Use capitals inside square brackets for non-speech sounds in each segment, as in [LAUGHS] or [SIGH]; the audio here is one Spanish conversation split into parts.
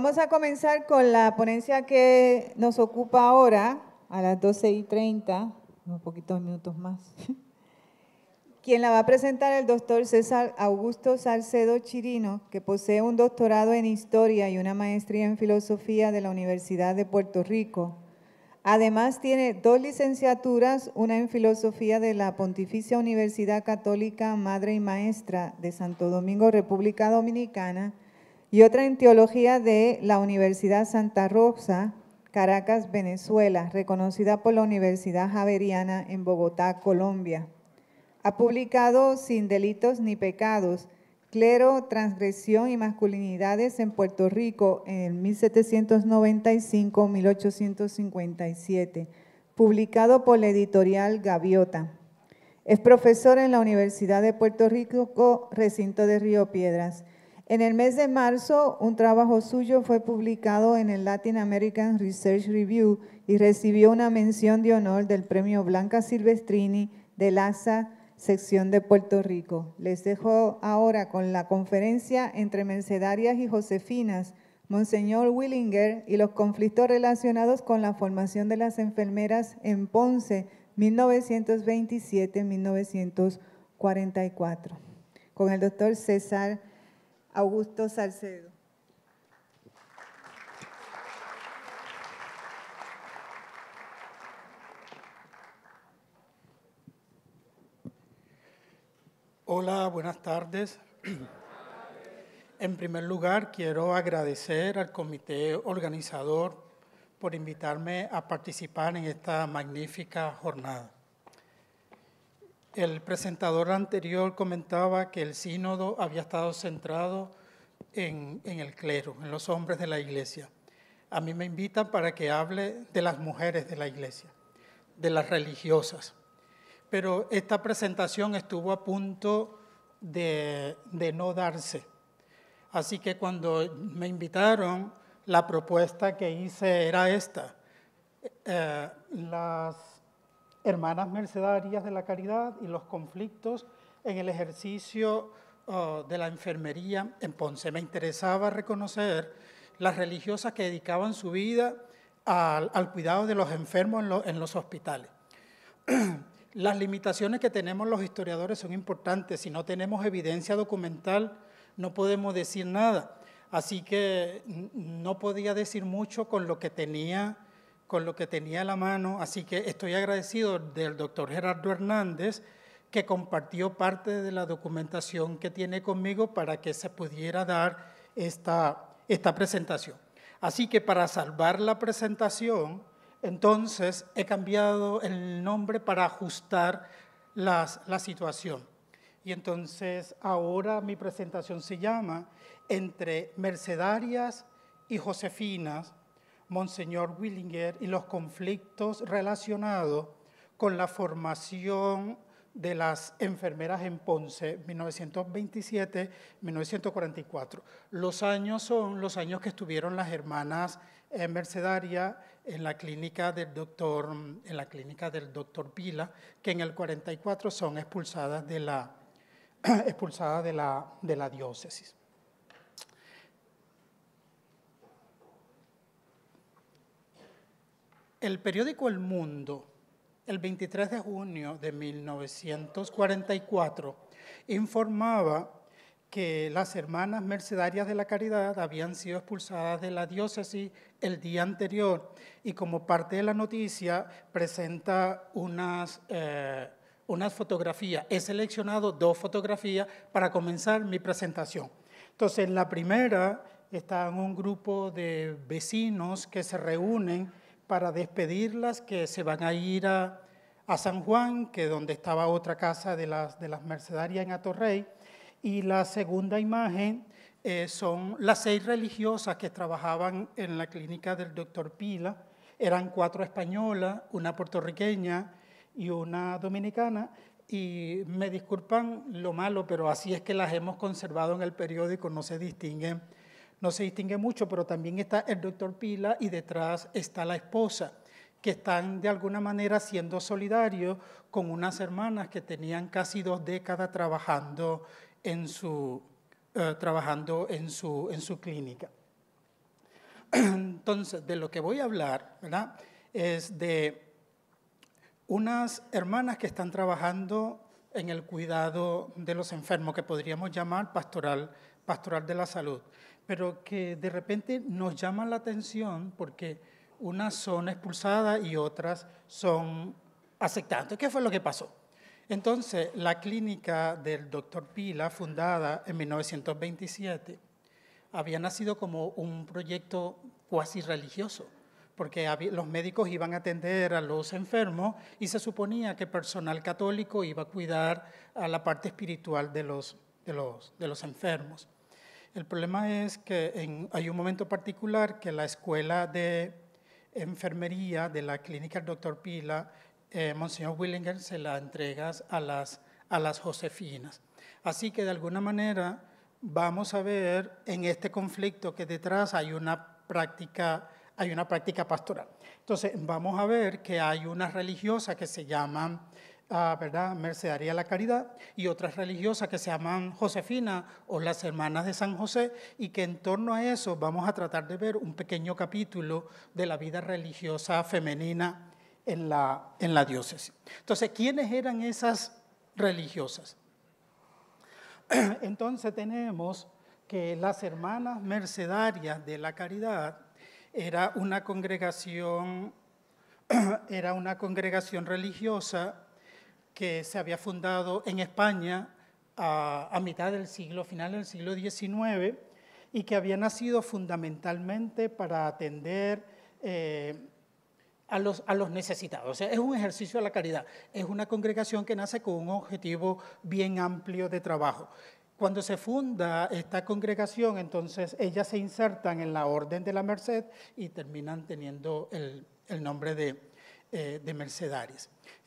vamos a comenzar con la ponencia que nos ocupa ahora, a las 12 y 30, unos poquitos minutos más. [LAUGHS] Quien la va a presentar el doctor César Augusto Salcedo Chirino, que posee un doctorado en Historia y una maestría en Filosofía de la Universidad de Puerto Rico. Además tiene dos licenciaturas, una en Filosofía de la Pontificia Universidad Católica Madre y Maestra de Santo Domingo, República Dominicana, y otra en teología de la Universidad Santa Rosa, Caracas, Venezuela, reconocida por la Universidad Javeriana en Bogotá, Colombia. Ha publicado Sin delitos ni pecados, Clero, Transgresión y Masculinidades en Puerto Rico en 1795-1857, publicado por la editorial Gaviota. Es profesor en la Universidad de Puerto Rico, recinto de Río Piedras. En el mes de marzo, un trabajo suyo fue publicado en el Latin American Research Review y recibió una mención de honor del premio Blanca Silvestrini de LASA, sección de Puerto Rico. Les dejo ahora con la conferencia entre Mercedarias y Josefinas, Monseñor Willinger y los conflictos relacionados con la formación de las enfermeras en Ponce, 1927-1944, con el doctor César. Augusto Salcedo. Hola, buenas tardes. En primer lugar, quiero agradecer al comité organizador por invitarme a participar en esta magnífica jornada el presentador anterior comentaba que el sínodo había estado centrado en, el clero, en los hombres de la iglesia. A mí me invitan para que hable de las mujeres de la iglesia, de las religiosas. Pero esta presentación estuvo a punto de, no darse. Así que cuando me invitaron, la propuesta que hice era esta. Eh, las hermanas mercedarias de la caridad y los conflictos en el ejercicio uh, de la enfermería en Ponce. Me interesaba reconocer las religiosas que dedicaban su vida al, cuidado de los enfermos en los hospitales. [CLEARS THROAT] las limitaciones que tenemos los historiadores son importantes. Si no tenemos evidencia documental, no podemos decir nada. Así que no podía decir mucho con lo que tenía con lo que tenía a la mano, así que estoy agradecido del doctor Gerardo Hernández que compartió parte de la documentación que tiene conmigo para que se pudiera dar esta, presentación. Así que para salvar la presentación, entonces he cambiado el nombre para ajustar las, la situación. Y entonces ahora mi presentación se llama Entre Mercedarias y Josefinas, Monseñor Willinger y los conflictos relacionados con la formación de las enfermeras en Ponce, 1927-1944. Los años son los años que estuvieron las hermanas mercedarias eh, Mercedaria en la clínica del doctor, en la clínica del doctor Pila, que en el 44 son expulsadas de [CLEARS THROAT] de la diócesis. El periódico El Mundo, el 23 de junio de 1944, informaba que las hermanas mercedarias de la caridad habían sido expulsadas de la diócesis el día anterior y como parte de la noticia presenta unas, eh, unas fotografías. He seleccionado dos fotografías para comenzar mi presentación. Entonces, en la primera están un grupo de vecinos que se reúnen para despedirlas, que se van a ir a, San Juan, que donde estaba otra casa de las, de las mercedarias en Atorrey. Y la segunda imagen eh, son las seis religiosas que trabajaban en la clínica del doctor Pila. Eran cuatro españolas, una puertorriqueña y una dominicana. Y me disculpan lo malo, pero así es que las hemos conservado en el periódico, no se distinguen no se distingue mucho, pero también está el doctor Pila y detrás está la esposa, que están de alguna manera siendo solidarios con unas hermanas que tenían casi dos décadas trabajando en su, eh, trabajando en su, clínica. Entonces, de lo que voy a hablar, Es de unas hermanas que están trabajando en el cuidado de los enfermos, que podríamos llamar pastoral, pastoral de la salud pero que de repente nos llama la atención porque unas son expulsadas y otras son aceptadas. ¿Qué fue lo que pasó? Entonces, la clínica del doctor Pila, fundada en 1927, había nacido como un proyecto cuasi religioso, porque los médicos iban a atender a los enfermos y se suponía que personal católico iba a cuidar a la parte espiritual de los enfermos. El problema es que en, hay un momento particular que la escuela de enfermería de la clínica del doctor Pila, eh, Monseñor Willinger, se la entrega a las, a las Josefinas. Así que de alguna manera vamos a ver en este conflicto que detrás hay una práctica, hay una práctica pastoral. Entonces vamos a ver que hay una religiosa que se llama… Mercedaria ¿verdad? la Caridad y otras religiosas que se llaman Josefina o las Hermanas de San José y que en torno a eso vamos a tratar de ver un pequeño capítulo de la vida religiosa femenina en la, en la diócesis. Entonces, ¿quiénes eran esas religiosas? [CLEARS THROAT] Entonces tenemos que las Hermanas Mercedarias de la Caridad era una congregación [CLEARS THROAT] era una congregación religiosa que se había fundado en España a, mitad del siglo, final del siglo XIX, y que había nacido fundamentalmente para atender eh, a, los, necesitados. O sea, es un ejercicio de la caridad, es una congregación que nace con un objetivo bien amplio de trabajo. Cuando se funda esta congregación, entonces ellas se insertan en la Orden de la Merced y terminan teniendo el, nombre de, eh, de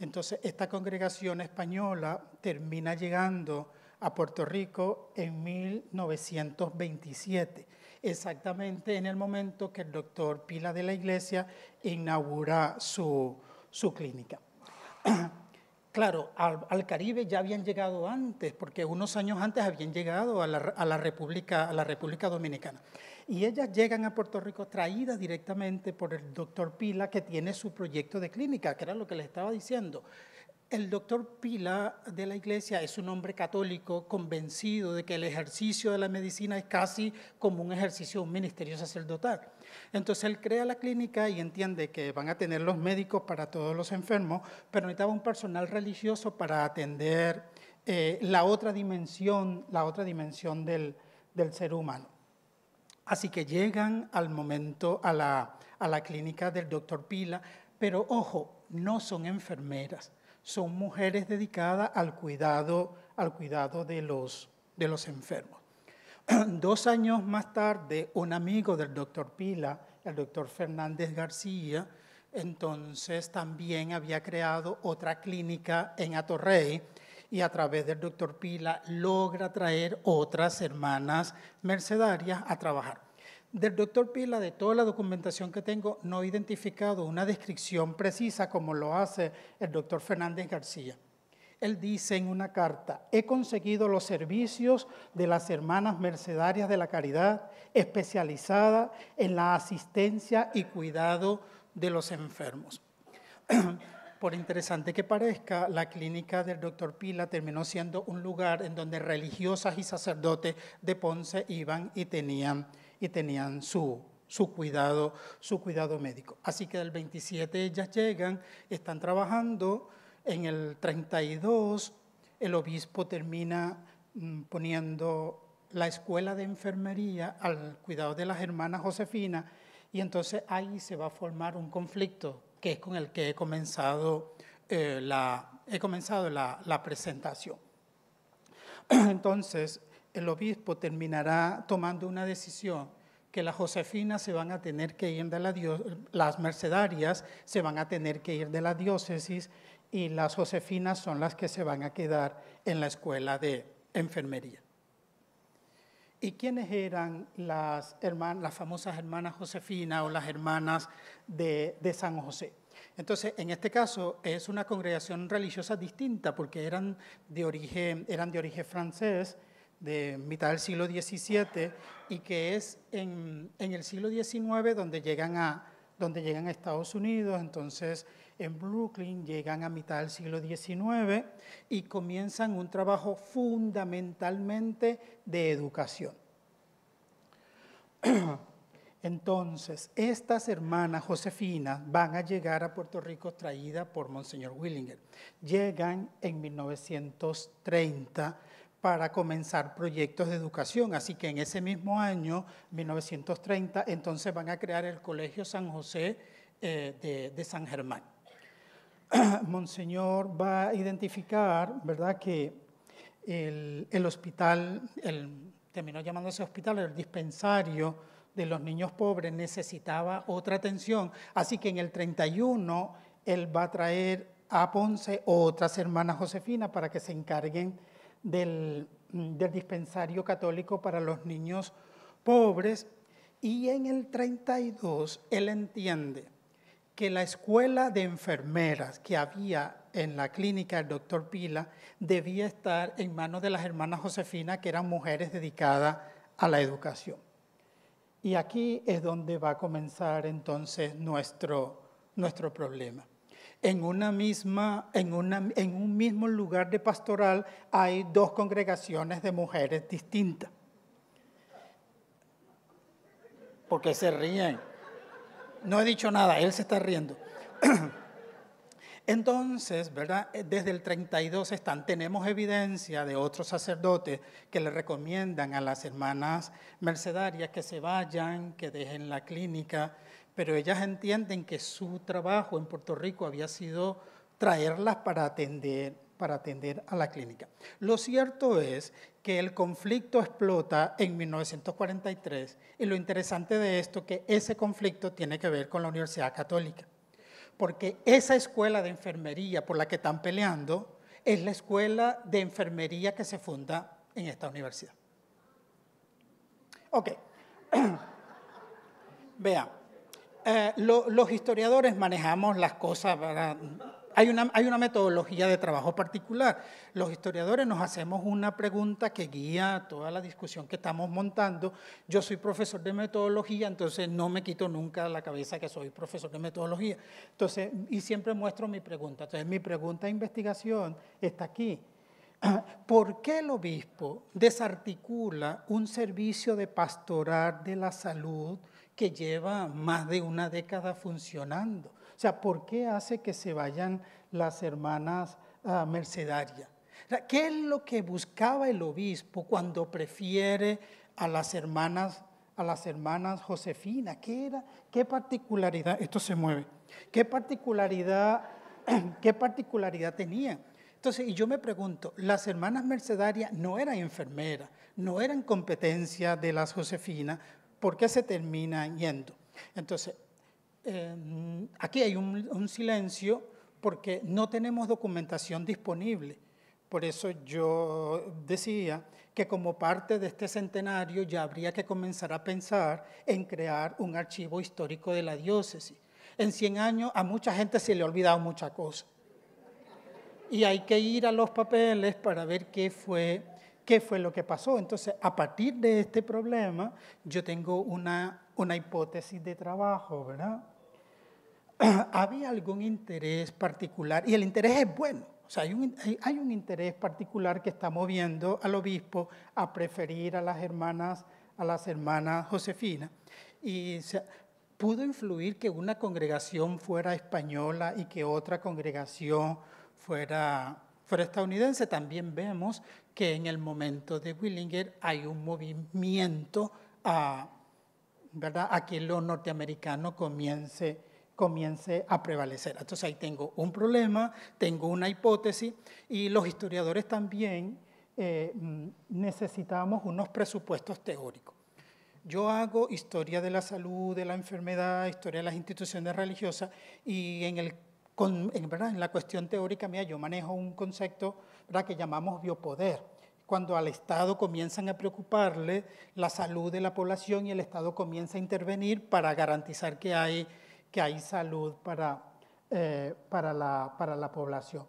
entonces, esta congregación española termina llegando a Puerto Rico en 1927, exactamente en el momento que el doctor Pila de la Iglesia inaugura su, clínica. [CLEARS THROAT] Claro, al, Caribe ya habían llegado antes, porque unos años antes habían llegado a la República, a la República Dominicana. Y ellas llegan a Puerto Rico traídas directamente por el doctor Pila, que tiene su proyecto de clínica, que era lo que les estaba diciendo. El doctor Pila de la iglesia es un hombre católico convencido de que el ejercicio de la medicina es casi como un ejercicio, un ministerio sacerdotal. Entonces él crea la clínica y entiende que van a tener los médicos para todos los enfermos, pero necesitaba un personal religioso para atender eh, la otra dimensión, la otra dimensión del ser humano. Así que llegan al momento a la, clínica del doctor Pila, pero ojo, no son enfermeras, son mujeres dedicadas al cuidado, al cuidado de, los, de los enfermos. [CLEARS THROAT] Dos años más tarde, un amigo del doctor Pila, el doctor Fernández García, entonces también había creado otra clínica en Atorrey, y a través del doctor Pila logra traer otras hermanas mercedarias a trabajar. Del doctor Pila, de toda la documentación que tengo, no he identificado una descripción precisa como lo hace el doctor Fernández García. Él dice en una carta, he conseguido los servicios de las hermanas mercedarias de la caridad, especializada en la asistencia y cuidado de los enfermos. [CLEARS THROAT] Por interesante que parezca, la clínica del doctor Pila terminó siendo un lugar en donde religiosas y sacerdotes de Ponce iban y tenían, y tenían su, su cuidado, su cuidado médico. Así que del 27 ellas llegan, están trabajando, en el 32 el obispo termina mm, poniendo la escuela de enfermería al cuidado de las hermanas Josefina y entonces ahí se va a formar un conflicto que es con el que he comenzado, eh, la, he comenzado la, presentación. [CLEARS THROAT] Entonces, el obispo terminará tomando una decisión que las josefinas se van a tener que ir de la las mercedarias se van a tener que ir de la diócesis y las josefinas son las que se van a quedar en la escuela de enfermería. ¿Y quiénes eran las, hermanas, las famosas hermanas Josefina o las hermanas de, San José? Entonces, en este caso es una congregación religiosa distinta porque eran de origen, eran de origen francés, de mitad del siglo XVII, y que es en, en el siglo XIX donde llegan, a, donde llegan a Estados Unidos, entonces en Brooklyn, llegan a mitad del siglo XIX y comienzan un trabajo fundamentalmente de educación. [CLEARS THROAT] Entonces, estas hermanas Josefina van a llegar a Puerto Rico traídas por Monseñor Willinger. Llegan en 1930 para comenzar proyectos de educación. Así que en ese mismo año, 1930, entonces van a crear el Colegio San José eh, de San Germán. [CLEARS THROAT] Monseñor va a identificar, ¿verdad?, que el, hospital, el, terminó llamándose hospital, el dispensario de los niños pobres necesitaba otra atención. Así que en el 31 él va a traer a Ponce otras hermanas Josefina para que se encarguen del dispensario católico para los niños pobres. Y en el 32 él entiende la escuela de enfermeras que había en la clínica del doctor Pila debía estar en manos de las hermanas Josefina, que eran mujeres dedicadas a la educación. Y aquí es donde va a comenzar entonces nuestro, nuestro problema. En, una misma, en, en un mismo lugar de pastoral hay dos congregaciones de mujeres distintas. Porque se ríen. No he dicho nada, él se está riendo. [CLEARS THROAT] Entonces, ¿verdad? Eh, desde el 32 están, tenemos evidencia de otros sacerdotes que le recomiendan a las hermanas mercedarias que se vayan, que dejen la clínica, pero ellas entienden que su trabajo en Puerto Rico había sido traerlas para atender para atender a la clínica. Lo cierto es que el conflicto explota en 1943 y lo interesante de esto es que ese conflicto tiene que ver con la Universidad Católica, porque esa escuela de enfermería por la que están peleando es la escuela de enfermería que se funda en esta universidad. Ok, [CLEARS THROAT] vea eh, los historiadores manejamos las cosas hay una, metodología de trabajo particular. Los historiadores nos hacemos una pregunta que guía toda la discusión que estamos montando. Yo soy profesor de metodología, entonces no me quito nunca la cabeza que soy profesor de metodología. Entonces, y siempre muestro mi pregunta. Entonces, mi pregunta de investigación está aquí. [CLEARS THROAT] ¿Por qué el obispo desarticula un servicio de pastoral de la salud que lleva más de una década funcionando? O sea, ¿por qué hace que se vayan las hermanas mercedarias? ¿Qué es lo que buscaba el obispo cuando prefiere a las hermanas, a las hermanas Josefina? ¿Qué era? ¿Qué particularidad? Esto se mueve. ¿Qué particularidad, [CLEARS THROAT] qué particularidad tenía? Entonces, y yo me pregunto, las hermanas mercedarias no eran enfermeras, no eran competencia de las Josefinas, ¿por qué se terminan yendo? Entonces, Em, aquí hay un, silencio porque no tenemos documentación disponible. Por eso yo decía que como parte de este centenario ya habría que comenzar a pensar en crear un archivo histórico de la diócesis. En 100 años a mucha gente se le ha olvidado mucha cosa. Y hay que ir a los papeles para ver qué fue, qué fue lo que pasó. Entonces, a partir de este problema, yo tengo una, una hipótesis de trabajo, ¿verdad? [CLEARS THROAT] había algún interés particular, y el interés es bueno, o sea, hay un, hay, un interés particular que está moviendo al obispo a preferir a las hermanas, a las hermanas Josefina, y pudo influir que una congregación fuera española y que otra congregación fuera, fuera estadounidense. También vemos que en el momento de Willinger hay un movimiento a, ¿verdad? a que lo norteamericano comience comience a prevalecer. Entonces ahí tengo un problema, tengo una hipótesis y los historiadores también eh, mm, necesitamos unos presupuestos teóricos. Yo hago historia de la salud, de la enfermedad, historia de las instituciones religiosas y en, el, en, ¿verdad? en la cuestión teórica mía yo manejo un concepto que llamamos biopoder cuando al Estado comienzan a preocuparle la salud de la población y el Estado comienza a intervenir para garantizar que hay que hay salud para, eh, para, la, para la población.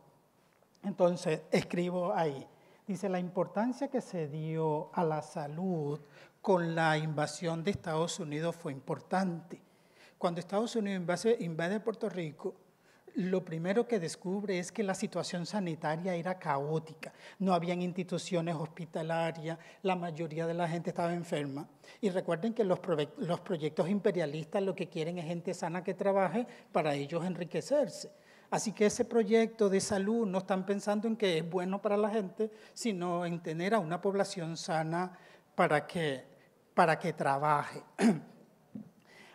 Entonces, escribo ahí. Dice, la importancia que se dio a la salud con la invasión de Estados Unidos fue importante. Cuando Estados Unidos invade, invade Puerto Rico, lo primero que descubre es que la situación sanitaria era caótica, no habían instituciones hospitalarias, la mayoría de la gente estaba enferma. Y recuerden que los, proyectos imperialistas lo que quieren es gente sana que trabaje para ellos enriquecerse. Así que ese proyecto de salud no están pensando en que es bueno para la gente, sino en tener a una población sana para para que trabaje. [CLEARS THROAT]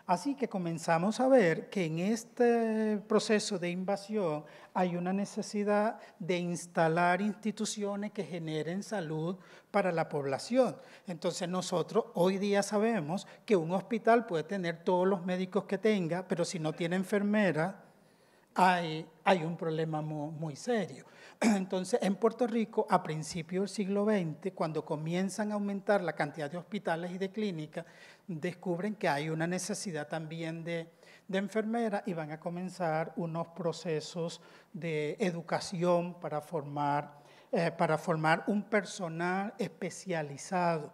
Así que comenzamos a ver que en este proceso de invasión hay una necesidad de instalar instituciones que generen salud para la población. Entonces nosotros hoy día sabemos que un hospital puede tener todos los médicos que tenga, pero si no tiene enfermera, hay, un problema muy serio. [CLEARS THROAT] Entonces, en Puerto Rico, a principios del siglo XX, cuando comienzan a aumentar la cantidad de hospitales y de clínicas, descubren que hay una necesidad también de, enfermeras y van a comenzar unos procesos de educación para formar eh, un personal especializado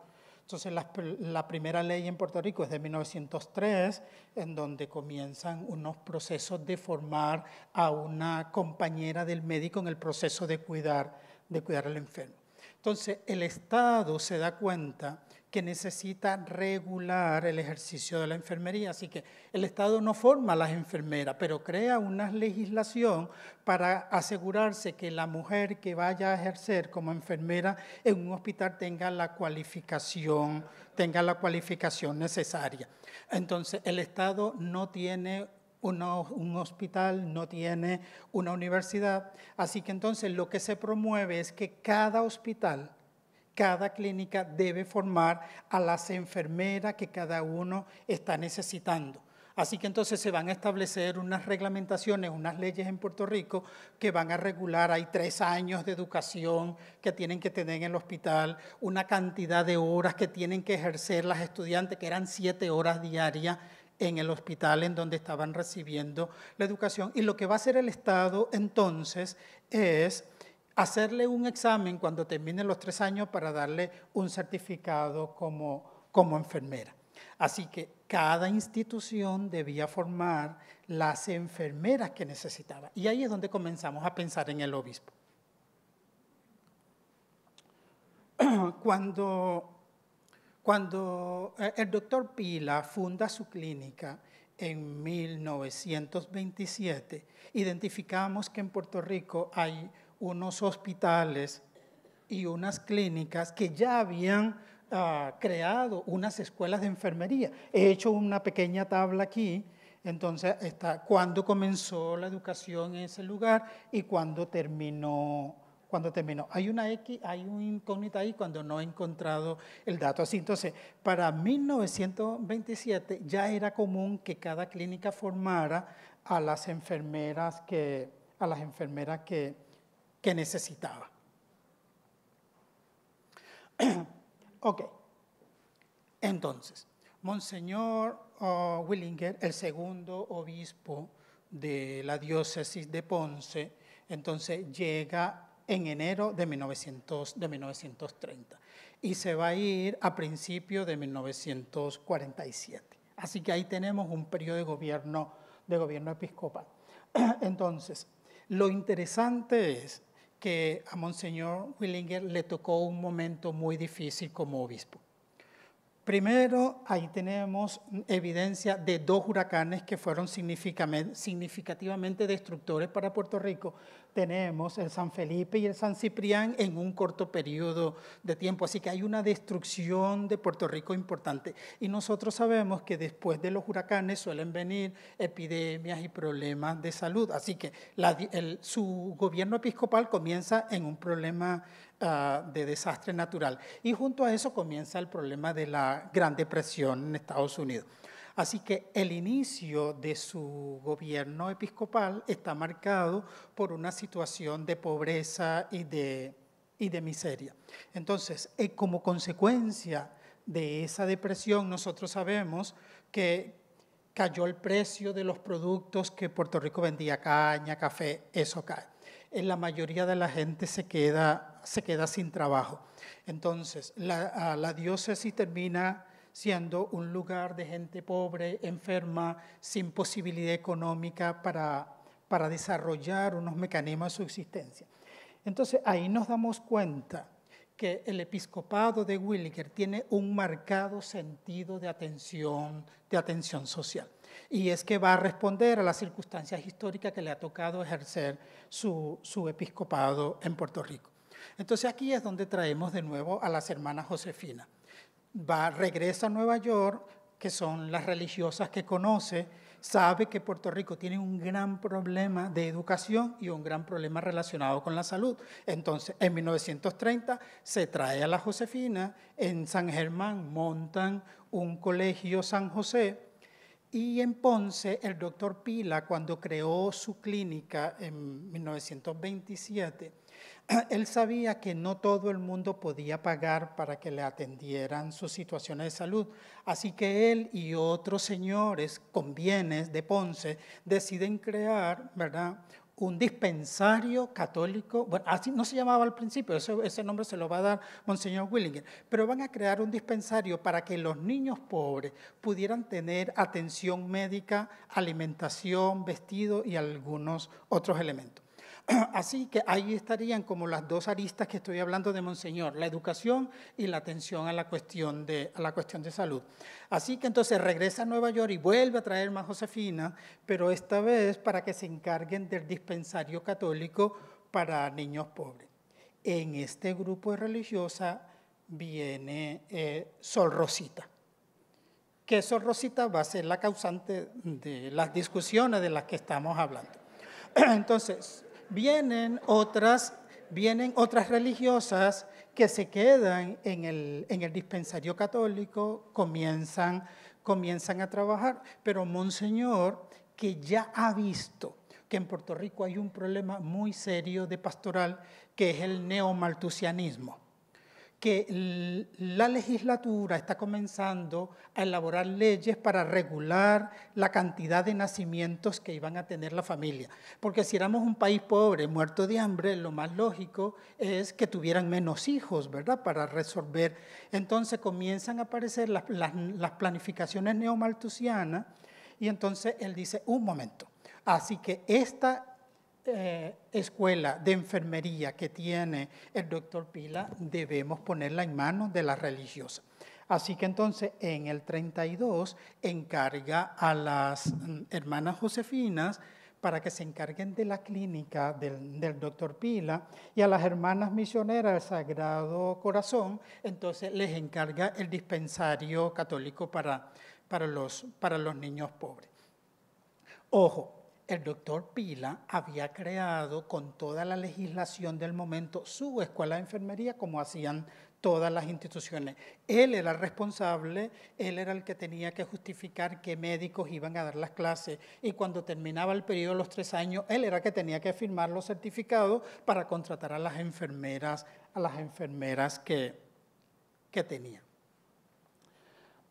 entonces, la, primera ley en Puerto Rico es de 1903, en donde comienzan unos procesos de formar a una compañera del médico en el proceso de cuidar, de cuidar al enfermo. Entonces, el Estado se da cuenta que necesita regular el ejercicio de la enfermería. Así que el Estado no forma a las enfermeras, pero crea una legislación para asegurarse que la mujer que vaya a ejercer como enfermera en un hospital tenga la cualificación, tenga la cualificación necesaria. Entonces, el Estado no tiene un hospital, no tiene una universidad. Así que entonces lo que se promueve es que cada hospital cada clínica debe formar a las enfermeras que cada uno está necesitando. Así que entonces se van a establecer unas reglamentaciones, unas leyes en Puerto Rico que van a regular, hay tres años de educación que tienen que tener en el hospital, una cantidad de horas que tienen que ejercer las estudiantes, que eran siete horas diarias en el hospital en donde estaban recibiendo la educación. Y lo que va a hacer el Estado entonces es hacerle un examen cuando termine los tres años para darle un certificado como, como enfermera. Así que cada institución debía formar las enfermeras que necesitaba. Y ahí es donde comenzamos a pensar en el obispo. [CLEARS THROAT] Cuando, cuando eh, el doctor Pila funda su clínica en 1927, identificamos que en Puerto Rico hay unos hospitales y unas clínicas que ya habían ah, creado unas escuelas de enfermería. He hecho una pequeña tabla aquí, entonces está cuándo comenzó la educación en ese lugar y cuándo terminó. Cuando terminó. Hay una hay un incógnita ahí cuando no he encontrado el dato así. Entonces, para 1927 ya era común que cada clínica formara a las enfermeras que, a las enfermeras que, que necesitaba. [CLEARS THROAT] ok, entonces, Monseñor oh, Willinger, el segundo obispo de la diócesis de Ponce, entonces llega en enero de, 1930 y se va a ir a principios de 1947. Así que ahí tenemos un periodo de gobierno, de gobierno episcopal. [CLEARS THROAT] Entonces, lo interesante es que a Monseñor Willinger le tocó un momento muy difícil como obispo. Primero, ahí tenemos evidencia de dos huracanes que fueron significativamente destructores para Puerto Rico, tenemos el San Felipe y el San Ciprián en un corto periodo de tiempo. Así que hay una destrucción de Puerto Rico importante. Y nosotros sabemos que después de los huracanes suelen venir epidemias y problemas de salud. Así que su gobierno episcopal comienza en un problema ah, de desastre natural. Y junto a eso comienza el problema de la Gran Depresión en Estados Unidos. Así que el inicio de su gobierno episcopal está marcado por una situación de pobreza y de, de miseria. Entonces, eh, como consecuencia de esa depresión, nosotros sabemos que cayó el precio de los productos que Puerto Rico vendía, caña, café, eso cae. En eh, la mayoría de la gente se queda, se queda sin trabajo. Entonces, la, la diócesis termina siendo un lugar de gente pobre, enferma, sin posibilidad económica para, desarrollar unos mecanismos de subsistencia. Entonces ahí nos damos cuenta que el episcopado de Williger tiene un marcado sentido de atención, de atención social. Y es que va a responder a las circunstancias históricas que le ha tocado ejercer su, su episcopado en Puerto Rico. Entonces aquí es donde traemos de nuevo a las hermanas Josefina va, regresa a Nueva York, que son las religiosas que conoce, sabe que Puerto Rico tiene un gran problema de educación y un gran problema relacionado con la salud. Entonces, en 1930 se trae a la Josefina, en San Germán montan un colegio San José y en Ponce el doctor Pila, cuando creó su clínica en 1927, [CLEARS THROAT] él sabía que no todo el mundo podía pagar para que le atendieran sus situaciones de salud, así que él y otros señores con bienes de Ponce deciden crear, ¿verdad? un dispensario católico, bueno, así no se llamaba al principio, ese, ese, nombre se lo va a dar Monseñor Willinger, pero van a crear un dispensario para que los niños pobres pudieran tener atención médica, alimentación, vestido y algunos otros elementos. [CLEARS THROAT] Así que ahí estarían como las dos aristas que estoy hablando de Monseñor, la educación y la atención a la cuestión de, la cuestión de salud. Así que entonces regresa a Nueva York y vuelve a traer más Josefina, pero esta vez para que se encarguen del dispensario católico para niños pobres. En este grupo de religiosa viene eh, Sol Rosita que Sol Rosita va a ser la causante de las discusiones de las que estamos hablando. [CLEARS THROAT] Entonces, vienen otras, vienen otras religiosas que se quedan en el, dispensario católico, comienzan, comienzan a trabajar, pero Monseñor, que ya ha visto que en Puerto Rico hay un problema muy serio de pastoral, que es el neomaltusianismo que la legislatura está comenzando a elaborar leyes para regular la cantidad de nacimientos que iban a tener la familia. Porque si éramos un país pobre, muerto de hambre, lo más lógico es que tuvieran menos hijos, ¿verdad? Para resolver. Entonces comienzan a aparecer las, planificaciones neomaltusianas y entonces él dice, un momento, así que esta eh, escuela de enfermería que tiene el doctor Pila, debemos ponerla en manos de la religiosa. Así que entonces en el 32 encarga a las mm, hermanas Josefinas para que se encarguen de la clínica del, del doctor Pila y a las hermanas misioneras del Sagrado Corazón, entonces les encarga el dispensario católico para, para, los, para los niños pobres. Ojo, el doctor Pila había creado con toda la legislación del momento su escuela de enfermería como hacían todas las instituciones. Él era el responsable, él era el que tenía que justificar qué médicos iban a dar las clases y cuando terminaba el periodo de los tres años, él era el que tenía que firmar los certificados para contratar a las enfermeras, a las enfermeras que, que tenía.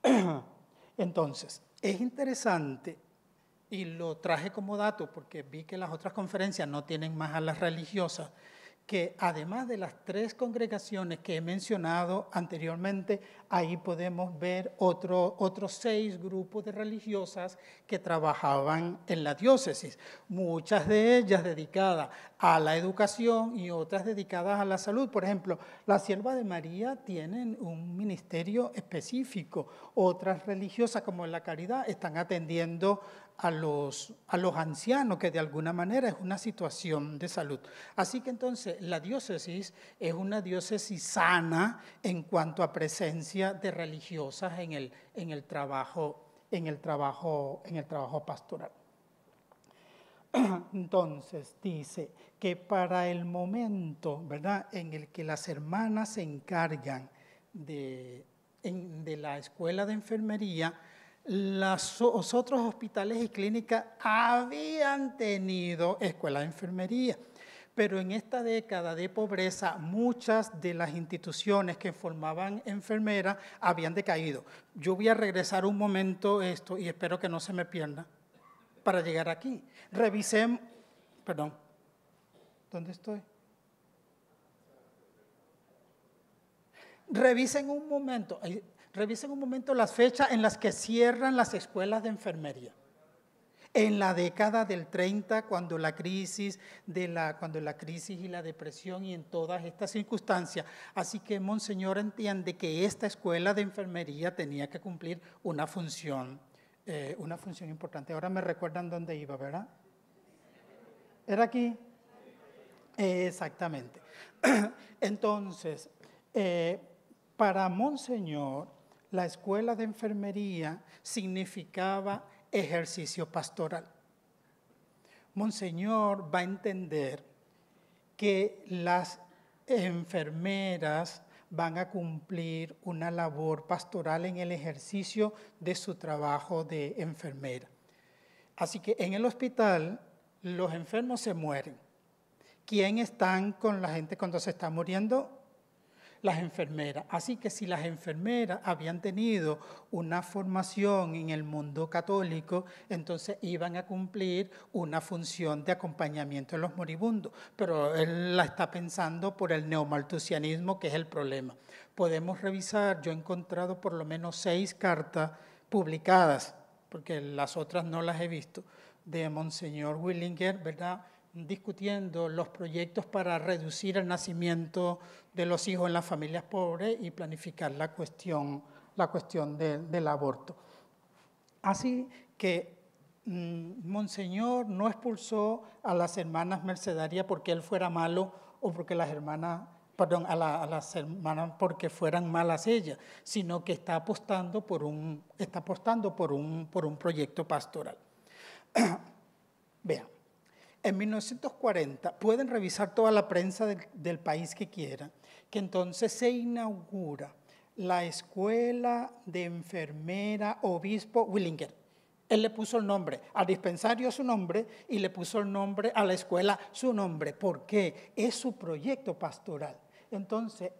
[CLEARS THROAT] Entonces, es interesante y lo traje como dato porque vi que las otras conferencias no tienen más a las religiosas, que además de las tres congregaciones que he mencionado anteriormente, ahí podemos ver otro, otros seis grupos de religiosas que trabajaban en la diócesis, muchas de ellas dedicadas a la educación y otras dedicadas a la salud. Por ejemplo, la Sierva de María tienen un ministerio específico, otras religiosas como la caridad están atendiendo a los, ancianos, que de alguna manera es una situación de salud. Así que entonces la diócesis es una diócesis sana en cuanto a presencia de religiosas en el, en el, trabajo, pastoral. [CLEARS THROAT] Entonces dice que para el momento, ¿verdad?, en el que las hermanas se encargan de la escuela de enfermería, los otros hospitales y clínicas habían tenido escuelas de enfermería, pero en esta década de pobreza muchas de las instituciones que formaban enfermeras habían decaído. Yo voy a regresar un momento esto y espero que no se me pierda para llegar aquí. Revisemos, perdón, ¿dónde estoy? Revisen un momento, Revisen un momento las fechas en las que cierran las escuelas de enfermería. En la década del 30, cuando la crisis, de la, cuando la crisis y la depresión y en todas estas circunstancias. Así que Monseñor entiende que esta escuela de enfermería tenía que cumplir una función, eh, una función importante. Ahora me recuerdan dónde iba, ¿verdad? ¿Era aquí? exactamente. [CLEARS THROAT] Entonces, eh, para Monseñor, la escuela de enfermería significaba ejercicio pastoral. Monseñor va a entender que las enfermeras van a cumplir una labor pastoral en el ejercicio de su trabajo de enfermera. Así que en el hospital los enfermos se mueren. ¿Quién está con la gente cuando se está muriendo? las enfermeras. Así que si las enfermeras habían tenido una formación en el mundo católico, entonces iban a cumplir una función de acompañamiento de los moribundos. Pero él la está pensando por el neomaltusianismo, que es el problema. Podemos revisar, yo he encontrado por lo menos seis cartas publicadas, porque las otras no las he visto, de Monseñor Willinger, ¿verdad? discutiendo los proyectos para reducir el nacimiento de los hijos en las familias pobres y planificar la cuestión, la cuestión del aborto. Así que mm, Monseñor no expulsó a las hermanas mercedarias porque él fuera malo o porque las hermanas, perdón, a, las hermanas porque fueran malas ellas, sino que está apostando por un, está apostando por un, por un proyecto pastoral. [CLEARS THROAT] Vean. En 1940, pueden revisar toda la prensa del, país que quieran, que entonces se inaugura la escuela de enfermera obispo Willinger. Él le puso el nombre al dispensario su nombre y le puso el nombre a la escuela su nombre. porque Es su proyecto pastoral. Entonces,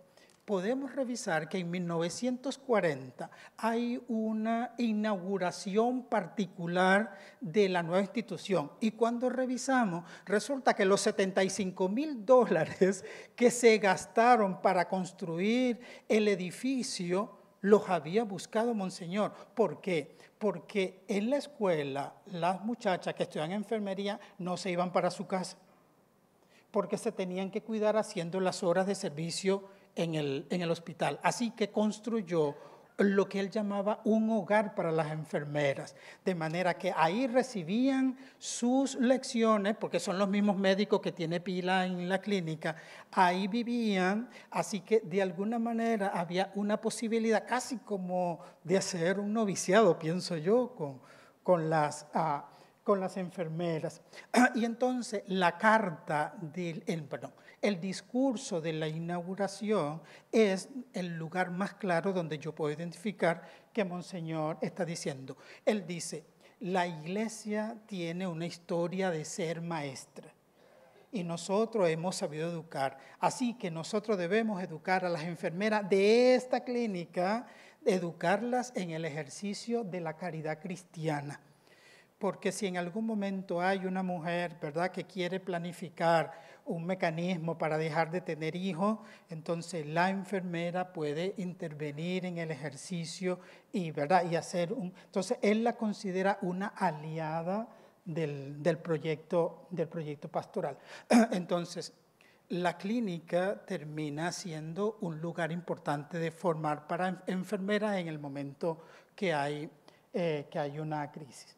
podemos revisar que en 1940 hay una inauguración particular de la nueva institución y cuando revisamos resulta que los 75 mil dólares que se gastaron para construir el edificio los había buscado Monseñor. ¿Por qué? Porque en la escuela las muchachas que estudian enfermería no se iban para su casa porque se tenían que cuidar haciendo las horas de servicio en el, en el hospital. Así que construyó lo que él llamaba un hogar para las enfermeras, de manera que ahí recibían sus lecciones, porque son los mismos médicos que tiene pila en la clínica, ahí vivían, así que de alguna manera había una posibilidad casi como de hacer un noviciado, pienso yo, con, con las... Ah, con las enfermeras. [CLEARS THROAT] y entonces la carta del, el, perdón, el discurso de la inauguración es el lugar más claro donde yo puedo identificar que Monseñor está diciendo. Él dice, la iglesia tiene una historia de ser maestra y nosotros hemos sabido educar. Así que nosotros debemos educar a las enfermeras de esta clínica, educarlas en el ejercicio de la caridad cristiana. Porque si en algún momento hay una mujer, ¿verdad?, que quiere planificar un mecanismo para dejar de tener hijos, entonces la enfermera puede intervenir en el ejercicio y, ¿verdad? y hacer un... Entonces él la considera una aliada del, proyecto, del proyecto pastoral. [CLEARS THROAT] Entonces, la clínica termina siendo un lugar importante de formar para enfermeras en el momento que hay, eh, que hay una crisis.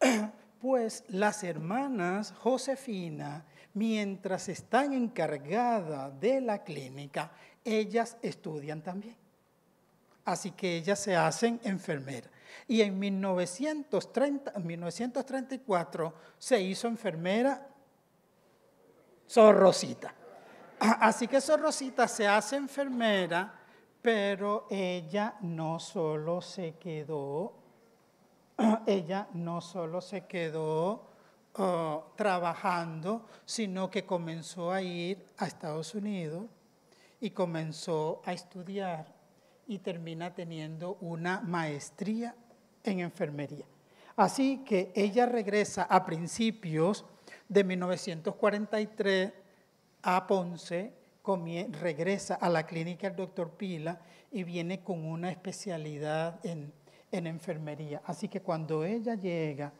[CLEARS THROAT] Pues las hermanas Josefina mientras están encargadas de la clínica, ellas estudian también. Así que ellas se hacen enfermeras. Y en 1934 se hizo enfermera Zorrosita. Así que Zorrosita se hace enfermera, pero ella no solo se quedó, [CLEARS THROAT] ella no solo se quedó trabajando, sino que comenzó a ir a Estados Unidos y comenzó a estudiar y termina teniendo una maestría en enfermería. Así que ella regresa a principios de 1943 a Ponce, regresa a la clínica del doctor Pila y viene con una especialidad en enfermería. Así que cuando ella llega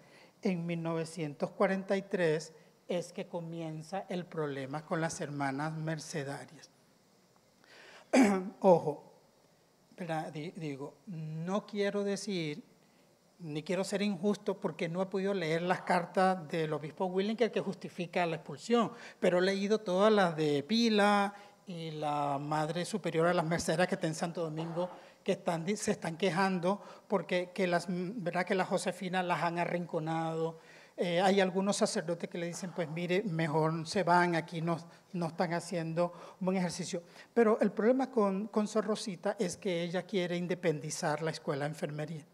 en 1943 es que comienza el problema con las hermanas mercedarias. [CLEARS THROAT] Ojo, digo, no quiero decir, ni quiero ser injusto porque no he podido leer las cartas del obispo Willinger que justifica la expulsión, pero he leído todas las de Pila y la Madre Superior a las Mercedarias que está en Santo Domingo que se están quejando porque que las, ¿verdad? que las Josefinas las han arrinconado. Eh, hay algunos sacerdotes que le dicen, pues mire, mejor se van, aquí no, están haciendo un buen ejercicio. Pero el problema con, con Sor Rosita es que ella quiere independizar la escuela de enfermería.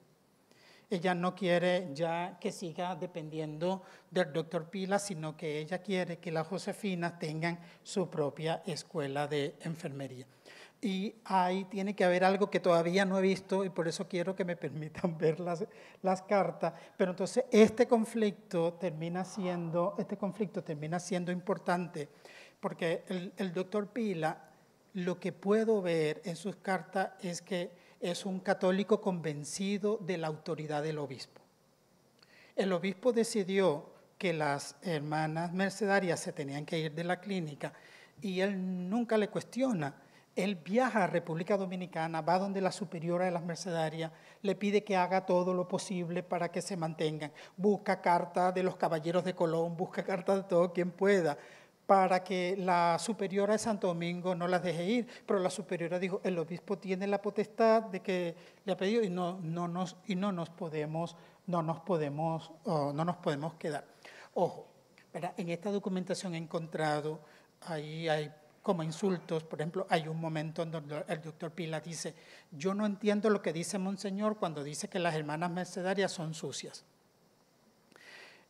Ella no quiere ya que siga dependiendo del doctor Pila, sino que ella quiere que las Josefinas tengan su propia escuela de enfermería. Y ahí tiene que haber algo que todavía no he visto y por eso quiero que me permitan [LAUGHS] ver las, cartas. Pero entonces este conflicto termina siendo, este conflicto termina siendo importante porque el, el doctor Pila lo que puedo ver en sus cartas es que es un católico convencido de la autoridad del obispo. El obispo decidió que las hermanas mercedarias se tenían que ir de la clínica y él nunca le cuestiona él viaja a República Dominicana, va donde la superiora de las mercedarias, le pide que haga todo lo posible para que se mantengan, busca carta de los caballeros de Colón, busca carta de todo quien pueda, para que la superiora de Santo Domingo no las deje ir, pero la superiora dijo, el obispo tiene la potestad de que le ha pedido y no, no, nos, y no nos podemos, no nos podemos, no nos podemos quedar. Ojo, en esta documentación he encontrado, ahí hay como insultos. Por ejemplo, hay un momento en donde el doctor Pila dice, yo no entiendo lo que dice Monseñor cuando dice que las hermanas mercedarias son sucias.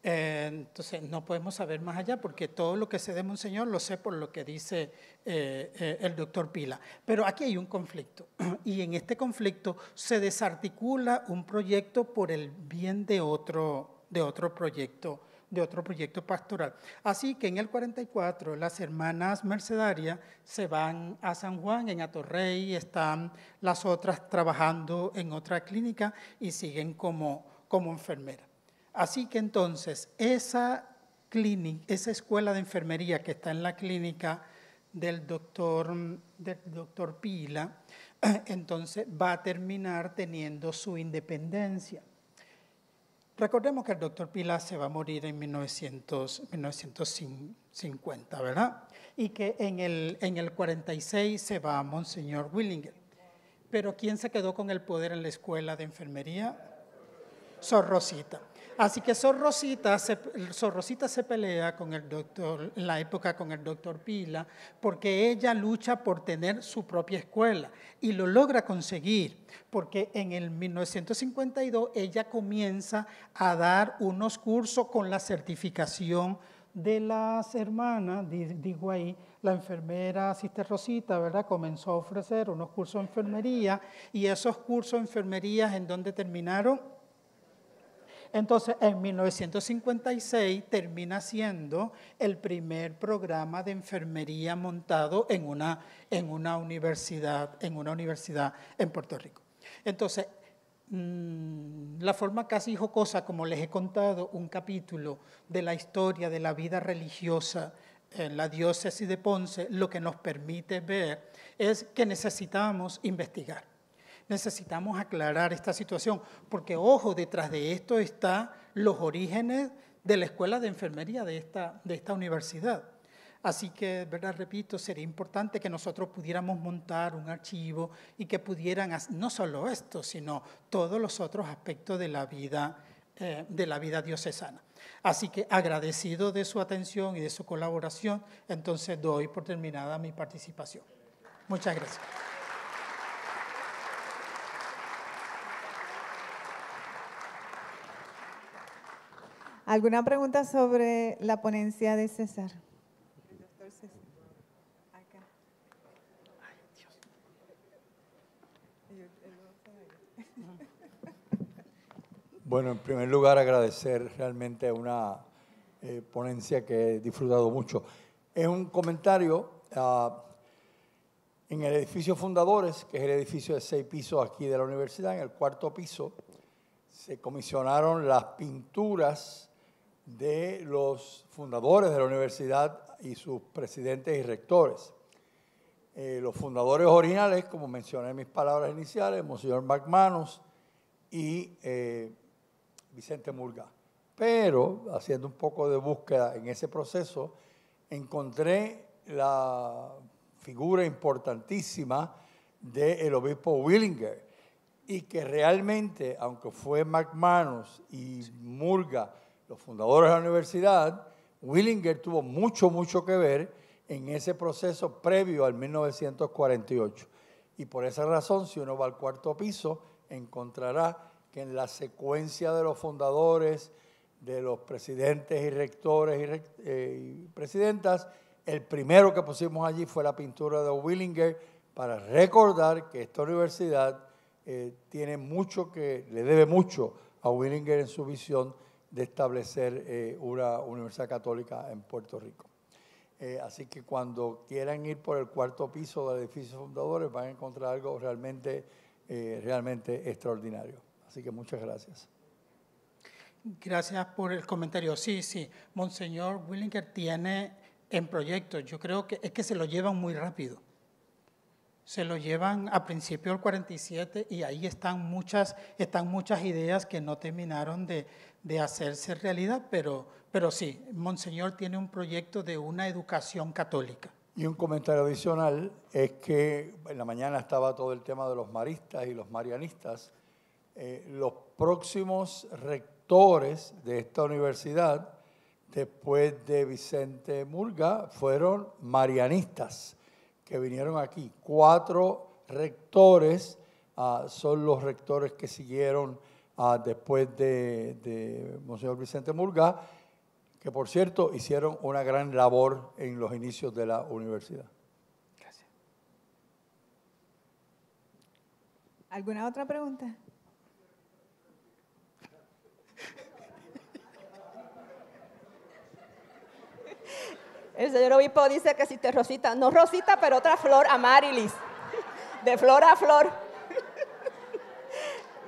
Eh, entonces, no podemos saber más allá porque todo lo que se de Monseñor lo sé por lo que dice eh, eh, el doctor Pila. Pero aquí hay un conflicto [CLEARS THROAT] y en este conflicto se desarticula un proyecto por el bien de otro, de otro proyecto de otro proyecto pastoral. Así que en el 44 las hermanas mercedarias se van a San Juan, en Atorrey, están las otras trabajando en otra clínica y siguen como, como enfermeras. Así que entonces esa clínica, esa escuela de enfermería que está en la clínica del doctor, del doctor Pila, [CLEARS THROAT] entonces va a terminar teniendo su independencia. Recordemos que el doctor Pilar se va a morir en 1950, ¿verdad? Y que en el, en el 46 se va a Monseñor Willinger. Pero ¿quién se quedó con el poder en la escuela de enfermería? Sor Rosita. Así que Sor Rosita, se, pelea con el doctor, en la época con el doctor Pila, porque ella lucha por tener su propia escuela y lo logra conseguir, porque en el 1952 ella comienza a dar unos cursos con la certificación de las hermanas, digo ahí, la enfermera Sister Rosita, ¿verdad? Comenzó a ofrecer unos cursos de enfermería y esos cursos de enfermería en donde terminaron entonces, en 1956 termina siendo el primer programa de enfermería montado en una, universidad, en una universidad en Puerto Rico. Entonces, mm, la forma casi jocosa, como les he contado, un capítulo de la historia de la vida religiosa en la diócesis de Ponce, lo que nos permite ver es que necesitamos investigar necesitamos aclarar esta situación, porque ojo, detrás de esto están los orígenes de la escuela de enfermería de esta, de esta universidad. Así que, ¿verdad? repito, sería importante que nosotros pudiéramos montar un archivo y que pudieran, no solo esto, sino todos los otros aspectos de la vida, eh, de la vida diocesana. Así que agradecido de su atención y de su colaboración, entonces doy por terminada mi participación. Muchas gracias. ¿Alguna pregunta sobre la ponencia de César? Bueno, en primer lugar agradecer realmente una eh, ponencia que he disfrutado mucho. Es un comentario ah, en el edificio Fundadores, que es el edificio de seis pisos aquí de la universidad, en el cuarto piso, se comisionaron las pinturas de los fundadores de la universidad y sus presidentes y rectores. Eh, los fundadores originales, como mencioné en mis palabras iniciales, Monseñor McManus y eh, Vicente Murga. Pero, haciendo un poco de búsqueda en ese proceso, encontré la figura importantísima del el obispo Willinger y que realmente, aunque fue McManus y Murga, los fundadores de la universidad, Willinger tuvo mucho, mucho que ver en ese proceso previo al 1948. Y por esa razón, si uno va al cuarto piso, encontrará que en la secuencia de los fundadores, de los presidentes y rectores y, eh, presidentas, el primero que pusimos allí fue la pintura de Willinger para recordar que esta universidad eh, tiene mucho que, le debe mucho a Willinger en su visión de establecer eh, una universidad católica en Puerto Rico. Eh, así que cuando quieran ir por el cuarto piso del edificio fundadores van a encontrar algo realmente, eh, realmente extraordinario. Así que muchas gracias. Gracias por el comentario. Sí, sí, Monseñor Willinger tiene en proyecto, yo creo que es que se lo llevan muy rápido. Se lo llevan a principio del 47 y ahí están muchas, están muchas ideas que no terminaron de, de hacerse realidad, pero, pero sí, Monseñor tiene un proyecto de una educación católica. Y un comentario adicional es que en la mañana estaba todo el tema de los maristas y los marianistas. Eh, los próximos rectores de esta universidad, después de Vicente Murga, fueron marianistas que vinieron aquí. Cuatro rectores ah, son los rectores que siguieron después de, de Monseñor Vicente Murga, que por cierto hicieron una gran labor en los inicios de la universidad. Gracias. ¿Alguna otra pregunta? [LAUGHS] El señor obispo dice que si te rosita, no rosita, pero otra flor amarilis, de flor a flor.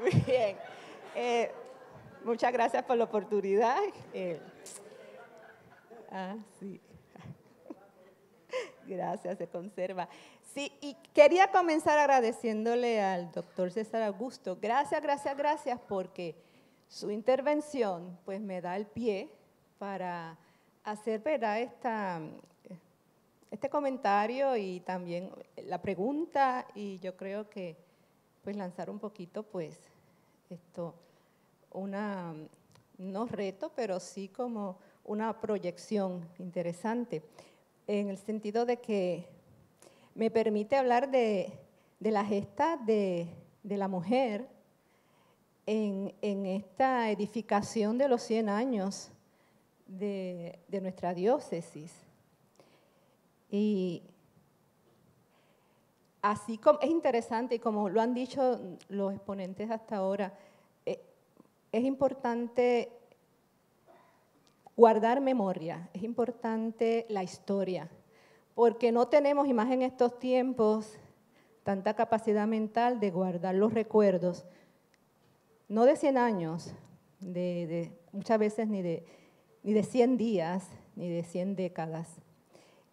[LAUGHS] Bien. Eh, muchas gracias por la oportunidad. Eh, ah, [LAUGHS] gracias, se conserva. Sí, y quería comenzar agradeciéndole al doctor César Augusto. Gracias, gracias, gracias, porque su intervención pues me da el pie para hacer ¿verdad? Esta, este comentario y también la pregunta y yo creo que pues lanzar un poquito pues esto una, no reto, pero sí como una proyección interesante, en el sentido de que me permite hablar de, la gesta de, la mujer en, esta edificación de los 100 años de, nuestra diócesis. Y así como es interesante, y como lo han dicho los exponentes hasta ahora, es importante guardar memoria, es importante la historia, porque no tenemos, y más en estos tiempos, tanta capacidad mental de guardar los recuerdos, no de 100 años, de, muchas veces ni de, ni de 100 días, ni de 100 décadas.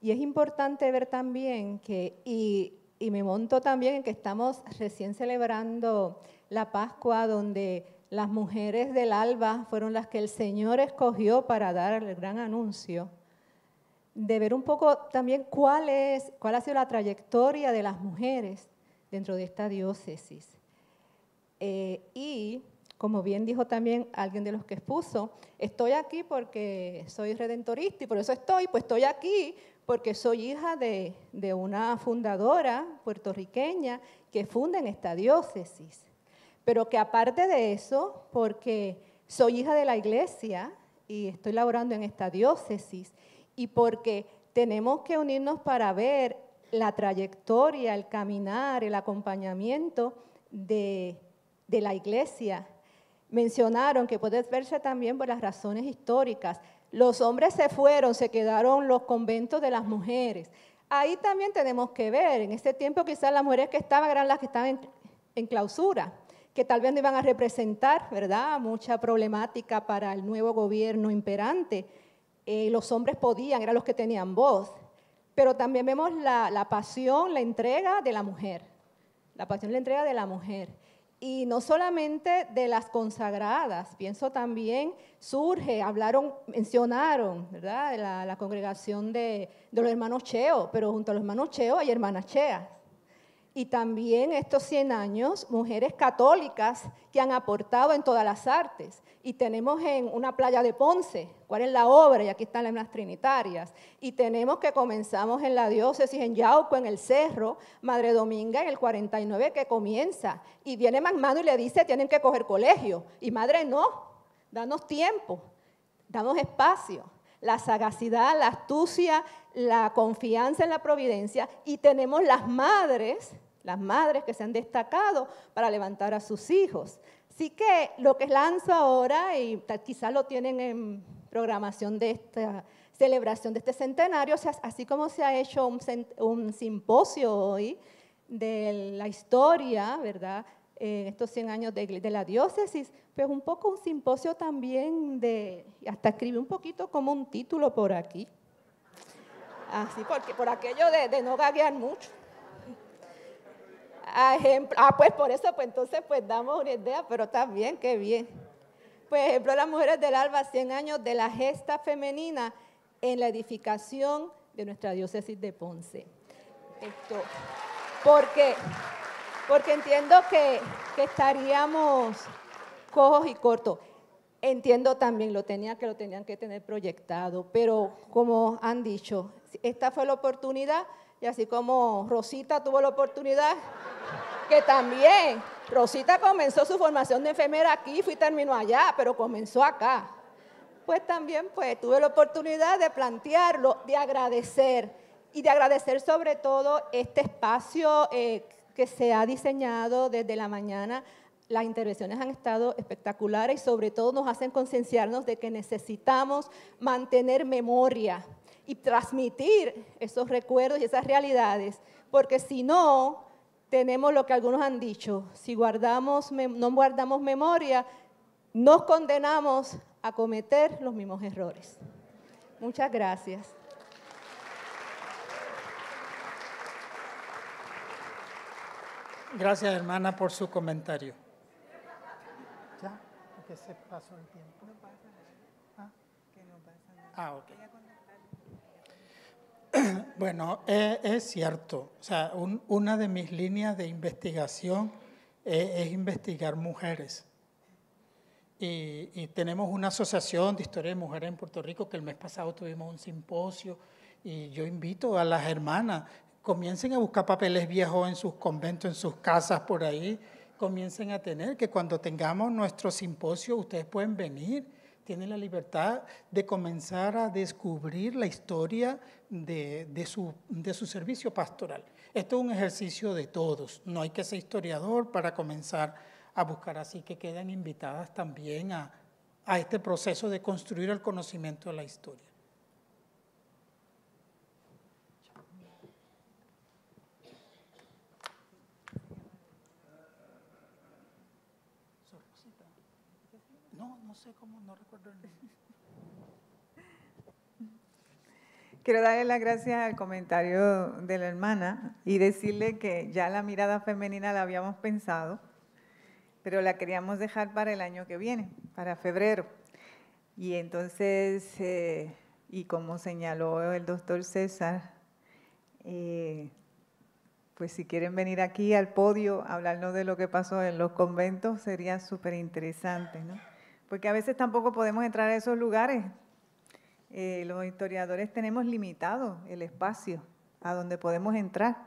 Y es importante ver también que, y, y me monto también en que estamos recién celebrando la Pascua, donde las mujeres del alba fueron las que el Señor escogió para dar el gran anuncio. De ver un poco también cuál, ha sido la trayectoria de las mujeres dentro de esta diócesis. Eh, y, como bien dijo también alguien de los que expuso, estoy aquí porque soy redentorista y por eso estoy, pues estoy aquí porque soy hija de, de una fundadora puertorriqueña que funda en esta diócesis. Pero que aparte de eso, porque soy hija de la iglesia y estoy laborando en esta diócesis, y porque tenemos que unirnos para ver la trayectoria, el caminar, el acompañamiento de, la iglesia. Mencionaron que puede verse también por las razones históricas. Los hombres se fueron, se quedaron los conventos de las mujeres. Ahí también tenemos que ver, en ese tiempo quizás las mujeres que estaban eran las que estaban en clausura que tal vez no iban a representar, ¿verdad?, mucha problemática para el nuevo gobierno imperante. Eh, los hombres podían, eran los que tenían voz. Pero también vemos la, pasión, la entrega de la mujer. La pasión, la entrega de la mujer. Y no solamente de las consagradas, pienso también surge, hablaron, mencionaron, ¿verdad?, la, congregación de, de, los hermanos Cheo, pero junto a los hermanos Cheo hay hermanas Cheas y también estos 100 años mujeres católicas que han aportado en todas las artes. Y tenemos en una playa de Ponce, cuál es la obra, y aquí están las trinitarias. Y tenemos que comenzamos en la diócesis, en Yauco, en el Cerro, Madre Dominga, en el 49 que comienza. Y viene mano y le dice, tienen que coger colegio. Y madre, no, danos tiempo, danos espacio la sagacidad, la astucia, la confianza en la providencia y tenemos las madres las madres que se han destacado para levantar a sus hijos. Así que lo que lanzo ahora, y quizás lo tienen en programación de esta celebración de este centenario, sea, así como se ha hecho un, simposio hoy de la historia, ¿verdad? en estos 100 años de, la diócesis, pues un poco un simposio también de, hasta escribe un poquito como un título por aquí. Así, porque por aquello de, de no gaguear mucho ah, pues por eso, pues entonces pues damos una idea, pero está bien, qué bien. Pues ejemplo, las mujeres del alba, 100 años de la gesta femenina en la edificación de nuestra diócesis de Ponce. Esto, porque, porque entiendo que, que estaríamos cojos y cortos. Entiendo también, lo tenía que lo tenían que tener proyectado, pero como han dicho, esta fue la oportunidad y así como Rosita tuvo la oportunidad, que también Rosita comenzó su formación de enfermera aquí, fui terminó allá, pero comenzó acá. Pues también pues tuve la oportunidad de plantearlo, de agradecer y de agradecer sobre todo este espacio eh, que se ha diseñado desde la mañana. Las intervenciones han estado espectaculares y sobre todo nos hacen concienciarnos de que necesitamos mantener memoria y transmitir esos recuerdos y esas realidades, porque si no, tenemos lo que algunos han dicho, si guardamos, no guardamos memoria, nos condenamos a cometer los mismos errores. Muchas gracias. Gracias, hermana, por su comentario. Ya, se pasó el tiempo. Ah, Ah, [CLEARS THROAT] Bueno, eh, es cierto. O sea, una de mis líneas de investigación eh, es investigar mujeres. Y, y, tenemos una asociación de historia de mujeres en Puerto Rico que el mes pasado tuvimos un simposio y yo invito a las hermanas, comiencen a buscar papeles viejos en sus conventos, en sus casas por ahí, comiencen a tener, que cuando tengamos nuestro simposio ustedes pueden venir tiene la libertad de comenzar a descubrir la historia de, su, servicio pastoral. Esto es un ejercicio de todos, no hay que ser historiador para comenzar a buscar, así que quedan invitadas también a este proceso de construir el conocimiento de la historia. sé cómo, no recuerdo el [LAUGHS] Quiero darle las gracias al comentario de la hermana y decirle que ya la mirada femenina la habíamos pensado, pero la queríamos dejar para el año que viene, para febrero. Y entonces, eh, y como señaló el doctor César, eh, pues si quieren venir aquí al podio a hablarnos de lo que pasó en los conventos, sería súper interesante, ¿no? porque a veces tampoco podemos entrar a esos lugares. Eh, los historiadores tenemos limitado el espacio a donde podemos entrar.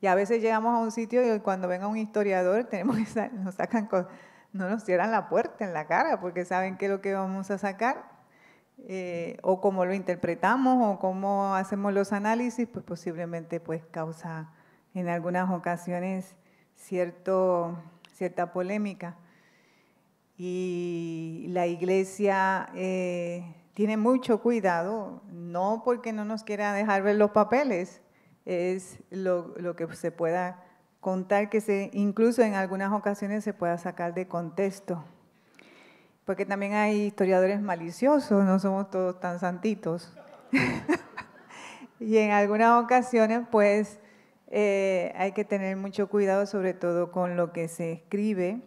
Y a veces llegamos a un sitio y cuando venga un historiador tenemos nos sacan no nos cierran la puerta en la cara porque saben qué es lo que vamos a sacar eh, o cómo lo interpretamos o cómo hacemos los análisis, pues posiblemente pues causa en algunas ocasiones cierto, cierta polémica y la iglesia eh, tiene mucho cuidado, no porque no nos quiera dejar ver los papeles, es lo, que se pueda contar, que se, incluso en algunas ocasiones se pueda sacar de contexto. Porque también hay historiadores maliciosos, no somos todos tan santitos. [LAUGHS] y en algunas ocasiones, pues, eh, hay que tener mucho cuidado, sobre todo con lo que se escribe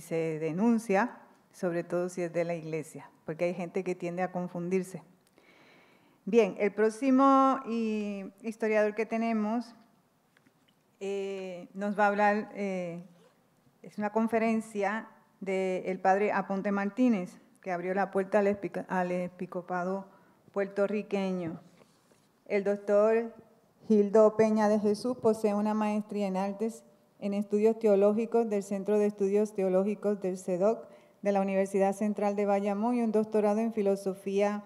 se denuncia, sobre todo si es de la iglesia, porque hay gente que tiende a confundirse. Bien, el próximo historiador que tenemos eh, nos va a hablar, eh, es una conferencia del padre Aponte Martínez, que abrió la puerta al, episcopado puertorriqueño. El doctor Gildo Peña de Jesús posee una maestría en artes en Estudios Teológicos del Centro de Estudios Teológicos del CEDOC de la Universidad Central de Bayamón y un doctorado en Filosofía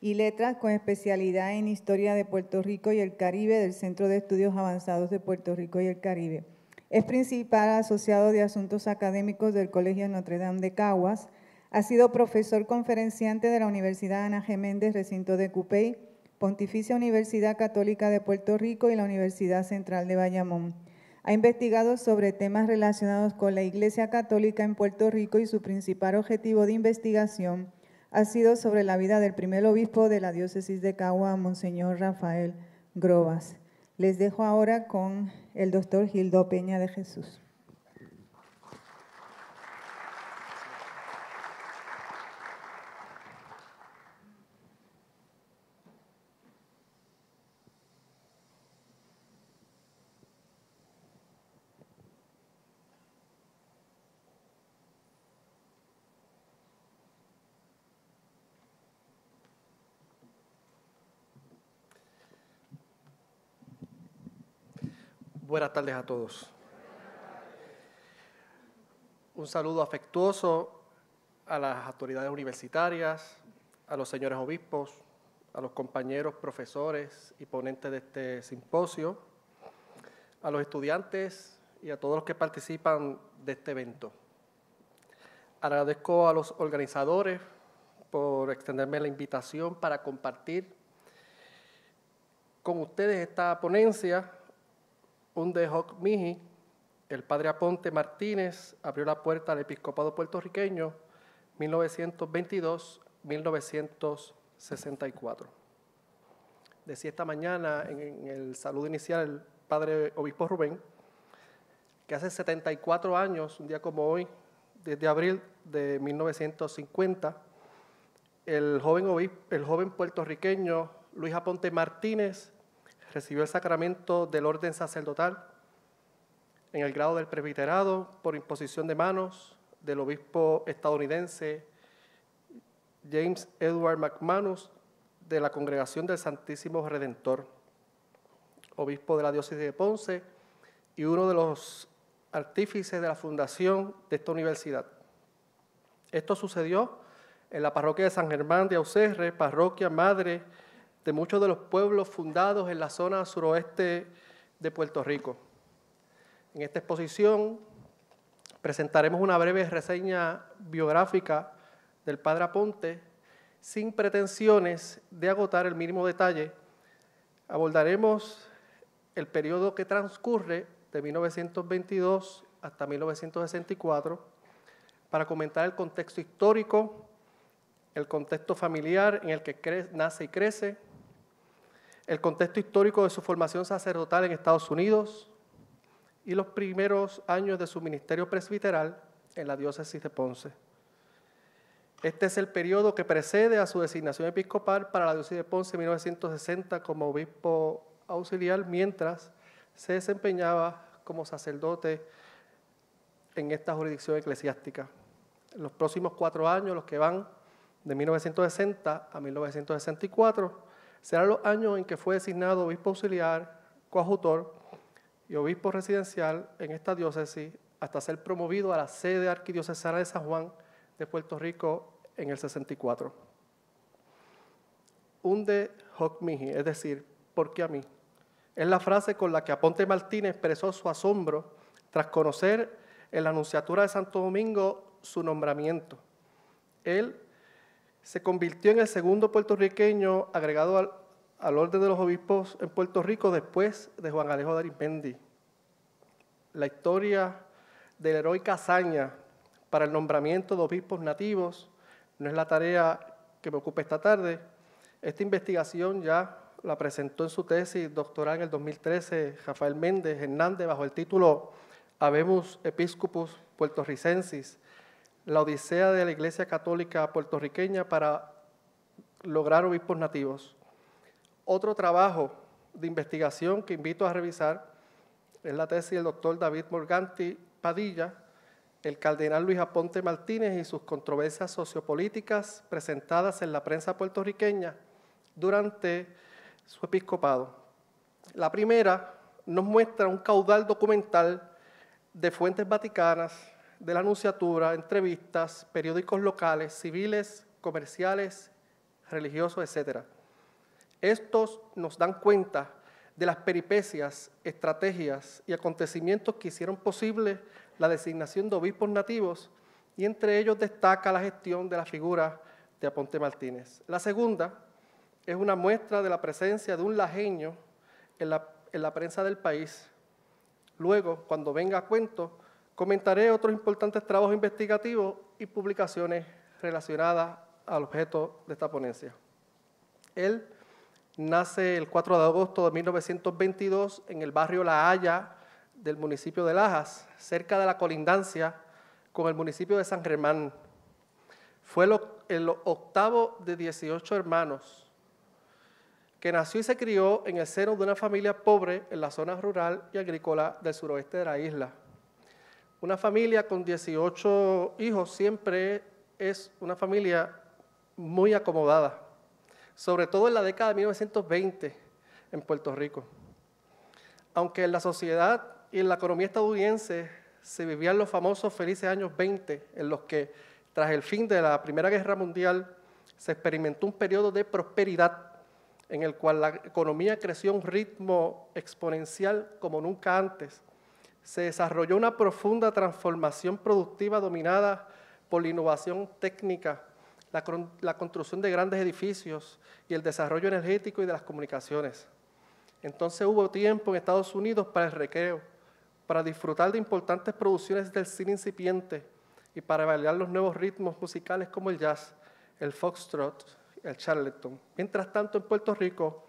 y Letras con especialidad en Historia de Puerto Rico y el Caribe del Centro de Estudios Avanzados de Puerto Rico y el Caribe. Es principal asociado de Asuntos Académicos del Colegio Notre Dame de Caguas. Ha sido profesor conferenciante de la Universidad Ana Geméndez recinto de Cupey, Pontificia Universidad Católica de Puerto Rico y la Universidad Central de Bayamón. Ha investigado sobre temas relacionados con la Iglesia Católica en Puerto Rico y su principal objetivo de investigación ha sido sobre la vida del primer obispo de la diócesis de Cagua, Monseñor Rafael Grobas. Les dejo ahora con el doctor Gildo Peña de Jesús. Buenas tardes a todos. Un saludo afectuoso a las autoridades universitarias, a los señores obispos, a los compañeros profesores y ponentes de este simposio, a los estudiantes y a todos los que participan de este evento. Agradezco a los organizadores por extenderme la invitación para compartir con ustedes esta ponencia un hoc Miji, el padre Aponte Martínez abrió la puerta al episcopado puertorriqueño 1922-1964. Decía esta mañana en el saludo inicial el padre obispo Rubén que hace 74 años, un día como hoy, desde abril de 1950, el joven, obispo, el joven puertorriqueño Luis Aponte Martínez recibió el sacramento del orden sacerdotal en el grado del presbiterado por imposición de manos del obispo estadounidense James Edward McManus de la Congregación del Santísimo Redentor, obispo de la diócesis de Ponce y uno de los artífices de la fundación de esta universidad. Esto sucedió en la parroquia de San Germán de Auxerre parroquia madre de muchos de los pueblos fundados en la zona suroeste de Puerto Rico. En esta exposición presentaremos una breve reseña biográfica del padre Aponte, sin pretensiones de agotar el mínimo detalle. Abordaremos el periodo que transcurre de 1922 hasta 1964 para comentar el contexto histórico, el contexto familiar en el que nace y crece, el contexto histórico de su formación sacerdotal en Estados Unidos y los primeros años de su ministerio presbiteral en la diócesis de Ponce. Este es el periodo que precede a su designación episcopal para la diócesis de Ponce en 1960 como obispo auxiliar, mientras se desempeñaba como sacerdote en esta jurisdicción eclesiástica. En los próximos cuatro años, los que van de 1960 a 1964, serán los años en que fue designado obispo auxiliar, coadjutor y obispo residencial en esta diócesis hasta ser promovido a la sede arquidiocesana de San Juan de Puerto Rico en el 64. Unde hoc mihi, es decir, ¿por qué a mí? Es la frase con la que Aponte Martínez expresó su asombro tras conocer en la Anunciatura de Santo Domingo su nombramiento. Él se convirtió en el segundo puertorriqueño agregado al, orden de los obispos en Puerto Rico después de Juan Alejo de La historia de la heroica hazaña para el nombramiento de obispos nativos no es la tarea que me ocupa esta tarde. Esta investigación ya la presentó en su tesis doctoral en el 2013 Rafael Méndez Hernández bajo el título Habemus Episcopus Puertorricensis, la odisea de la Iglesia Católica puertorriqueña para lograr obispos nativos. Otro trabajo de investigación que invito a revisar es la tesis del doctor David Morganti Padilla, el cardenal Luis Aponte Martínez y sus controversias sociopolíticas presentadas en la prensa puertorriqueña durante su episcopado. La primera nos muestra un caudal documental de fuentes vaticanas de la Anunciatura, entrevistas, periódicos locales, civiles, comerciales, religiosos, etc. Estos nos dan cuenta de las peripecias, estrategias y acontecimientos que hicieron posible la designación de obispos nativos y entre ellos destaca la gestión de la figura de Aponte Martínez. La segunda es una muestra de la presencia de un lajeño en la, en la prensa del país. Luego, cuando venga a cuento, Comentaré otros importantes trabajos investigativos y publicaciones relacionadas al objeto de esta ponencia. Él nace el 4 de agosto de 1922 en el barrio La Haya del municipio de Lajas, cerca de la colindancia con el municipio de San Germán. Fue el octavo de 18 hermanos que nació y se crió en el seno de una familia pobre en la zona rural y agrícola del suroeste de la isla. Una familia con 18 hijos siempre es una familia muy acomodada, sobre todo en la década de 1920 en Puerto Rico. Aunque en la sociedad y en la economía estadounidense se vivían los famosos felices años 20, en los que tras el fin de la Primera Guerra Mundial se experimentó un periodo de prosperidad en el cual la economía creció a un ritmo exponencial como nunca antes se desarrolló una profunda transformación productiva dominada por la innovación técnica, la, construcción de grandes edificios y el desarrollo energético y de las comunicaciones. Entonces hubo tiempo en Estados Unidos para el recreo, para disfrutar de importantes producciones del cine incipiente y para bailar los nuevos ritmos musicales como el jazz, el foxtrot, el charleston. Mientras tanto, en Puerto Rico,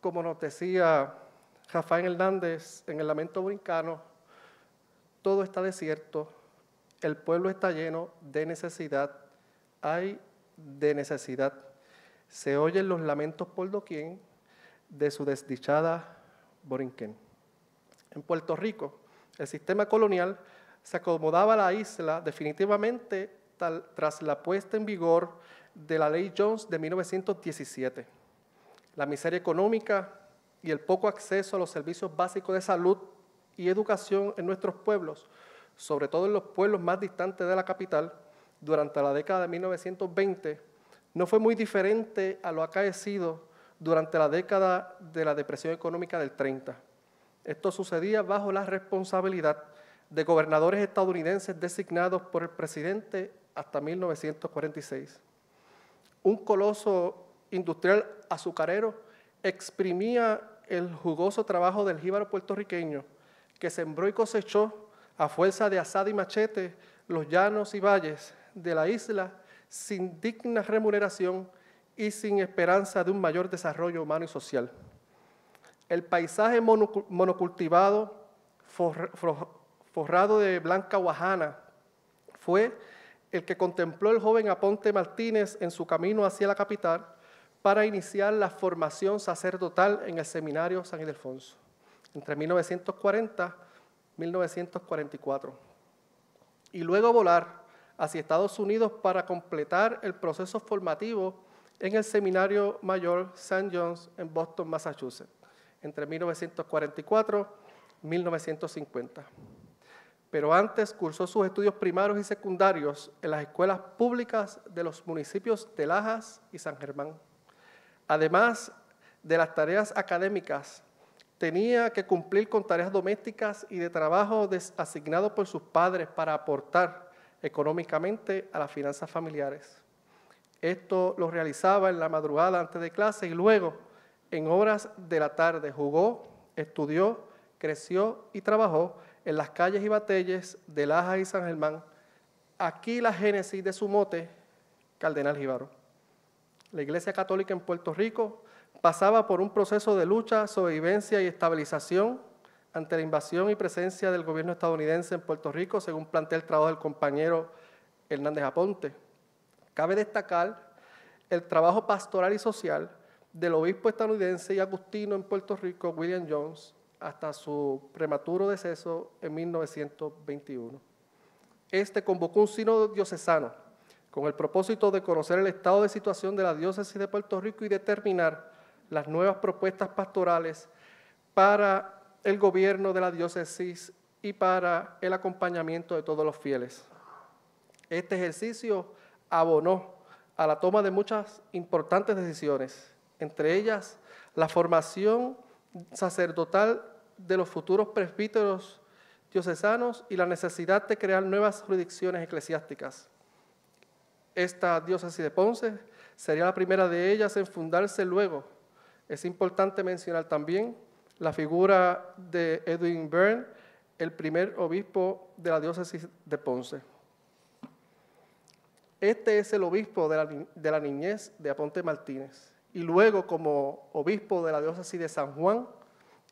como nos decía Jafán Hernández en el Lamento Brincano, todo está desierto, el pueblo está lleno de necesidad, hay de necesidad. Se oyen los lamentos por doquien de su desdichada Borinquén. En Puerto Rico, el sistema colonial se acomodaba a la isla definitivamente tras la puesta en vigor de la ley Jones de 1917. La miseria económica, y el poco acceso a los servicios básicos de salud y educación en nuestros pueblos, sobre todo en los pueblos más distantes de la capital, durante la década de 1920, no fue muy diferente a lo acaecido durante la década de la depresión económica del 30. Esto sucedía bajo la responsabilidad de gobernadores estadounidenses designados por el presidente hasta 1946. Un coloso industrial azucarero exprimía el jugoso trabajo del jíbaro puertorriqueño, que sembró y cosechó a fuerza de asada y machete los llanos y valles de la isla sin digna remuneración y sin esperanza de un mayor desarrollo humano y social. El paisaje monocultivado, forrado de blanca guajana, fue el que contempló el joven Aponte Martínez en su camino hacia la capital para iniciar la formación sacerdotal en el seminario San Ildefonso, entre 1940 1944. Y luego volar hacia Estados Unidos para completar el proceso formativo en el Seminario Mayor St. John's en Boston, Massachusetts, entre 1944 y 1950. Pero antes cursó sus estudios primarios y secundarios en las escuelas públicas de los municipios de Lajas y San Germán. Además de las tareas académicas, tenía que cumplir con tareas domésticas y de trabajo asignado por sus padres para aportar económicamente a las finanzas familiares. Esto lo realizaba en la madrugada antes de clase y luego en horas de la tarde jugó, estudió, creció y trabajó en las calles y batalles de Laja y San Germán. Aquí la génesis de su mote, Cardenal gibarro la Iglesia Católica en Puerto Rico pasaba por un proceso de lucha, sobrevivencia y estabilización ante la invasión y presencia del gobierno estadounidense en Puerto Rico, según plantea el trabajo del compañero Hernández Aponte. Cabe destacar el trabajo pastoral y social del obispo estadounidense y agustino en Puerto Rico, William Jones, hasta su prematuro deceso en 1921. Este convocó un sínodo diocesano con el propósito de conocer el estado de situación de la diócesis de Puerto Rico y determinar las nuevas propuestas pastorales para el gobierno de la diócesis y para el acompañamiento de todos los fieles. Este ejercicio abonó a la toma de muchas importantes decisiones, entre ellas la formación sacerdotal de los futuros presbíteros diocesanos y la necesidad de crear nuevas jurisdicciones eclesiásticas. Esta diócesis de Ponce sería la primera de ellas en fundarse luego. Es importante mencionar también la figura de Edwin Byrne, el primer obispo de la diócesis de Ponce. Este es el obispo de la, niñez de Aponte Martínez. Y luego, como obispo de la diócesis de San Juan,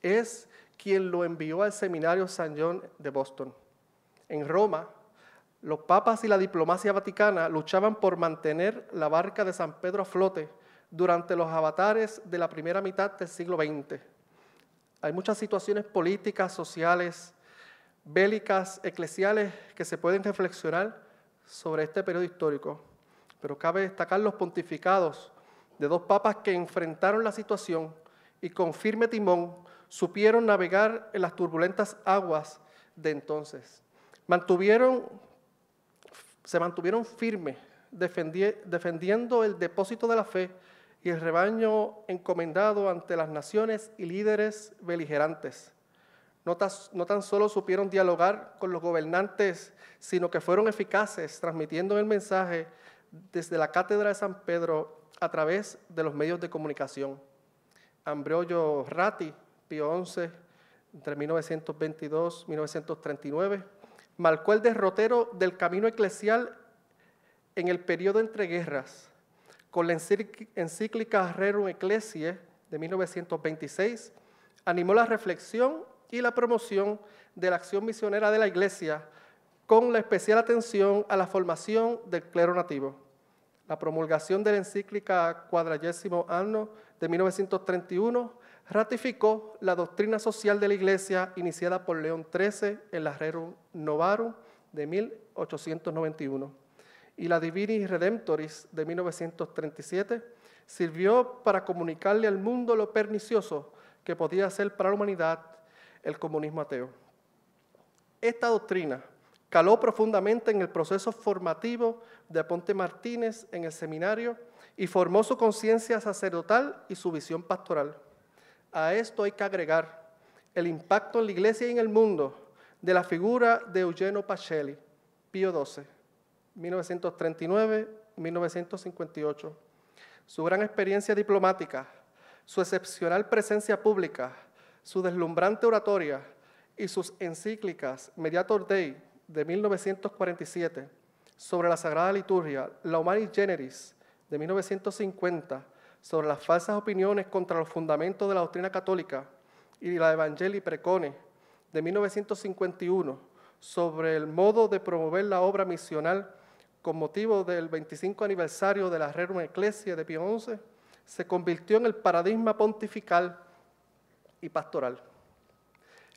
es quien lo envió al seminario San John de Boston. En Roma, los papas y la diplomacia vaticana luchaban por mantener la barca de San Pedro a flote durante los avatares de la primera mitad del siglo XX. Hay muchas situaciones políticas, sociales, bélicas, eclesiales que se pueden reflexionar sobre este periodo histórico, pero cabe destacar los pontificados de dos papas que enfrentaron la situación y con firme timón supieron navegar en las turbulentas aguas de entonces. Mantuvieron se mantuvieron firmes defendiendo el depósito de la fe y el rebaño encomendado ante las naciones y líderes beligerantes. No, tan solo supieron dialogar con los gobernantes, sino que fueron eficaces transmitiendo el mensaje desde la cátedra de San Pedro a través de los medios de comunicación. Ambrogio Ratti, Pío XI, entre 1922 y 1939 marcó el derrotero del camino eclesial en el periodo entre guerras, con la encíclica Rerum Ecclesiae de 1926, animó la reflexión y la promoción de la acción misionera de la Iglesia con la especial atención a la formación del clero nativo. La promulgación de la encíclica Cuadragésimo Anno de 1931 ratificó la doctrina social de la Iglesia iniciada por León XIII en la Rerum Novarum de 1891 y la Divini Redemptoris de 1937, sirvió para comunicarle al mundo lo pernicioso que podía ser para la humanidad el comunismo ateo. Esta doctrina caló profundamente en el proceso formativo de Ponte Martínez en el seminario y formó su conciencia sacerdotal y su visión pastoral a esto hay que agregar el impacto en la iglesia y en el mundo de la figura de Eugenio Pacelli, Pío XII, 1939-1958. Su gran experiencia diplomática, su excepcional presencia pública, su deslumbrante oratoria y sus encíclicas Mediator Dei de 1947 sobre la Sagrada Liturgia, La Humanis Generis de 1950 sobre las falsas opiniones contra los fundamentos de la doctrina católica y la Evangelii Precone de 1951 sobre el modo de promover la obra misional con motivo del 25 aniversario de la Rerum Ecclesia de Pío XI, se convirtió en el paradigma pontifical y pastoral.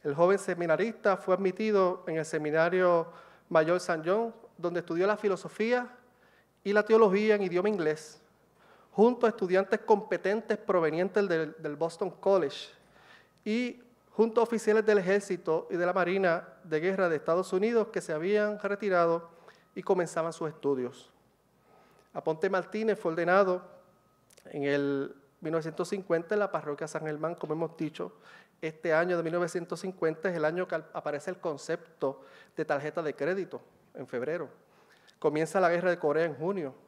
El joven seminarista fue admitido en el Seminario Mayor San John, donde estudió la filosofía y la teología en idioma inglés junto a estudiantes competentes provenientes del, Boston College y junto a oficiales del Ejército y de la Marina de Guerra de Estados Unidos que se habían retirado y comenzaban sus estudios. Aponte Martínez fue ordenado en el 1950 en la parroquia San Germán, como hemos dicho. Este año de 1950 es el año que aparece el concepto de tarjeta de crédito, en febrero. Comienza la guerra de Corea en junio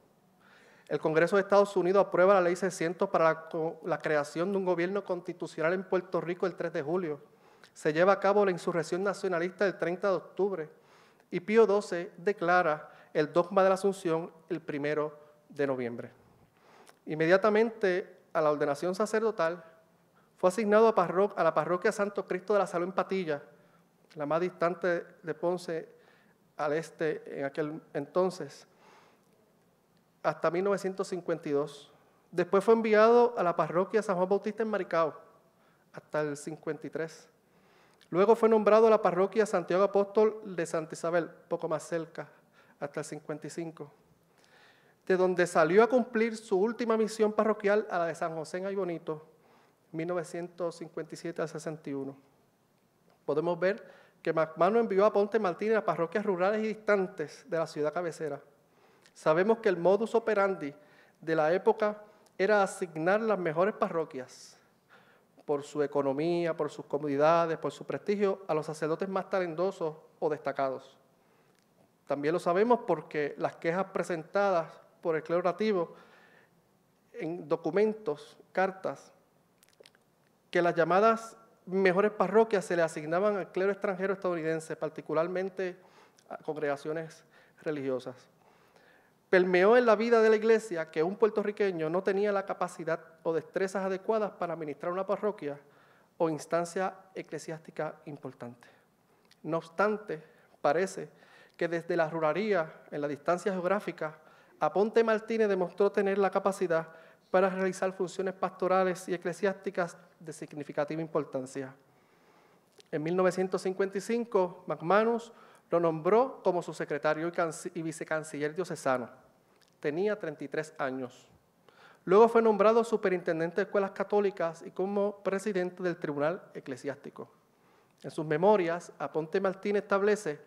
el Congreso de Estados Unidos aprueba la Ley 600 para la, creación de un gobierno constitucional en Puerto Rico el 3 de julio. Se lleva a cabo la insurrección nacionalista el 30 de octubre. Y Pío XII declara el dogma de la Asunción el 1 de noviembre. Inmediatamente a la ordenación sacerdotal fue asignado a, a la parroquia Santo Cristo de la Salud en Patilla, la más distante de Ponce al este en aquel entonces hasta 1952. Después fue enviado a la parroquia San Juan Bautista en Maricao hasta el 53. Luego fue nombrado a la parroquia Santiago Apóstol de Santa Isabel, poco más cerca, hasta el 55, de donde salió a cumplir su última misión parroquial a la de San José en Aybonito, 1957 al 61. Podemos ver que McMahon envió a Ponte Martínez a parroquias rurales y distantes de la ciudad cabecera. Sabemos que el modus operandi de la época era asignar las mejores parroquias por su economía, por sus comodidades, por su prestigio, a los sacerdotes más talentosos o destacados. También lo sabemos porque las quejas presentadas por el clero nativo en documentos, cartas, que las llamadas mejores parroquias se le asignaban al clero extranjero estadounidense, particularmente a congregaciones religiosas permeó en la vida de la iglesia que un puertorriqueño no tenía la capacidad o destrezas adecuadas para administrar una parroquia o instancia eclesiástica importante. No obstante, parece que desde la ruralía, en la distancia geográfica, Aponte Martínez demostró tener la capacidad para realizar funciones pastorales y eclesiásticas de significativa importancia. En 1955, McManus lo nombró como su secretario y, vicecanciller diocesano. Tenía 33 años. Luego fue nombrado superintendente de escuelas católicas y como presidente del Tribunal Eclesiástico. En sus memorias, Aponte Martínez establece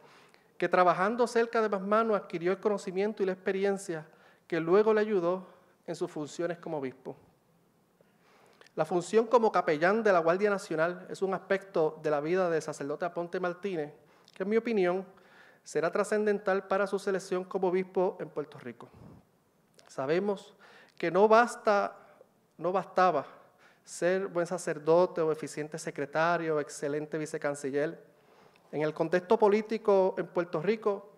que trabajando cerca de manos adquirió el conocimiento y la experiencia que luego le ayudó en sus funciones como obispo. La función como capellán de la Guardia Nacional es un aspecto de la vida del sacerdote Aponte Martínez que en mi opinión será trascendental para su selección como obispo en Puerto Rico. Sabemos que no, basta, no bastaba ser buen sacerdote o eficiente secretario, excelente vicecanciller. En el contexto político en Puerto Rico,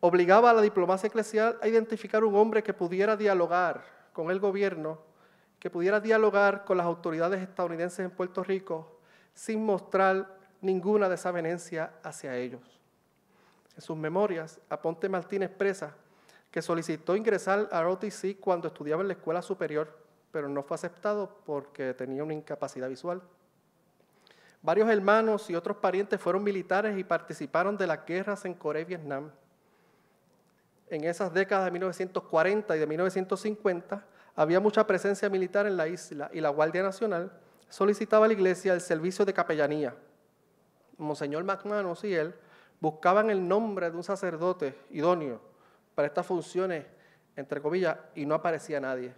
obligaba a la diplomacia eclesial a identificar un hombre que pudiera dialogar con el gobierno, que pudiera dialogar con las autoridades estadounidenses en Puerto Rico, sin mostrar ninguna desavenencia hacia ellos. En sus memorias, Aponte Martínez expresa que solicitó ingresar a ROTC cuando estudiaba en la escuela superior, pero no fue aceptado porque tenía una incapacidad visual. Varios hermanos y otros parientes fueron militares y participaron de las guerras en Corea y Vietnam. En esas décadas de 1940 y de 1950 había mucha presencia militar en la isla y la Guardia Nacional solicitaba a la iglesia el servicio de capellanía, Monseñor McManus y él buscaban el nombre de un sacerdote idóneo para estas funciones, entre comillas, y no aparecía nadie.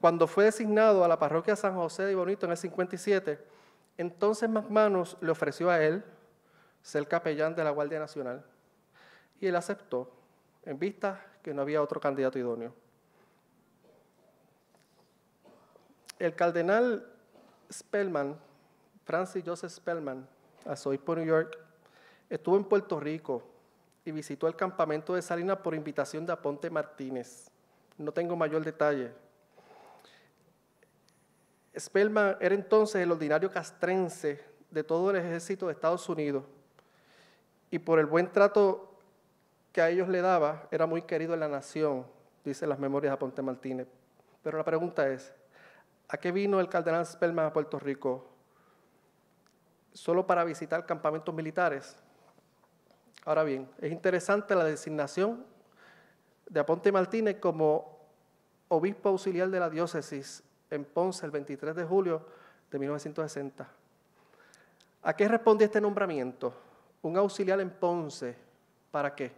Cuando fue designado a la parroquia San José de Bonito en el 57, entonces McManus le ofreció a él ser capellán de la Guardia Nacional y él aceptó, en vista que no había otro candidato idóneo. El cardenal Spellman, Francis Joseph Spellman, por New York, estuvo en Puerto Rico y visitó el campamento de Salinas por invitación de Aponte Martínez. No tengo mayor detalle. Spellman era entonces el ordinario castrense de todo el ejército de Estados Unidos y por el buen trato que a ellos le daba era muy querido en la nación, dicen las memorias de Aponte Martínez. Pero la pregunta es, ¿a qué vino el cardenal Spellman a Puerto Rico? solo para visitar campamentos militares. Ahora bien, es interesante la designación de Aponte Martínez como obispo auxiliar de la diócesis en Ponce el 23 de julio de 1960. ¿A qué responde este nombramiento? Un auxiliar en Ponce, ¿para qué?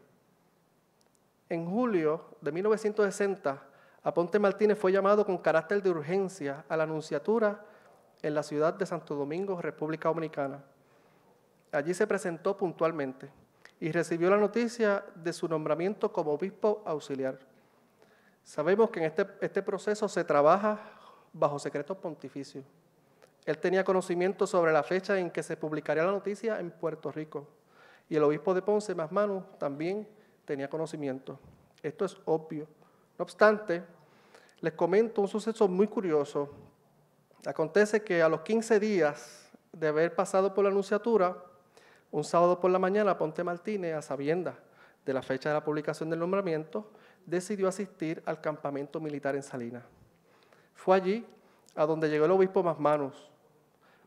En julio de 1960, Aponte Martínez fue llamado con carácter de urgencia a la anunciatura en la ciudad de Santo Domingo, República Dominicana. Allí se presentó puntualmente y recibió la noticia de su nombramiento como obispo auxiliar. Sabemos que en este, este, proceso se trabaja bajo secreto pontificio. Él tenía conocimiento sobre la fecha en que se publicaría la noticia en Puerto Rico. Y el obispo de Ponce, más Manu, también tenía conocimiento. Esto es obvio. No obstante, les comento un suceso muy curioso Acontece que a los 15 días de haber pasado por la anunciatura, un sábado por la mañana, Ponte Martínez, a sabienda de la fecha de la publicación del nombramiento, decidió asistir al campamento militar en Salinas. Fue allí a donde llegó el obispo Masmanos,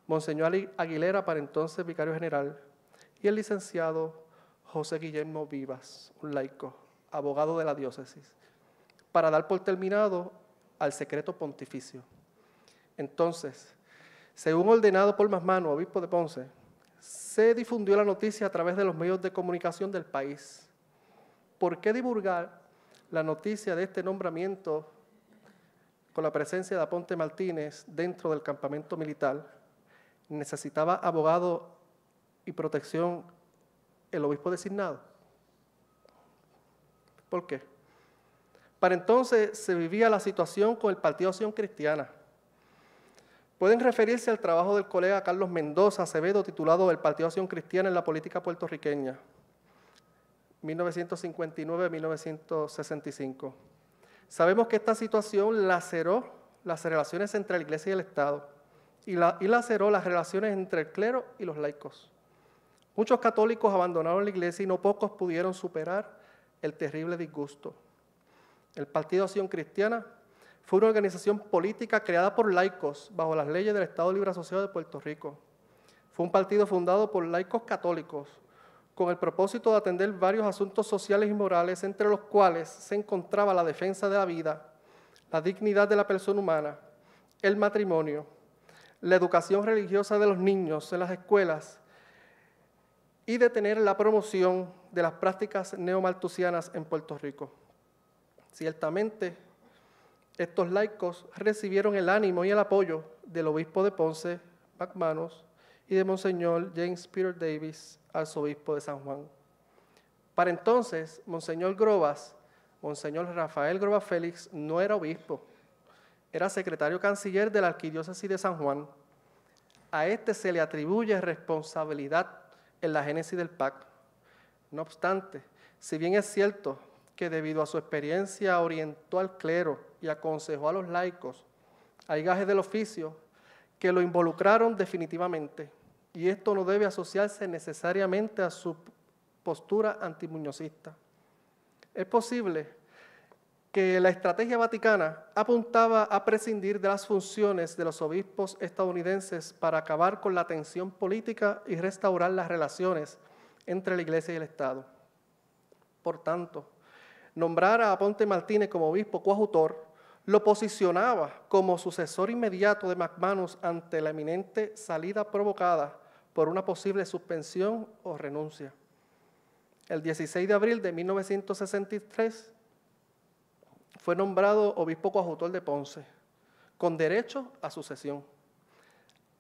Monseñor Aguilera, para entonces vicario general, y el licenciado José Guillermo Vivas, un laico, abogado de la diócesis, para dar por terminado al secreto pontificio. Entonces, según ordenado por Masmano, obispo de Ponce, se difundió la noticia a través de los medios de comunicación del país. ¿Por qué divulgar la noticia de este nombramiento con la presencia de Aponte Martínez dentro del campamento militar? ¿Necesitaba abogado y protección el obispo designado? ¿Por qué? Para entonces se vivía la situación con el Partido Acción Cristiana Pueden referirse al trabajo del colega Carlos Mendoza Acevedo titulado El Partido Acción Cristiana en la Política Puertorriqueña, 1959-1965. Sabemos que esta situación laceró las relaciones entre la Iglesia y el Estado y, la, y laceró las relaciones entre el clero y los laicos. Muchos católicos abandonaron la Iglesia y no pocos pudieron superar el terrible disgusto. El Partido Acción Cristiana fue una organización política creada por laicos bajo las leyes del Estado Libre Asociado de Puerto Rico. Fue un partido fundado por laicos católicos con el propósito de atender varios asuntos sociales y morales, entre los cuales se encontraba la defensa de la vida, la dignidad de la persona humana, el matrimonio, la educación religiosa de los niños en las escuelas y detener la promoción de las prácticas neomaltusianas en Puerto Rico. Ciertamente, estos laicos recibieron el ánimo y el apoyo del obispo de Ponce, Pacmanos, y de Monseñor James Peter Davis, arzobispo de San Juan. Para entonces, Monseñor Grobas, Monseñor Rafael Grobas Félix, no era obispo, era secretario canciller de la Arquidiócesis de San Juan. A este se le atribuye responsabilidad en la génesis del pacto. No obstante, si bien es cierto que debido a su experiencia orientó al clero y aconsejó a los laicos, a aigajes del oficio, que lo involucraron definitivamente. Y esto no debe asociarse necesariamente a su postura antimuñozista. Es posible que la estrategia vaticana apuntaba a prescindir de las funciones de los obispos estadounidenses para acabar con la tensión política y restaurar las relaciones entre la Iglesia y el Estado. Por tanto, nombrar a ponte Martínez como obispo coadjutor lo posicionaba como sucesor inmediato de McManus ante la eminente salida provocada por una posible suspensión o renuncia. El 16 de abril de 1963 fue nombrado obispo coadjutor de Ponce, con derecho a sucesión.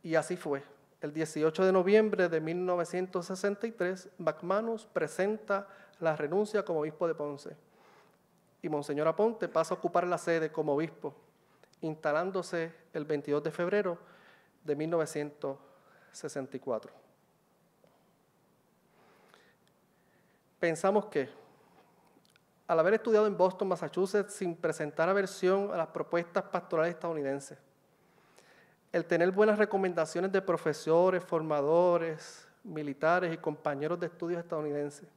Y así fue. El 18 de noviembre de 1963, McManus presenta la renuncia como obispo de Ponce y Monseñor Aponte pasa a ocupar la sede como obispo, instalándose el 22 de febrero de 1964. Pensamos que, al haber estudiado en Boston, Massachusetts, sin presentar aversión a las propuestas pastorales estadounidenses, el tener buenas recomendaciones de profesores, formadores, militares y compañeros de estudios estadounidenses,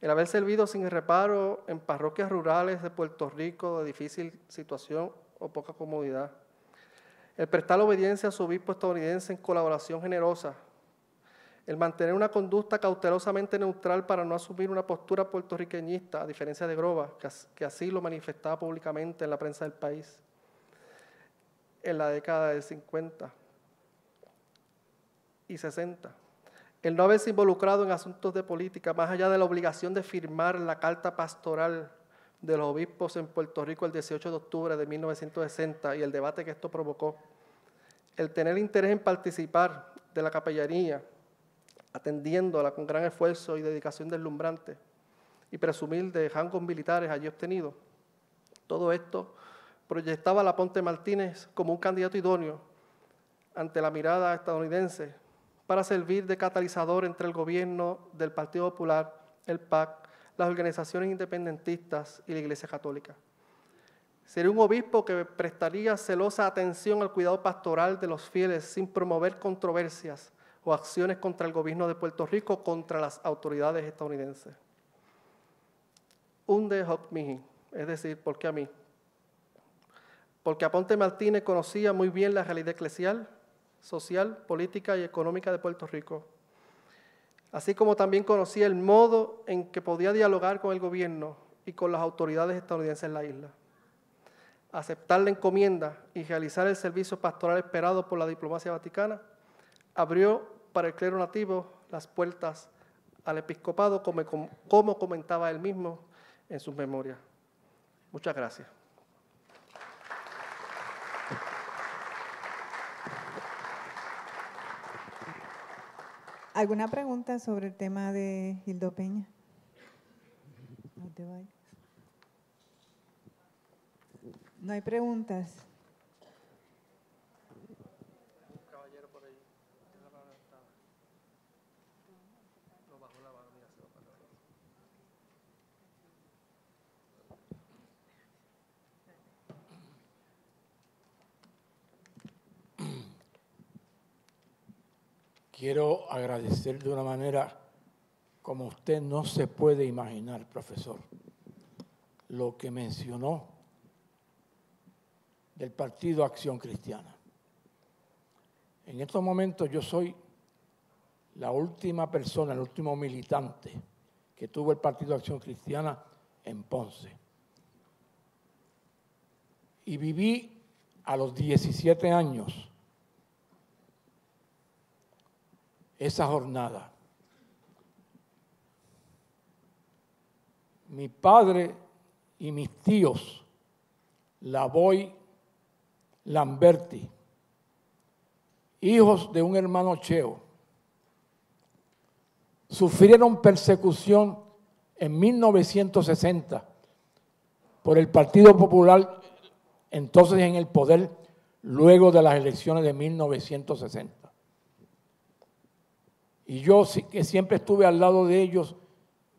el haber servido sin reparo en parroquias rurales de Puerto Rico de difícil situación o poca comodidad. El prestar obediencia a su obispo estadounidense en colaboración generosa. El mantener una conducta cautelosamente neutral para no asumir una postura puertorriqueñista, a diferencia de Groba, que así lo manifestaba públicamente en la prensa del país en la década de 50 y 60 el no haberse involucrado en asuntos de política, más allá de la obligación de firmar la carta pastoral de los obispos en Puerto Rico el 18 de octubre de 1960 y el debate que esto provocó, el tener interés en participar de la capellanía, atendiéndola con gran esfuerzo y dedicación deslumbrante, y presumir de rangos militares allí obtenidos, todo esto proyectaba a La Ponte Martínez como un candidato idóneo ante la mirada estadounidense para servir de catalizador entre el gobierno del Partido Popular, el PAC, las organizaciones independentistas y la Iglesia Católica. Sería un obispo que prestaría celosa atención al cuidado pastoral de los fieles sin promover controversias o acciones contra el gobierno de Puerto Rico contra las autoridades estadounidenses. Un de es decir, ¿por qué a mí? Porque Aponte Martínez conocía muy bien la realidad eclesial, social, política y económica de Puerto Rico, así como también conocía el modo en que podía dialogar con el gobierno y con las autoridades estadounidenses en la isla, aceptar la encomienda y realizar el servicio pastoral esperado por la diplomacia vaticana, abrió para el clero nativo las puertas al episcopado como, como comentaba él mismo en sus memorias. Muchas gracias. ¿Alguna pregunta sobre el tema de Hildo Peña? No No hay preguntas. quiero agradecer de una manera como usted no se puede imaginar, profesor, lo que mencionó del Partido Acción Cristiana. En estos momentos yo soy la última persona, el último militante que tuvo el Partido Acción Cristiana en Ponce. Y viví a los 17 años esa jornada. Mi padre y mis tíos, Lavoy Lamberti, hijos de un hermano Cheo, sufrieron persecución en 1960 por el Partido Popular, entonces en el poder, luego de las elecciones de 1960. Y yo que siempre estuve al lado de ellos,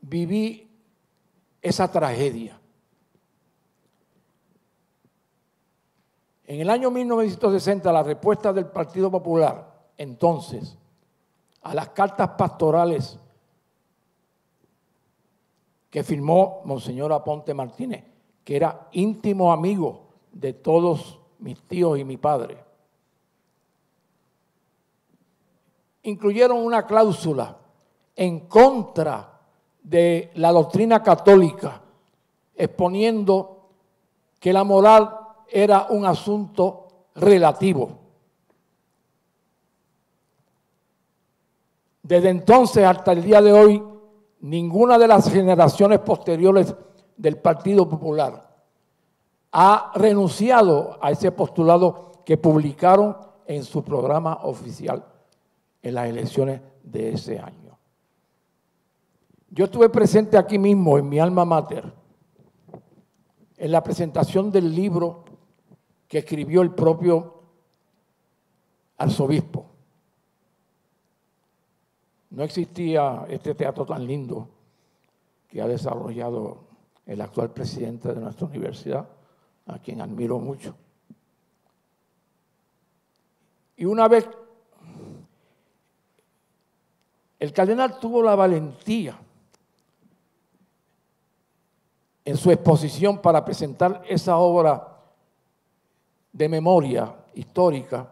viví esa tragedia. En el año 1960, la respuesta del Partido Popular, entonces, a las cartas pastorales que firmó Monseñor Aponte Martínez, que era íntimo amigo de todos mis tíos y mi padre. incluyeron una cláusula en contra de la doctrina católica, exponiendo que la moral era un asunto relativo. Desde entonces hasta el día de hoy, ninguna de las generaciones posteriores del Partido Popular ha renunciado a ese postulado que publicaron en su programa oficial en las elecciones de ese año. Yo estuve presente aquí mismo, en mi alma mater, en la presentación del libro que escribió el propio arzobispo. No existía este teatro tan lindo que ha desarrollado el actual presidente de nuestra universidad, a quien admiro mucho. Y una vez el cardenal tuvo la valentía en su exposición para presentar esa obra de memoria histórica,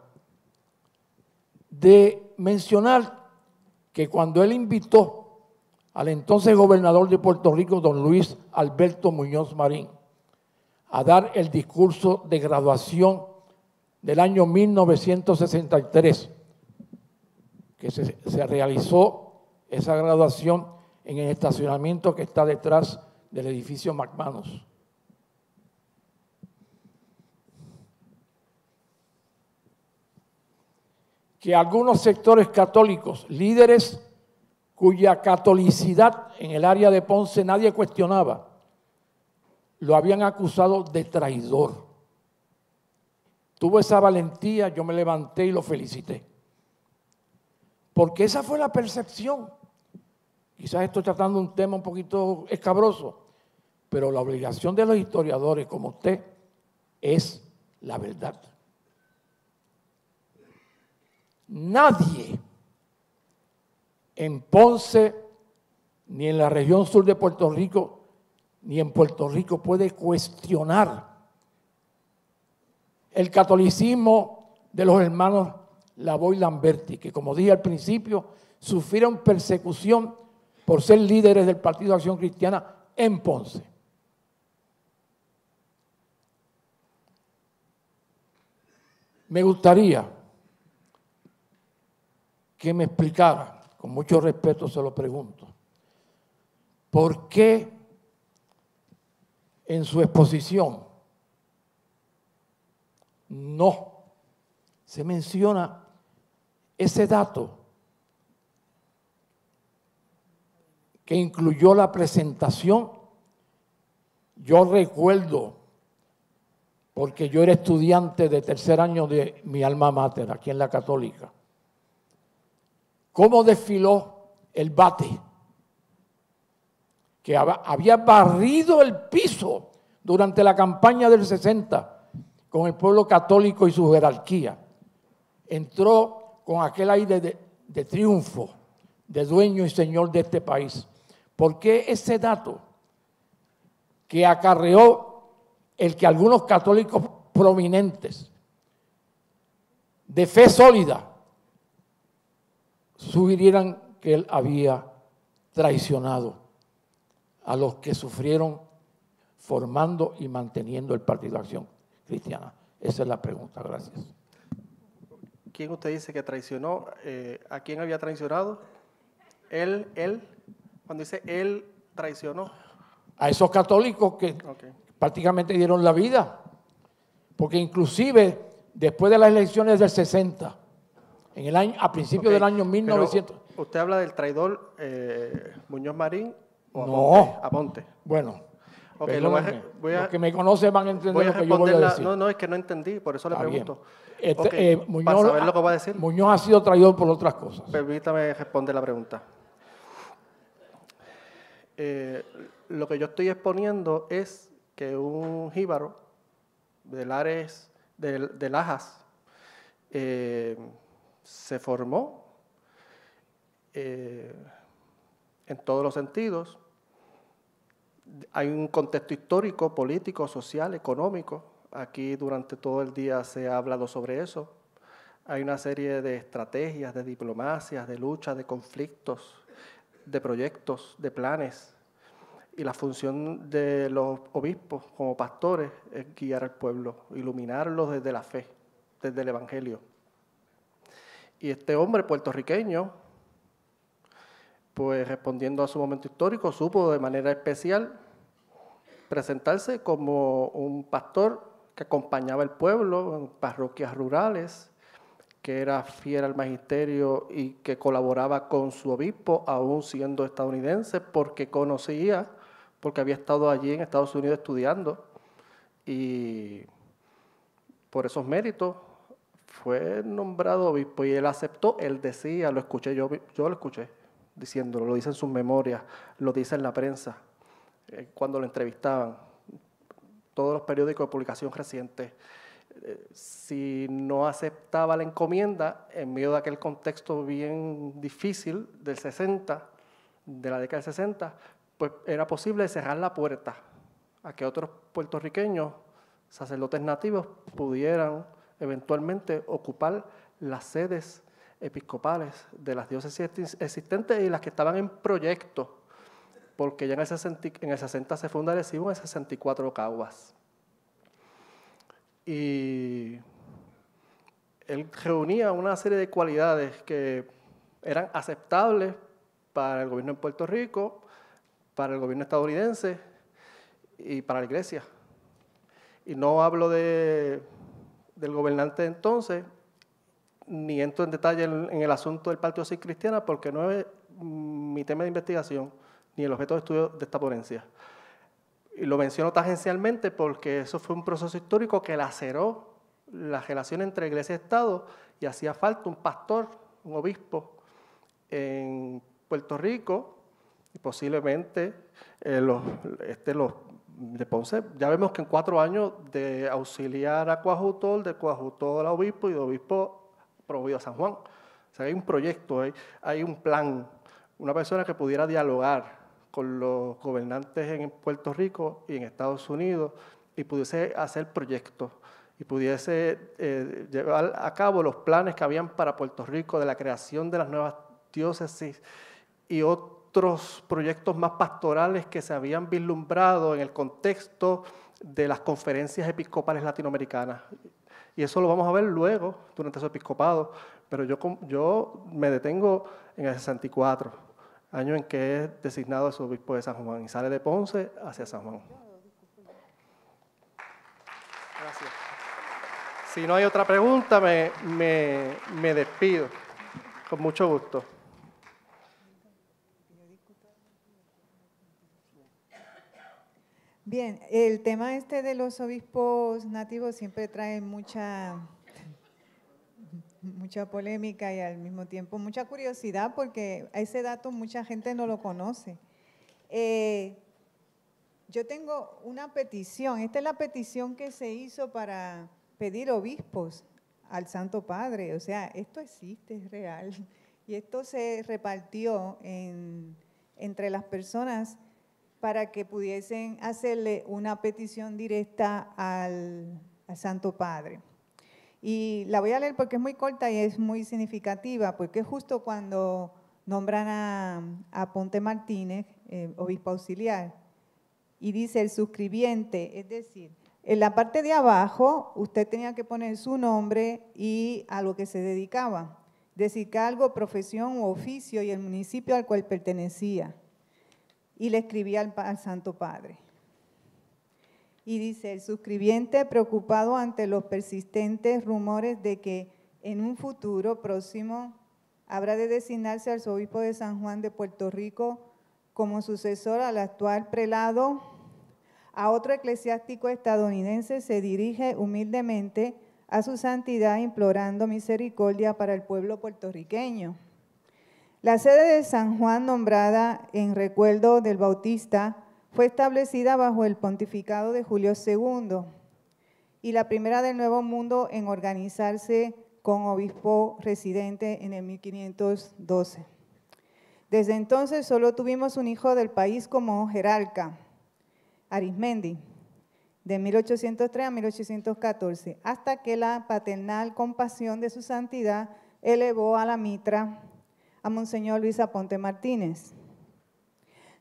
de mencionar que cuando él invitó al entonces gobernador de Puerto Rico, don Luis Alberto Muñoz Marín, a dar el discurso de graduación del año 1963, que se, realizó esa graduación en el estacionamiento que está detrás del edificio Macmanus. Que algunos sectores católicos, líderes cuya catolicidad en el área de Ponce nadie cuestionaba, lo habían acusado de traidor. Tuvo esa valentía, yo me levanté y lo felicité. Porque esa fue la percepción. Quizás estoy tratando un tema un poquito escabroso, pero la obligación de los historiadores como usted es la verdad. Nadie en Ponce, ni en la región sur de Puerto Rico, ni en Puerto Rico puede cuestionar el catolicismo de los hermanos la Lamberti, que como dije al principio, sufrieron persecución por ser líderes del Partido de Acción Cristiana en Ponce. Me gustaría que me explicara, con mucho respeto se lo pregunto, por qué en su exposición no se menciona ese dato que incluyó la presentación, yo recuerdo, porque yo era estudiante de tercer año de mi alma mater, aquí en la católica, cómo desfiló el bate, que había barrido el piso durante la campaña del 60 con el pueblo católico y su jerarquía. Entró con aquel aire de, triunfo, de dueño y señor de este país. ¿Por qué ese dato que acarreó el que algunos católicos prominentes de fe sólida sugirieran que él había traicionado a los que sufrieron formando y manteniendo el Partido de Acción Cristiana? Esa es la pregunta, gracias. ¿Quién usted dice que traicionó? Eh, ¿A quién había traicionado? Él, él, cuando dice él traicionó. A esos católicos que prácticamente dieron la vida. Porque inclusive después de las elecciones del 60, en el año, a principios del año 1900. ¿Usted habla del traidor eh, Muñoz Marín o Aponte? No. Bueno, lo, voy a, Los que me conocen van a entender lo que yo voy a decir. No, no, es que no entendí, por eso le pregunto. Este, eh, Muñoz, saber lo que va a decir. ha sido traidor por otras cosas. Permítame responder la pregunta. Eh, lo que yo estoy exponiendo es que un jíbaro de lares de Lajas, eh, se formó en todos los sentidos hay un contexto histórico, político, social, económico. Aquí durante todo el día se ha hablado sobre eso. Hay una serie de estrategias, de diplomacias, de luchas, de conflictos, de proyectos, de planes. Y la función de los obispos como pastores es guiar al pueblo, iluminarlo desde la fe, desde el Evangelio. Y este hombre puertorriqueño, pues respondiendo a su momento histórico, supo de manera especial presentarse como un pastor que acompañaba al pueblo en parroquias rurales, que era fiel al magisterio y que colaboraba con su obispo, aún siendo estadounidense, porque conocía, porque había estado allí en Estados Unidos estudiando. Y por esos méritos fue nombrado obispo y él aceptó, él decía, lo escuché, yo, yo lo escuché diciéndolo, lo dice en sus memorias, lo dice en la prensa, eh, cuando lo entrevistaban, todos los periódicos de publicación reciente. Eh, si no aceptaba la encomienda, en medio de aquel contexto bien difícil del 60, de la década del 60, pues era posible cerrar la puerta a que otros puertorriqueños, sacerdotes nativos, pudieran eventualmente ocupar las sedes episcopales de las diócesis existentes y las que estaban en proyecto, porque ya en el 60, se funda en 64 Caguas. Y él reunía una serie de cualidades que eran aceptables para el gobierno en Puerto Rico, para el gobierno estadounidense y para la iglesia. Y no hablo de, del gobernante de entonces, ni entro en detalle en, el asunto del Partido Sin Cristiana porque no es mm, mi tema de investigación ni el objeto de estudio de esta ponencia. Y lo menciono tangencialmente porque eso fue un proceso histórico que laceró la relación entre iglesia y Estado y hacía falta un pastor, un obispo en Puerto Rico y posiblemente eh, los, este, los de Ponce. Ya vemos que en cuatro años de auxiliar a Coajutol de Coajutol a obispo y de obispo a San Juan. O sea, hay un proyecto, hay, un plan, una persona que pudiera dialogar con los gobernantes en Puerto Rico y en Estados Unidos y pudiese hacer proyectos y pudiese eh, llevar a cabo los planes que habían para Puerto Rico de la creación de las nuevas diócesis y otros proyectos más pastorales que se habían vislumbrado en el contexto de las conferencias episcopales latinoamericanas y eso lo vamos a ver luego, durante su episcopado, pero yo, yo me detengo en el 64, año en que es designado su obispo de San Juan y sale de Ponce hacia San Juan. Gracias. Si no hay otra pregunta, me despido. Con mucho gusto. Bien, el tema este de los obispos nativos siempre trae mucha, mucha polémica y al mismo tiempo mucha curiosidad porque ese dato mucha gente no lo conoce. Eh, yo tengo una petición, esta es la petición que se hizo para pedir obispos al Santo Padre, o sea, esto existe, es real, y esto se repartió entre las personas para que pudiesen hacerle una petición directa al, Santo Padre. Y la voy a leer porque es muy corta y es muy significativa, porque es justo cuando nombran a, Ponte Martínez, eh, obispo auxiliar, y dice el suscribiente, es decir, en la parte de abajo usted tenía que poner su nombre y a lo que se dedicaba, decir cargo, profesión u oficio y el municipio al cual pertenecía y le escribí al, Santo Padre. Y dice, el suscribiente preocupado ante los persistentes rumores de que en un futuro próximo habrá de designarse al obispo de San Juan de Puerto Rico como sucesor al actual prelado, a otro eclesiástico estadounidense se dirige humildemente a su santidad implorando misericordia para el pueblo puertorriqueño. La sede de San Juan, nombrada en recuerdo del Bautista, fue establecida bajo el pontificado de Julio II y la primera del Nuevo Mundo en organizarse con obispo residente en el 1512. Desde entonces solo tuvimos un hijo del país como jerarca, Arismendi, de 1803 a 1814, hasta que la paternal compasión de su santidad elevó a la mitra a Monseñor Luisa Ponte Martínez.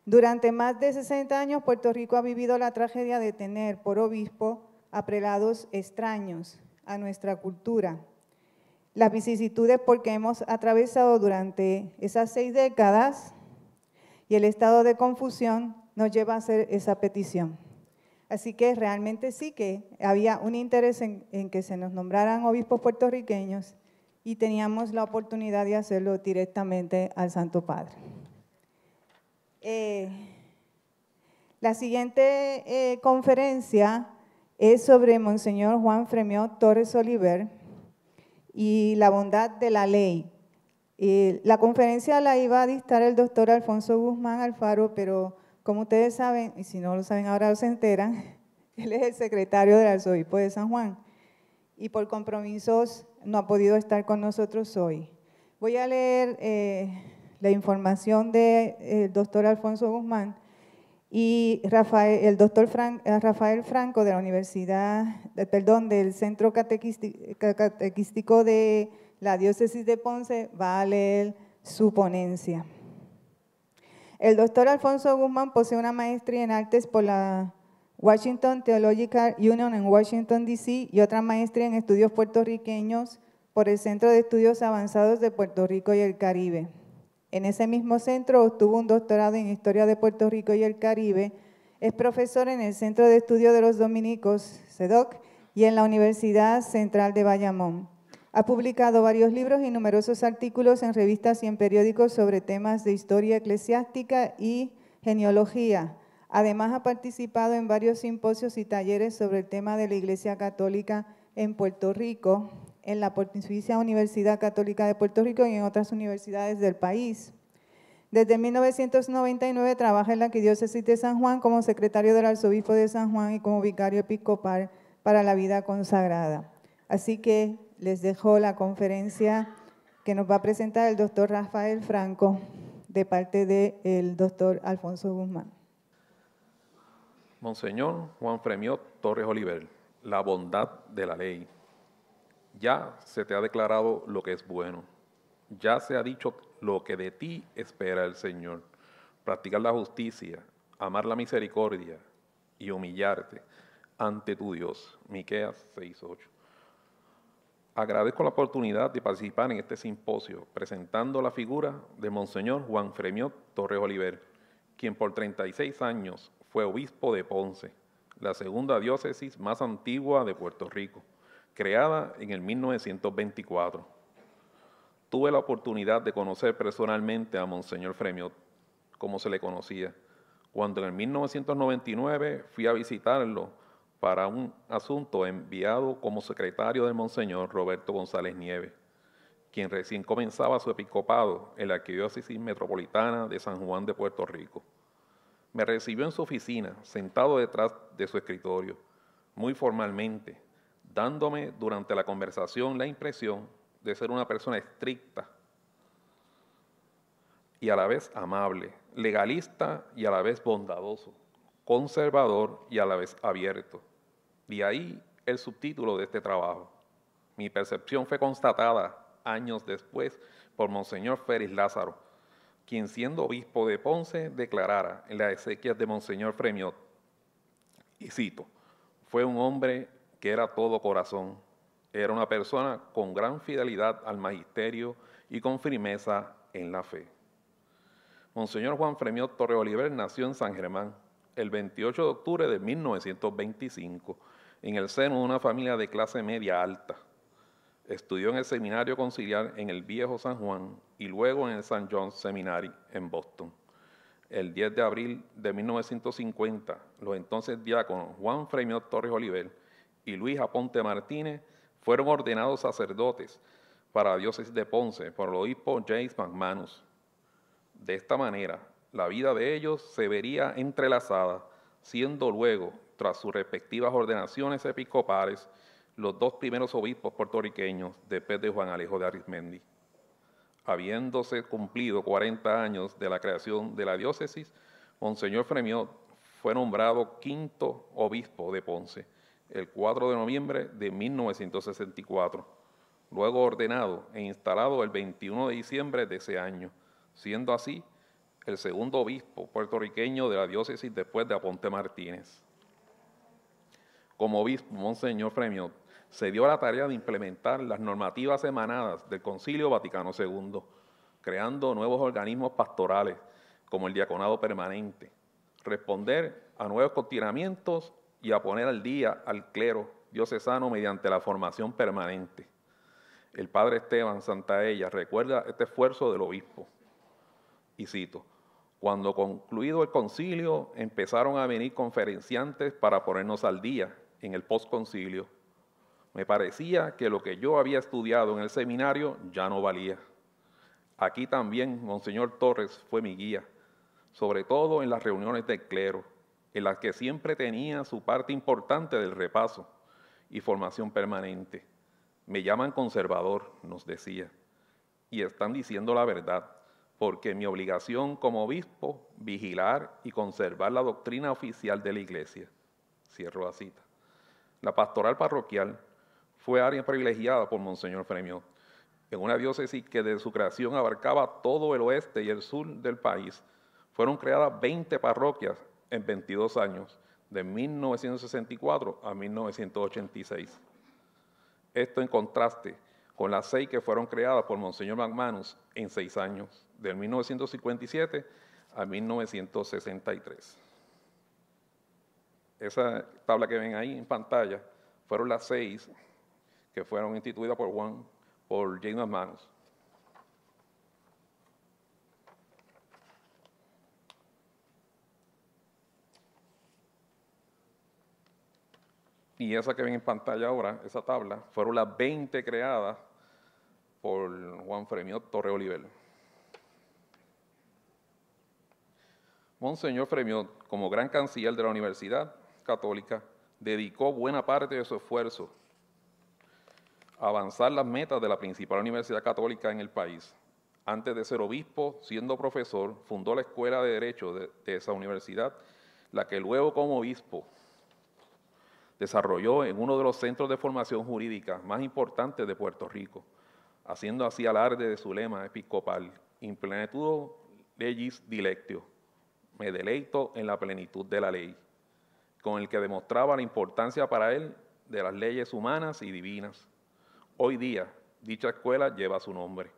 Durante más de 60 años, Puerto Rico ha vivido la tragedia de tener por obispo a prelados extraños a nuestra cultura. Las vicisitudes porque hemos atravesado durante esas seis décadas y el estado de confusión nos lleva a hacer esa petición. Así que realmente sí que había un interés en que se nos nombraran obispos puertorriqueños y teníamos la oportunidad de hacerlo directamente al Santo Padre. Eh, la siguiente eh, conferencia es sobre Monseñor Juan Fremio Torres Oliver y la bondad de la ley. Eh, la conferencia la iba a dictar el doctor Alfonso Guzmán Alfaro, pero como ustedes saben, y si no lo saben ahora se enteran, [LAUGHS] él es el secretario del arzobispo de San Juan. Y por compromisos no ha podido estar con nosotros hoy. Voy a leer eh, la información del eh, doctor Alfonso Guzmán y Rafael, el doctor eh, Rafael Franco de la Universidad, perdón, del Centro Catequístico de la Diócesis de Ponce va a leer su ponencia. El doctor Alfonso Guzmán posee una maestría en artes por la Washington Theological Union en Washington, D.C. y otra maestría en estudios puertorriqueños por el Centro de Estudios Avanzados de Puerto Rico y el Caribe. En ese mismo centro obtuvo un doctorado en Historia de Puerto Rico y el Caribe. Es profesor en el Centro de Estudio de los Dominicos, CEDOC, y en la Universidad Central de Bayamón. Ha publicado varios libros y numerosos artículos en revistas y en periódicos sobre temas de historia eclesiástica y genealogía. Además, ha participado en varios simposios y talleres sobre el tema de la Iglesia Católica en Puerto Rico, en la Pontificia Universidad Católica de Puerto Rico y en otras universidades del país. Desde 1999 trabaja en la Arquidiócesis de San Juan como secretario del Arzobispo de San Juan y como vicario episcopal para la vida consagrada. Así que les dejo la conferencia que nos va a presentar el doctor Rafael Franco de parte del doctor Alfonso Guzmán. Monseñor Juan Fremio Torres Oliver, la bondad de la ley. Ya se te ha declarado lo que es bueno. Ya se ha dicho lo que de ti espera el Señor. Practicar la justicia, amar la misericordia y humillarte ante tu Dios. Miqueas 6:8. Agradezco la oportunidad de participar en este simposio, presentando la figura de Monseñor Juan Fremiot Torres Oliver, quien por 36 años fue obispo de Ponce, la segunda diócesis más antigua de Puerto Rico, creada en el 1924. Tuve la oportunidad de conocer personalmente a Monseñor Fremio como se le conocía, cuando en el 1999 fui a visitarlo para un asunto enviado como secretario del Monseñor Roberto González Nieves, quien recién comenzaba su episcopado en la Arquidiócesis Metropolitana de San Juan de Puerto Rico. Me recibió en su oficina, sentado detrás de su escritorio, muy formalmente, dándome durante la conversación la impresión de ser una persona estricta y a la vez amable, legalista y a la vez bondadoso, conservador y a la vez abierto. Y ahí el subtítulo de este trabajo. Mi percepción fue constatada años después por Monseñor Félix Lázaro, quien siendo obispo de Ponce declarara en las exequias de Monseñor Fremiot, y cito, fue un hombre que era todo corazón, era una persona con gran fidelidad al magisterio y con firmeza en la fe. Monseñor Juan Fremiot Oliver nació en San Germán el 28 de octubre de 1925, en el seno de una familia de clase media alta. Estudió en el Seminario Conciliar en el Viejo San Juan y luego en el St. John's Seminary en Boston. El 10 de abril de 1950, los entonces diáconos Juan Fremio Torres Oliver y Luis Aponte Martínez fueron ordenados sacerdotes para la diócesis de Ponce por el obispo James McManus. De esta manera, la vida de ellos se vería entrelazada, siendo luego, tras sus respectivas ordenaciones episcopales, los dos primeros obispos puertorriqueños después de Juan Alejo de Arismendi. Habiéndose cumplido 40 años de la creación de la diócesis, Monseñor Fremiot fue nombrado quinto obispo de Ponce el 4 de noviembre de 1964, luego ordenado e instalado el 21 de diciembre de ese año, siendo así el segundo obispo puertorriqueño de la diócesis después de Aponte Martínez. Como obispo, Monseñor Fremiot se dio la tarea de implementar las normativas emanadas del Concilio Vaticano II, creando nuevos organismos pastorales como el diaconado permanente, responder a nuevos continuamientos y a poner al día al clero diocesano mediante la formación permanente. El padre Esteban Santaella recuerda este esfuerzo del obispo y cito, cuando concluido el concilio empezaron a venir conferenciantes para ponernos al día en el postconcilio me parecía que lo que yo había estudiado en el seminario ya no valía. Aquí también Monseñor Torres fue mi guía, sobre todo en las reuniones del clero, en las que siempre tenía su parte importante del repaso y formación permanente. Me llaman conservador, nos decía, y están diciendo la verdad, porque mi obligación como obispo, vigilar y conservar la doctrina oficial de la iglesia. Cierro la cita. La pastoral parroquial fue área privilegiada por Monseñor Fremio. en una diócesis que de su creación abarcaba todo el oeste y el sur del país. Fueron creadas 20 parroquias en 22 años, de 1964 a 1986. Esto en contraste con las seis que fueron creadas por Monseñor McManus en seis años, de 1957 a 1963. Esa tabla que ven ahí en pantalla fueron las seis que fueron instituidas por Juan, por James Manos. Y esa que ven en pantalla ahora, esa tabla, fueron las 20 creadas por Juan Fremiot Torre Oliver. Monseñor Fremiot, como gran canciller de la Universidad Católica, dedicó buena parte de su esfuerzo avanzar las metas de la principal universidad católica en el país. Antes de ser obispo, siendo profesor, fundó la Escuela de Derecho de, esa universidad, la que luego como obispo desarrolló en uno de los centros de formación jurídica más importantes de Puerto Rico, haciendo así alarde de su lema episcopal, in plenitud legis dilectio, me deleito en la plenitud de la ley, con el que demostraba la importancia para él de las leyes humanas y divinas, Hoy día, dicha escuela lleva su nombre.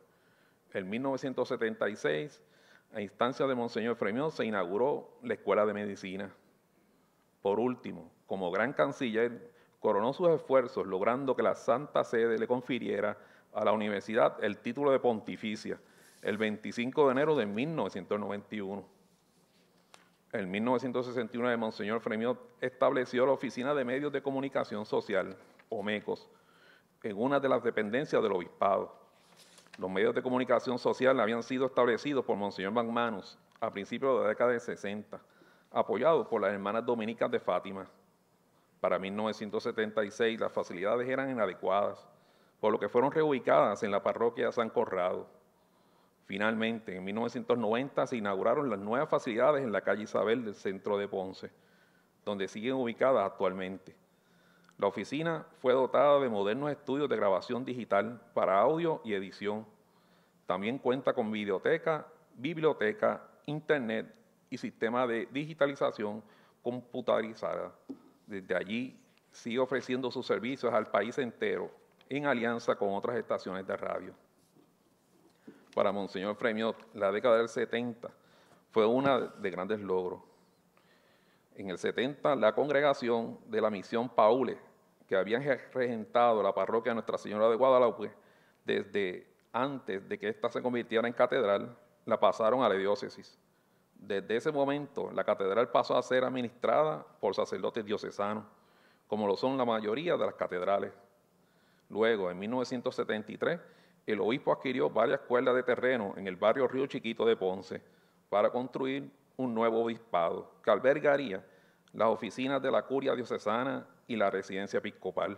En 1976, a instancia de Monseñor Fremio, se inauguró la Escuela de Medicina. Por último, como gran canciller, coronó sus esfuerzos logrando que la Santa Sede le confiriera a la universidad el título de pontificia el 25 de enero de 1991. En 1961, Monseñor Fremiot estableció la Oficina de Medios de Comunicación Social, OMECOS, en una de las dependencias del obispado. Los medios de comunicación social habían sido establecidos por Monseñor Manus a principios de la década de 60, apoyados por las hermanas dominicas de Fátima. Para 1976 las facilidades eran inadecuadas, por lo que fueron reubicadas en la parroquia San Corrado. Finalmente, en 1990 se inauguraron las nuevas facilidades en la calle Isabel del centro de Ponce, donde siguen ubicadas actualmente. La oficina fue dotada de modernos estudios de grabación digital para audio y edición. También cuenta con videoteca, biblioteca, internet y sistema de digitalización computarizada. Desde allí sigue ofreciendo sus servicios al país entero en alianza con otras estaciones de radio. Para Monseñor Fremiot, la década del 70 fue una de grandes logros. En el 70, la congregación de la misión Paule que habían regentado la parroquia Nuestra Señora de Guadalupe desde antes de que ésta se convirtiera en catedral, la pasaron a la diócesis. Desde ese momento, la catedral pasó a ser administrada por sacerdotes diocesanos, como lo son la mayoría de las catedrales. Luego, en 1973, el obispo adquirió varias cuerdas de terreno en el barrio Río Chiquito de Ponce para construir un nuevo obispado que albergaría las oficinas de la curia diocesana y la residencia episcopal.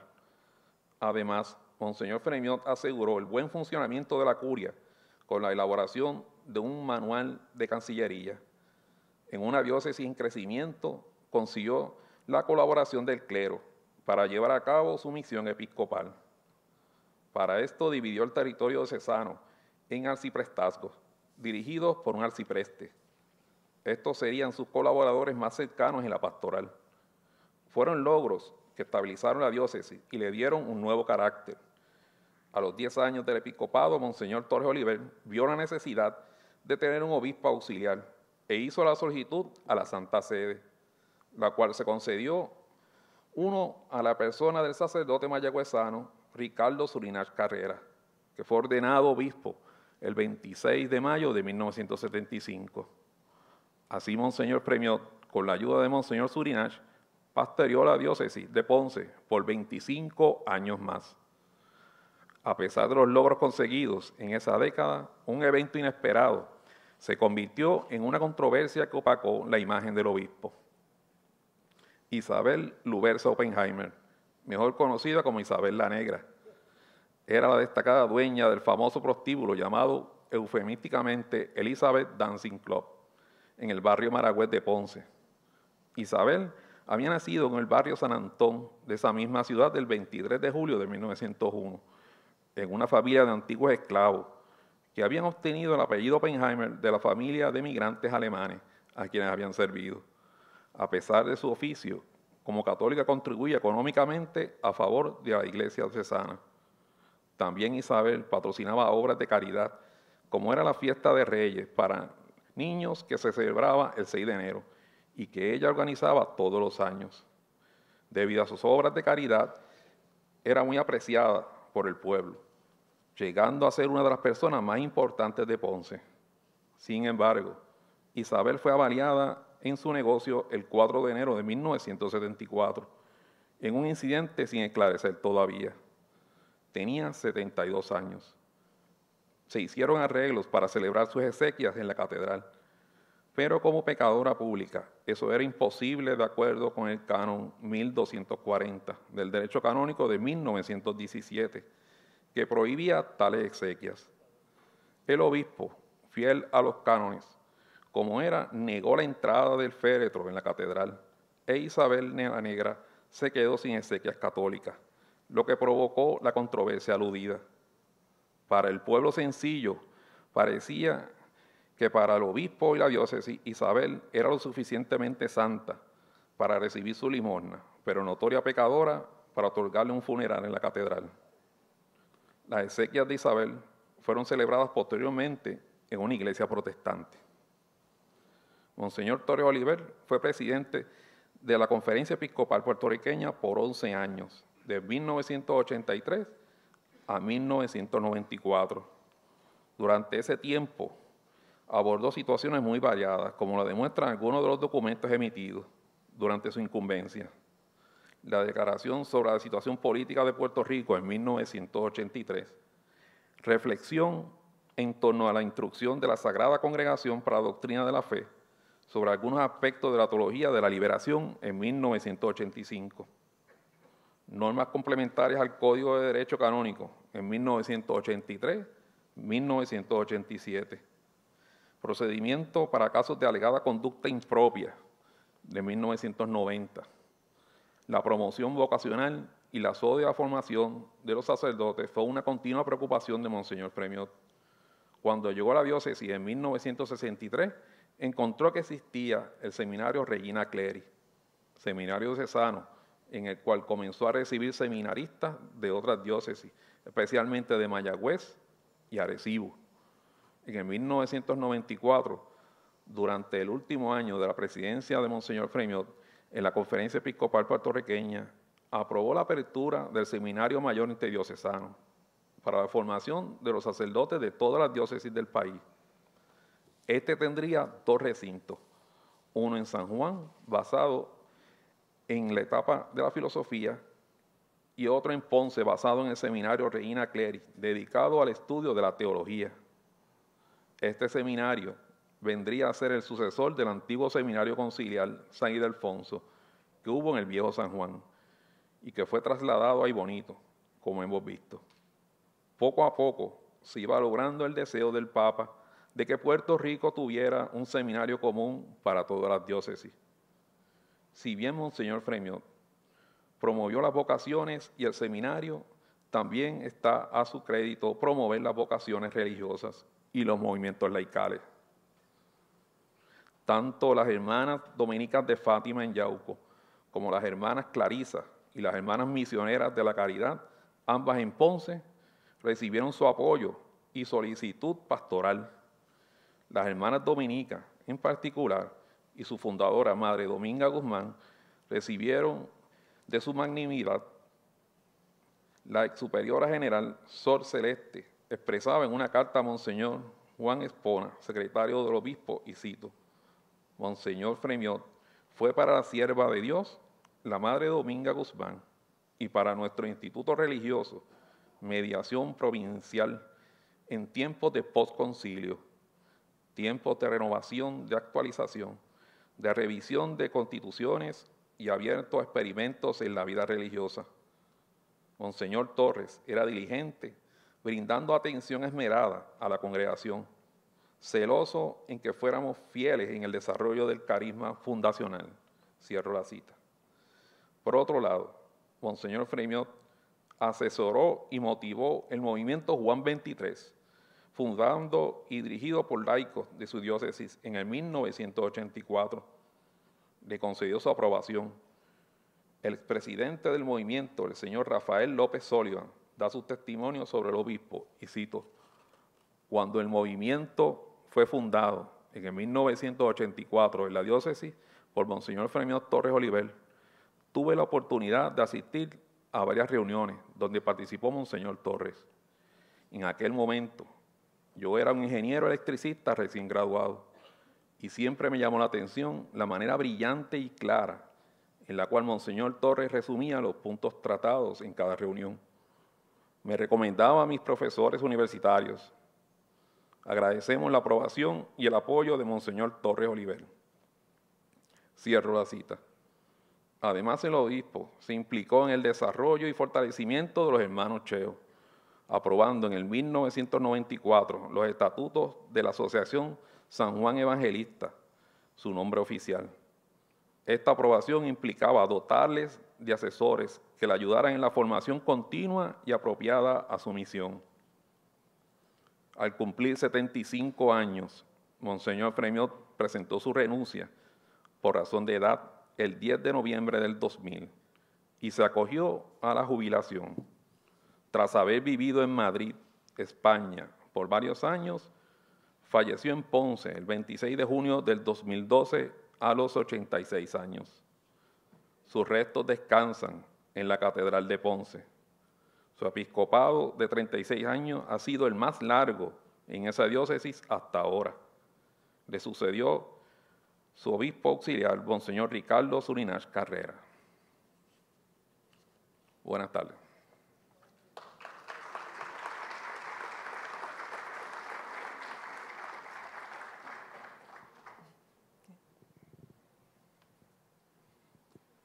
Además, Monseñor Fremiot aseguró el buen funcionamiento de la curia con la elaboración de un manual de cancillería. En una diócesis en crecimiento, consiguió la colaboración del clero para llevar a cabo su misión episcopal. Para esto dividió el territorio de Cesano en arciprestazgos, dirigidos por un arcipreste. Estos serían sus colaboradores más cercanos en la pastoral. Fueron logros estabilizaron la diócesis y le dieron un nuevo carácter. A los 10 años del episcopado, Monseñor Torres Oliver vio la necesidad de tener un obispo auxiliar e hizo la solicitud a la Santa Sede, la cual se concedió uno a la persona del sacerdote mayagüezano Ricardo Surinach Carrera, que fue ordenado obispo el 26 de mayo de 1975. Así, Monseñor premió, con la ayuda de Monseñor Surinach, pastoreó la diócesis de Ponce por 25 años más. A pesar de los logros conseguidos en esa década, un evento inesperado se convirtió en una controversia que opacó la imagen del obispo. Isabel Luberza Oppenheimer, mejor conocida como Isabel la Negra, era la destacada dueña del famoso prostíbulo llamado eufemísticamente Elizabeth Dancing Club en el barrio Maragüez de Ponce. Isabel había nacido en el barrio San Antón de esa misma ciudad del 23 de julio de 1901, en una familia de antiguos esclavos que habían obtenido el apellido Oppenheimer de la familia de migrantes alemanes a quienes habían servido. A pesar de su oficio, como católica contribuye económicamente a favor de la iglesia cesana. También Isabel patrocinaba obras de caridad, como era la fiesta de Reyes para niños que se celebraba el 6 de enero y que ella organizaba todos los años. Debido a sus obras de caridad, era muy apreciada por el pueblo, llegando a ser una de las personas más importantes de Ponce. Sin embargo, Isabel fue avaliada en su negocio el 4 de enero de 1974, en un incidente sin esclarecer todavía. Tenía 72 años. Se hicieron arreglos para celebrar sus exequias en la catedral pero como pecadora pública. Eso era imposible de acuerdo con el canon 1240 del derecho canónico de 1917, que prohibía tales exequias. El obispo, fiel a los cánones, como era, negó la entrada del féretro en la catedral e Isabel la Negra se quedó sin exequias católicas, lo que provocó la controversia aludida. Para el pueblo sencillo parecía que para el obispo y la diócesis Isabel era lo suficientemente santa para recibir su limosna, pero notoria pecadora para otorgarle un funeral en la catedral. Las exequias de Isabel fueron celebradas posteriormente en una iglesia protestante. Monseñor torre Oliver fue presidente de la Conferencia Episcopal Puertorriqueña por 11 años, de 1983 a 1994. Durante ese tiempo abordó situaciones muy variadas, como lo demuestran algunos de los documentos emitidos durante su incumbencia. La Declaración sobre la Situación Política de Puerto Rico en 1983, reflexión en torno a la instrucción de la Sagrada Congregación para la Doctrina de la Fe sobre algunos aspectos de la teología de la liberación en 1985, normas complementarias al Código de Derecho Canónico en 1983, 1987 procedimiento para casos de alegada conducta impropia de 1990, la promoción vocacional y la sólida formación de los sacerdotes fue una continua preocupación de Monseñor Premio. Cuando llegó a la diócesis en 1963, encontró que existía el seminario Regina Cleri, seminario cesano, en el cual comenzó a recibir seminaristas de otras diócesis, especialmente de Mayagüez y Arecibo en 1994, durante el último año de la presidencia de Monseñor Fremiot, en la Conferencia Episcopal Puertorriqueña, aprobó la apertura del Seminario Mayor Interdiocesano para la formación de los sacerdotes de todas las diócesis del país. Este tendría dos recintos, uno en San Juan, basado en la etapa de la filosofía, y otro en Ponce, basado en el seminario Reina Clery, dedicado al estudio de la teología este seminario vendría a ser el sucesor del antiguo seminario conciliar San Ildefonso que hubo en el viejo San Juan y que fue trasladado a Ibonito, como hemos visto. Poco a poco se iba logrando el deseo del Papa de que Puerto Rico tuviera un seminario común para todas las diócesis. Si bien Monseñor Fremiot promovió las vocaciones y el seminario, también está a su crédito promover las vocaciones religiosas y los movimientos laicales. Tanto las hermanas dominicas de Fátima en Yauco como las hermanas Clarisa y las hermanas misioneras de la Caridad, ambas en Ponce, recibieron su apoyo y solicitud pastoral. Las hermanas dominicas en particular y su fundadora, Madre Dominga Guzmán, recibieron de su magnimidad la ex superiora general Sor Celeste expresaba en una carta a Monseñor Juan Espona, secretario del obispo, y cito, Monseñor Fremiot fue para la sierva de Dios, la Madre Dominga Guzmán, y para nuestro instituto religioso, mediación provincial, en tiempos de postconcilio, tiempos de renovación, de actualización, de revisión de constituciones y abiertos experimentos en la vida religiosa. Monseñor Torres era diligente brindando atención esmerada a la congregación, celoso en que fuéramos fieles en el desarrollo del carisma fundacional. Cierro la cita. Por otro lado, Monseñor Fremiot asesoró y motivó el movimiento Juan 23, fundado y dirigido por laicos de su diócesis en el 1984. Le concedió su aprobación. El presidente del movimiento, el señor Rafael López Sullivan, da su testimonio sobre el obispo, y cito, cuando el movimiento fue fundado en el 1984 en la diócesis por Monseñor Fremio Torres Oliver, tuve la oportunidad de asistir a varias reuniones donde participó Monseñor Torres. En aquel momento, yo era un ingeniero electricista recién graduado y siempre me llamó la atención la manera brillante y clara en la cual Monseñor Torres resumía los puntos tratados en cada reunión me recomendaba a mis profesores universitarios. Agradecemos la aprobación y el apoyo de Monseñor Torres Oliver. Cierro la cita. Además, el obispo se implicó en el desarrollo y fortalecimiento de los hermanos Cheo, aprobando en el 1994 los estatutos de la Asociación San Juan Evangelista, su nombre oficial. Esta aprobación implicaba dotarles de asesores que le ayudaran en la formación continua y apropiada a su misión. Al cumplir 75 años, Monseñor Fremio presentó su renuncia por razón de edad el 10 de noviembre del 2000 y se acogió a la jubilación. Tras haber vivido en Madrid, España, por varios años, falleció en Ponce el 26 de junio del 2012 a los 86 años. Sus restos descansan en la Catedral de Ponce. Su episcopado de 36 años ha sido el más largo en esa diócesis hasta ahora. Le sucedió su obispo auxiliar, Monseñor Ricardo Surinash Carrera. Buenas tardes.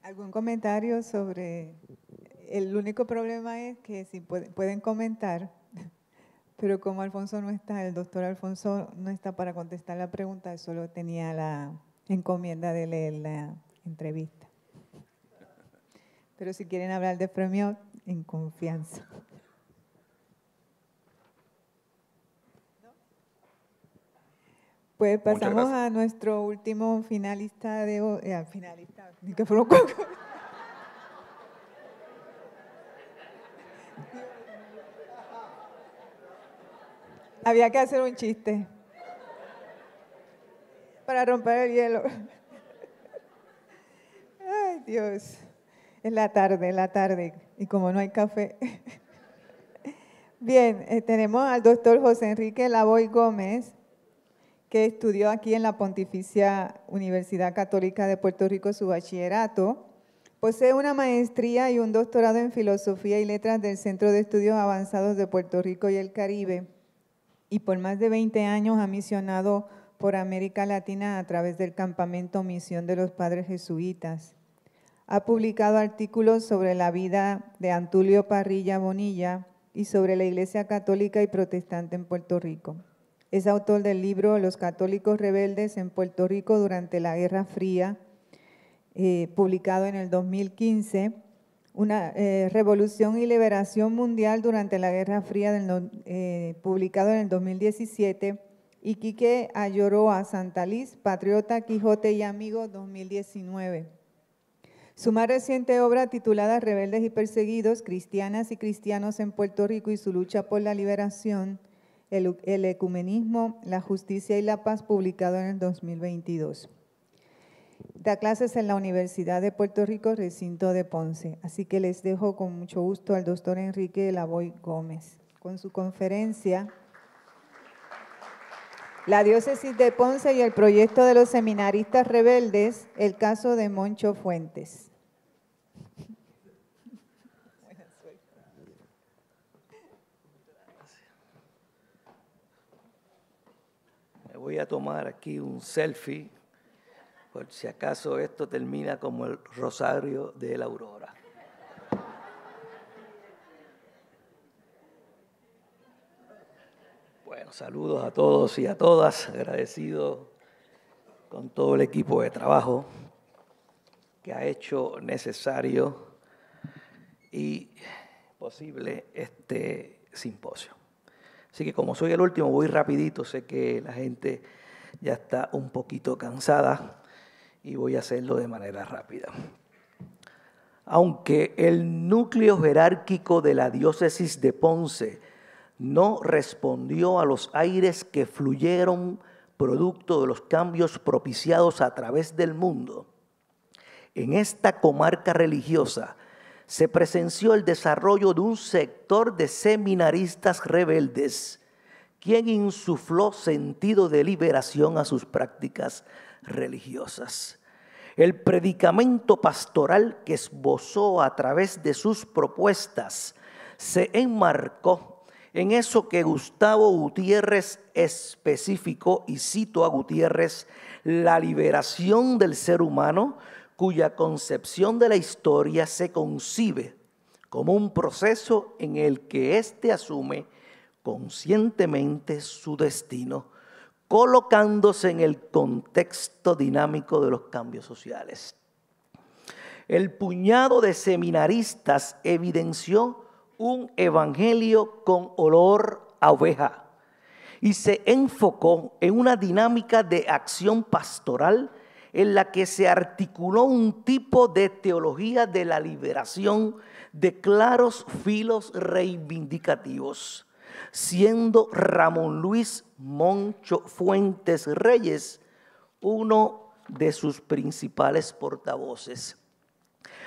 ¿Algún comentario sobre.? El único problema es que si pueden, comentar, [LAUGHS] pero como Alfonso no está, el doctor Alfonso no está para contestar la pregunta, solo tenía la encomienda de leer la entrevista. Pero si quieren hablar de premio, en confianza. pasamos a nuestro último finalista de hoy. Eh, finalista, [LAUGHS] Había que hacer un chiste para romper el hielo. [LAUGHS] Ay, Dios. Es la tarde, la tarde. Y como no hay café. [LAUGHS] Bien, eh, tenemos al doctor José Enrique Lavoy Gómez que estudió aquí en la Pontificia Universidad Católica de Puerto Rico su bachillerato. Posee una maestría y un doctorado en Filosofía y Letras del Centro de Estudios Avanzados de Puerto Rico y el Caribe. Y por más de 20 años ha misionado por América Latina a través del campamento Misión de los Padres Jesuitas. Ha publicado artículos sobre la vida de Antulio Parrilla Bonilla y sobre la Iglesia Católica y Protestante en Puerto Rico. Es autor del libro Los católicos rebeldes en Puerto Rico durante la Guerra Fría, eh, publicado en el 2015. Una eh, revolución y liberación mundial durante la Guerra Fría, eh, publicado en el 2017. Y Quique a Santaliz, patriota, Quijote y amigo, 2019. Su más reciente obra titulada Rebeldes y Perseguidos, Cristianas y Cristianos en Puerto Rico y su lucha por la liberación, el, ecumenismo, la justicia y la paz, publicado en el 2022. Da clases en la Universidad de Puerto Rico, recinto de Ponce. Así que les dejo con mucho gusto al doctor Enrique Lavoy Gómez con su conferencia La diócesis de Ponce y el proyecto de los seminaristas rebeldes, el caso de Moncho Fuentes. voy a tomar aquí un selfie por si acaso esto termina como el rosario de la aurora. Bueno, saludos a todos y a todas, agradecido con todo el equipo de trabajo que ha hecho necesario y posible este simposio. Así que como soy el último, voy rapidito. Sé que la gente ya está un poquito cansada y voy a hacerlo de manera rápida. Aunque el núcleo jerárquico de la diócesis de Ponce no respondió a los aires que fluyeron producto de los cambios propiciados a través del mundo, en esta comarca religiosa se presenció el desarrollo de un sector de seminaristas rebeldes, quien insufló sentido de liberación a sus prácticas religiosas. El predicamento pastoral que esbozó a través de sus propuestas se enmarcó en eso que Gustavo Gutiérrez especificó, y cito a Gutiérrez, la liberación del ser humano cuya concepción de la historia se concibe como un proceso en el que éste asume conscientemente su destino, colocándose en el contexto dinámico de los cambios sociales. El puñado de seminaristas evidenció un evangelio con olor a oveja y se enfocó en una dinámica de acción pastoral en la que se articuló un tipo de teología de la liberación de claros filos reivindicativos, siendo Ramón Luis Moncho Fuentes Reyes uno de sus principales portavoces.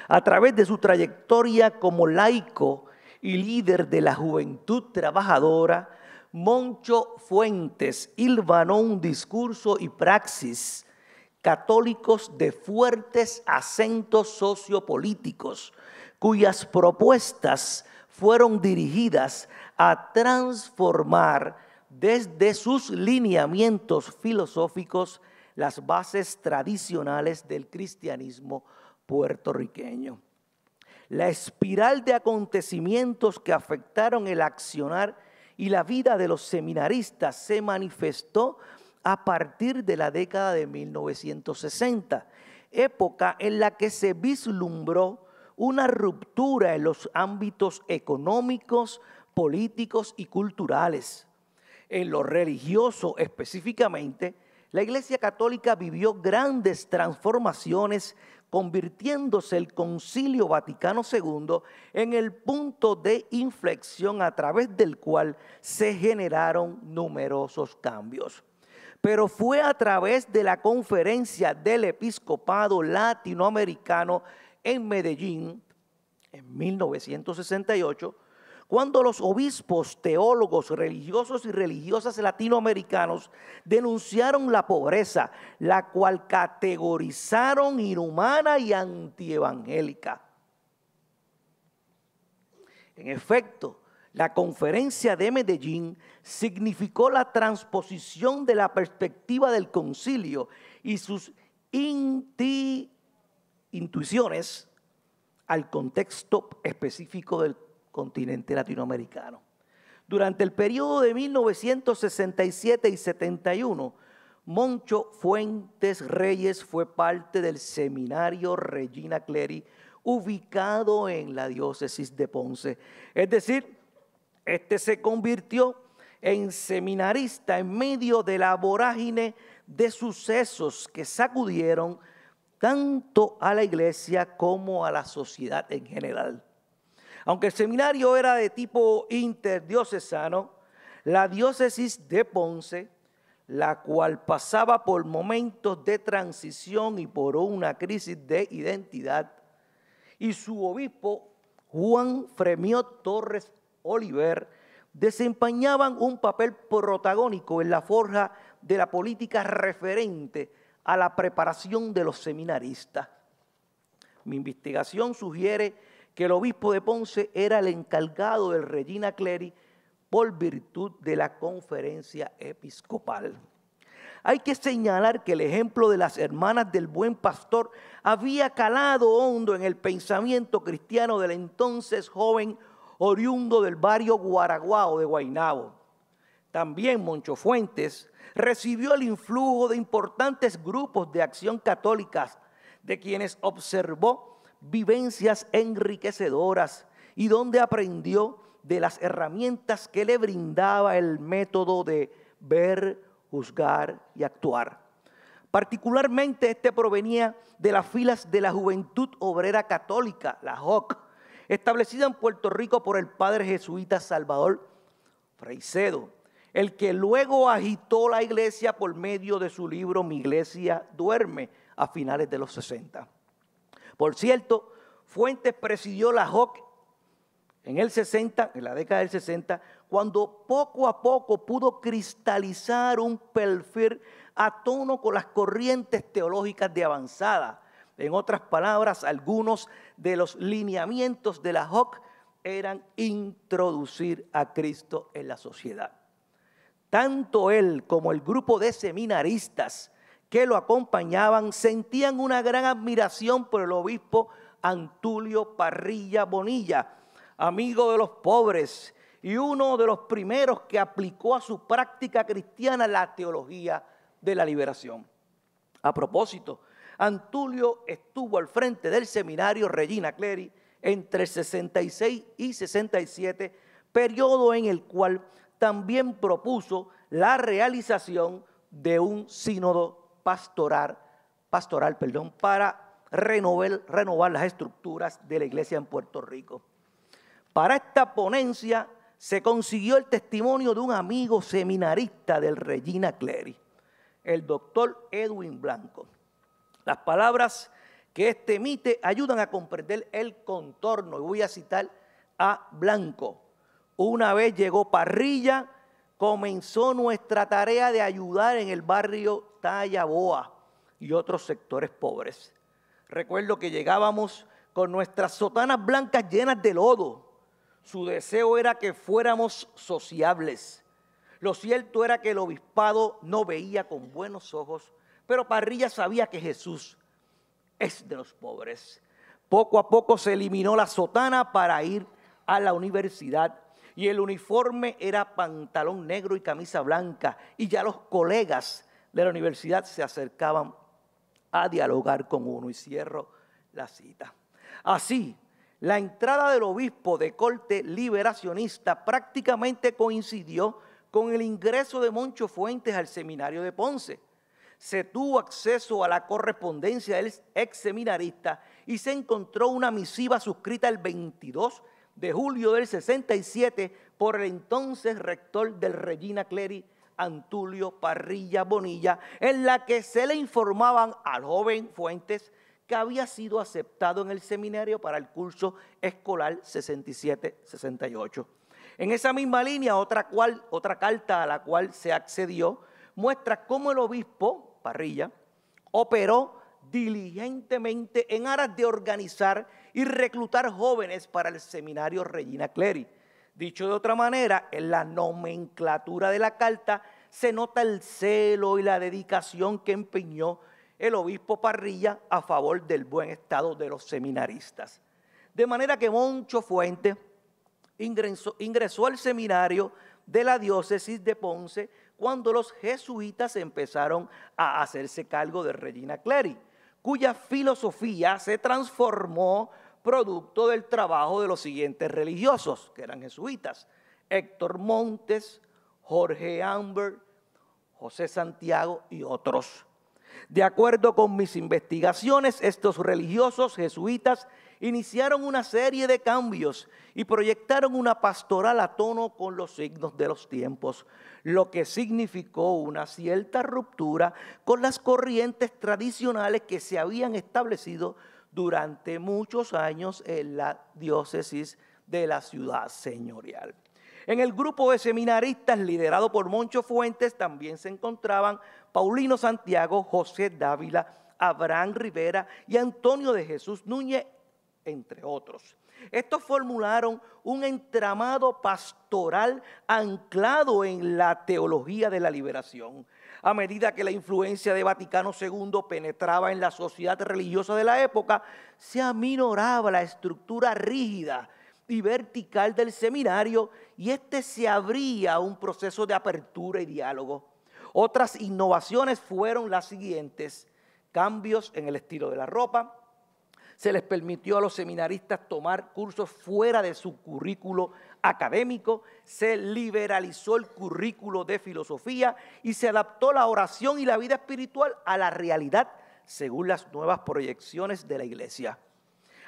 A través de su trayectoria como laico y líder de la juventud trabajadora, Moncho Fuentes hilvanó un discurso y praxis católicos de fuertes acentos sociopolíticos, cuyas propuestas fueron dirigidas a transformar desde sus lineamientos filosóficos las bases tradicionales del cristianismo puertorriqueño. La espiral de acontecimientos que afectaron el accionar y la vida de los seminaristas se manifestó a partir de la década de 1960, época en la que se vislumbró una ruptura en los ámbitos económicos, políticos y culturales. En lo religioso específicamente, la Iglesia Católica vivió grandes transformaciones, convirtiéndose el Concilio Vaticano II en el punto de inflexión a través del cual se generaron numerosos cambios pero fue a través de la conferencia del episcopado latinoamericano en Medellín en 1968, cuando los obispos, teólogos, religiosos y religiosas latinoamericanos denunciaron la pobreza, la cual categorizaron inhumana y antievangélica. En efecto, la conferencia de Medellín significó la transposición de la perspectiva del concilio y sus intuiciones al contexto específico del continente latinoamericano. Durante el periodo de 1967 y 71, Moncho Fuentes Reyes fue parte del seminario Regina Clery, ubicado en la diócesis de Ponce. Es decir, este se convirtió en seminarista en medio de la vorágine de sucesos que sacudieron tanto a la iglesia como a la sociedad en general. Aunque el seminario era de tipo interdiocesano, la diócesis de Ponce, la cual pasaba por momentos de transición y por una crisis de identidad, y su obispo Juan Fremio Torres Oliver desempeñaban un papel protagónico en la forja de la política referente a la preparación de los seminaristas. Mi investigación sugiere que el obispo de Ponce era el encargado del Regina Clery por virtud de la conferencia episcopal. Hay que señalar que el ejemplo de las hermanas del buen pastor había calado hondo en el pensamiento cristiano del entonces joven oriundo del barrio Guaraguao de Guainabo. También Moncho Fuentes recibió el influjo de importantes grupos de acción católicas, de quienes observó vivencias enriquecedoras y donde aprendió de las herramientas que le brindaba el método de ver, juzgar y actuar. Particularmente este provenía de las filas de la Juventud Obrera Católica, la JOC, establecida en Puerto Rico por el padre jesuita Salvador Freicedo, el que luego agitó la iglesia por medio de su libro Mi iglesia duerme a finales de los 60. Por cierto, Fuentes presidió la JOC en el 60, en la década del 60, cuando poco a poco pudo cristalizar un perfil a tono con las corrientes teológicas de avanzada en otras palabras, algunos de los lineamientos de la HOC eran introducir a Cristo en la sociedad. Tanto él como el grupo de seminaristas que lo acompañaban sentían una gran admiración por el obispo Antulio Parrilla Bonilla, amigo de los pobres y uno de los primeros que aplicó a su práctica cristiana la teología de la liberación. A propósito, Antulio estuvo al frente del seminario Regina Clery entre 66 y 67, periodo en el cual también propuso la realización de un sínodo pastoral, perdón, para renovar, renovar las estructuras de la iglesia en Puerto Rico. Para esta ponencia se consiguió el testimonio de un amigo seminarista del Regina Clery, el doctor Edwin Blanco. Las palabras que este emite ayudan a comprender el contorno. Y voy a citar a Blanco. Una vez llegó Parrilla, comenzó nuestra tarea de ayudar en el barrio Tallaboa y otros sectores pobres. Recuerdo que llegábamos con nuestras sotanas blancas llenas de lodo. Su deseo era que fuéramos sociables. Lo cierto era que el obispado no veía con buenos ojos pero Parrilla sabía que Jesús es de los pobres. Poco a poco se eliminó la sotana para ir a la universidad y el uniforme era pantalón negro y camisa blanca y ya los colegas de la universidad se acercaban a dialogar con uno y cierro la cita. Así, la entrada del obispo de corte liberacionista prácticamente coincidió con el ingreso de Moncho Fuentes al seminario de Ponce se tuvo acceso a la correspondencia del ex seminarista y se encontró una misiva suscrita el 22 de julio del 67 por el entonces rector del Regina Clery, Antulio Parrilla Bonilla, en la que se le informaban al joven Fuentes que había sido aceptado en el seminario para el curso escolar 67-68. En esa misma línea, otra, cual, otra carta a la cual se accedió muestra cómo el obispo Parrilla, operó diligentemente en aras de organizar y reclutar jóvenes para el seminario Regina Clery. Dicho de otra manera, en la nomenclatura de la carta se nota el celo y la dedicación que empeñó el obispo Parrilla a favor del buen estado de los seminaristas. De manera que Moncho Fuente ingresó al seminario de la diócesis de Ponce cuando los jesuitas empezaron a hacerse cargo de Regina Clary, cuya filosofía se transformó producto del trabajo de los siguientes religiosos, que eran jesuitas, Héctor Montes, Jorge Amber, José Santiago y otros. De acuerdo con mis investigaciones, estos religiosos jesuitas iniciaron una serie de cambios y proyectaron una pastoral a tono con los signos de los tiempos, lo que significó una cierta ruptura con las corrientes tradicionales que se habían establecido durante muchos años en la diócesis de la ciudad señorial. En el grupo de seminaristas liderado por Moncho Fuentes también se encontraban Paulino Santiago, José Dávila, Abraham Rivera y Antonio de Jesús Núñez, entre otros. Estos formularon un entramado pastoral anclado en la teología de la liberación. A medida que la influencia de Vaticano II penetraba en la sociedad religiosa de la época, se aminoraba la estructura rígida y vertical del seminario y este se abría a un proceso de apertura y diálogo. Otras innovaciones fueron las siguientes, cambios en el estilo de la ropa, se les permitió a los seminaristas tomar cursos fuera de su currículo académico, se liberalizó el currículo de filosofía y se adaptó la oración y la vida espiritual a la realidad según las nuevas proyecciones de la iglesia.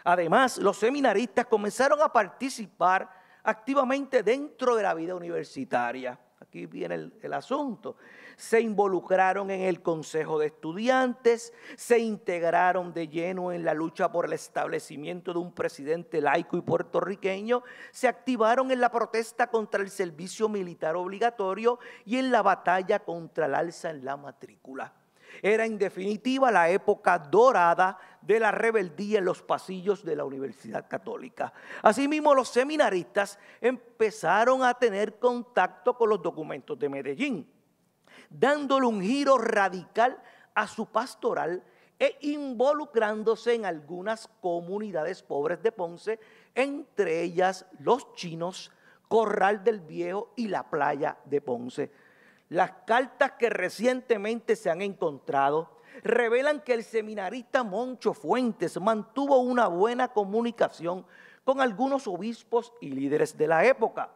Además, los seminaristas comenzaron a participar activamente dentro de la vida universitaria aquí viene el, asunto, se involucraron en el Consejo de Estudiantes, se integraron de lleno en la lucha por el establecimiento de un presidente laico y puertorriqueño, se activaron en la protesta contra el servicio militar obligatorio y en la batalla contra el alza en la matrícula. Era en definitiva la época dorada de la rebeldía en los pasillos de la Universidad Católica. Asimismo, los seminaristas empezaron a tener contacto con los documentos de Medellín, dándole un giro radical a su pastoral e involucrándose en algunas comunidades pobres de Ponce, entre ellas los chinos, Corral del Viejo y la playa de Ponce. Las cartas que recientemente se han encontrado revelan que el seminarista Moncho Fuentes mantuvo una buena comunicación con algunos obispos y líderes de la época.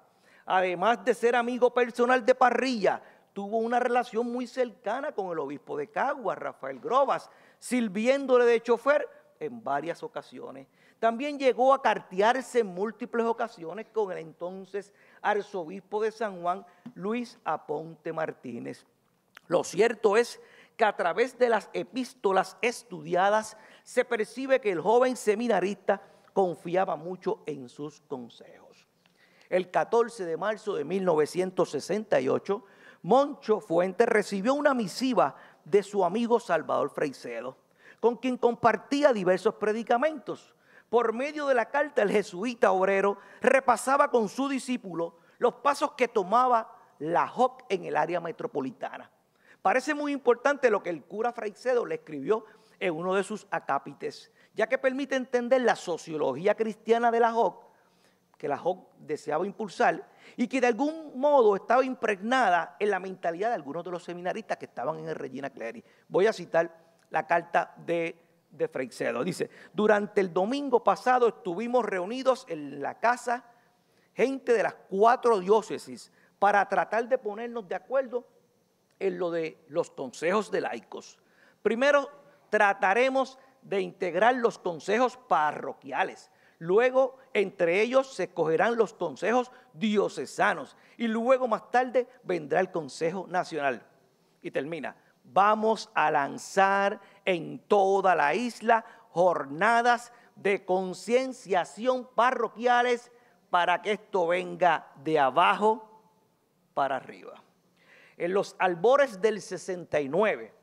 Además de ser amigo personal de Parrilla, tuvo una relación muy cercana con el obispo de Cagua, Rafael Grobas, sirviéndole de chofer en varias ocasiones. También llegó a cartearse en múltiples ocasiones con el entonces arzobispo de San Juan, Luis Aponte Martínez. Lo cierto es que a través de las epístolas estudiadas se percibe que el joven seminarista confiaba mucho en sus consejos. El 14 de marzo de 1968, Moncho Fuentes recibió una misiva de su amigo Salvador Freicedo, con quien compartía diversos predicamentos por medio de la carta, el jesuita obrero repasaba con su discípulo los pasos que tomaba la JOC en el área metropolitana. Parece muy importante lo que el cura Fraicedo le escribió en uno de sus acápites, ya que permite entender la sociología cristiana de la JOC, que la JOC deseaba impulsar y que de algún modo estaba impregnada en la mentalidad de algunos de los seminaristas que estaban en el Regina Clery. Voy a citar la carta de de Freixedo. Dice, durante el domingo pasado estuvimos reunidos en la casa, gente de las cuatro diócesis, para tratar de ponernos de acuerdo en lo de los consejos de laicos. Primero, trataremos de integrar los consejos parroquiales. Luego, entre ellos se escogerán los consejos diocesanos. Y luego, más tarde, vendrá el Consejo Nacional. Y termina. Vamos a lanzar en toda la isla jornadas de concienciación parroquiales para que esto venga de abajo para arriba. En los albores del 69,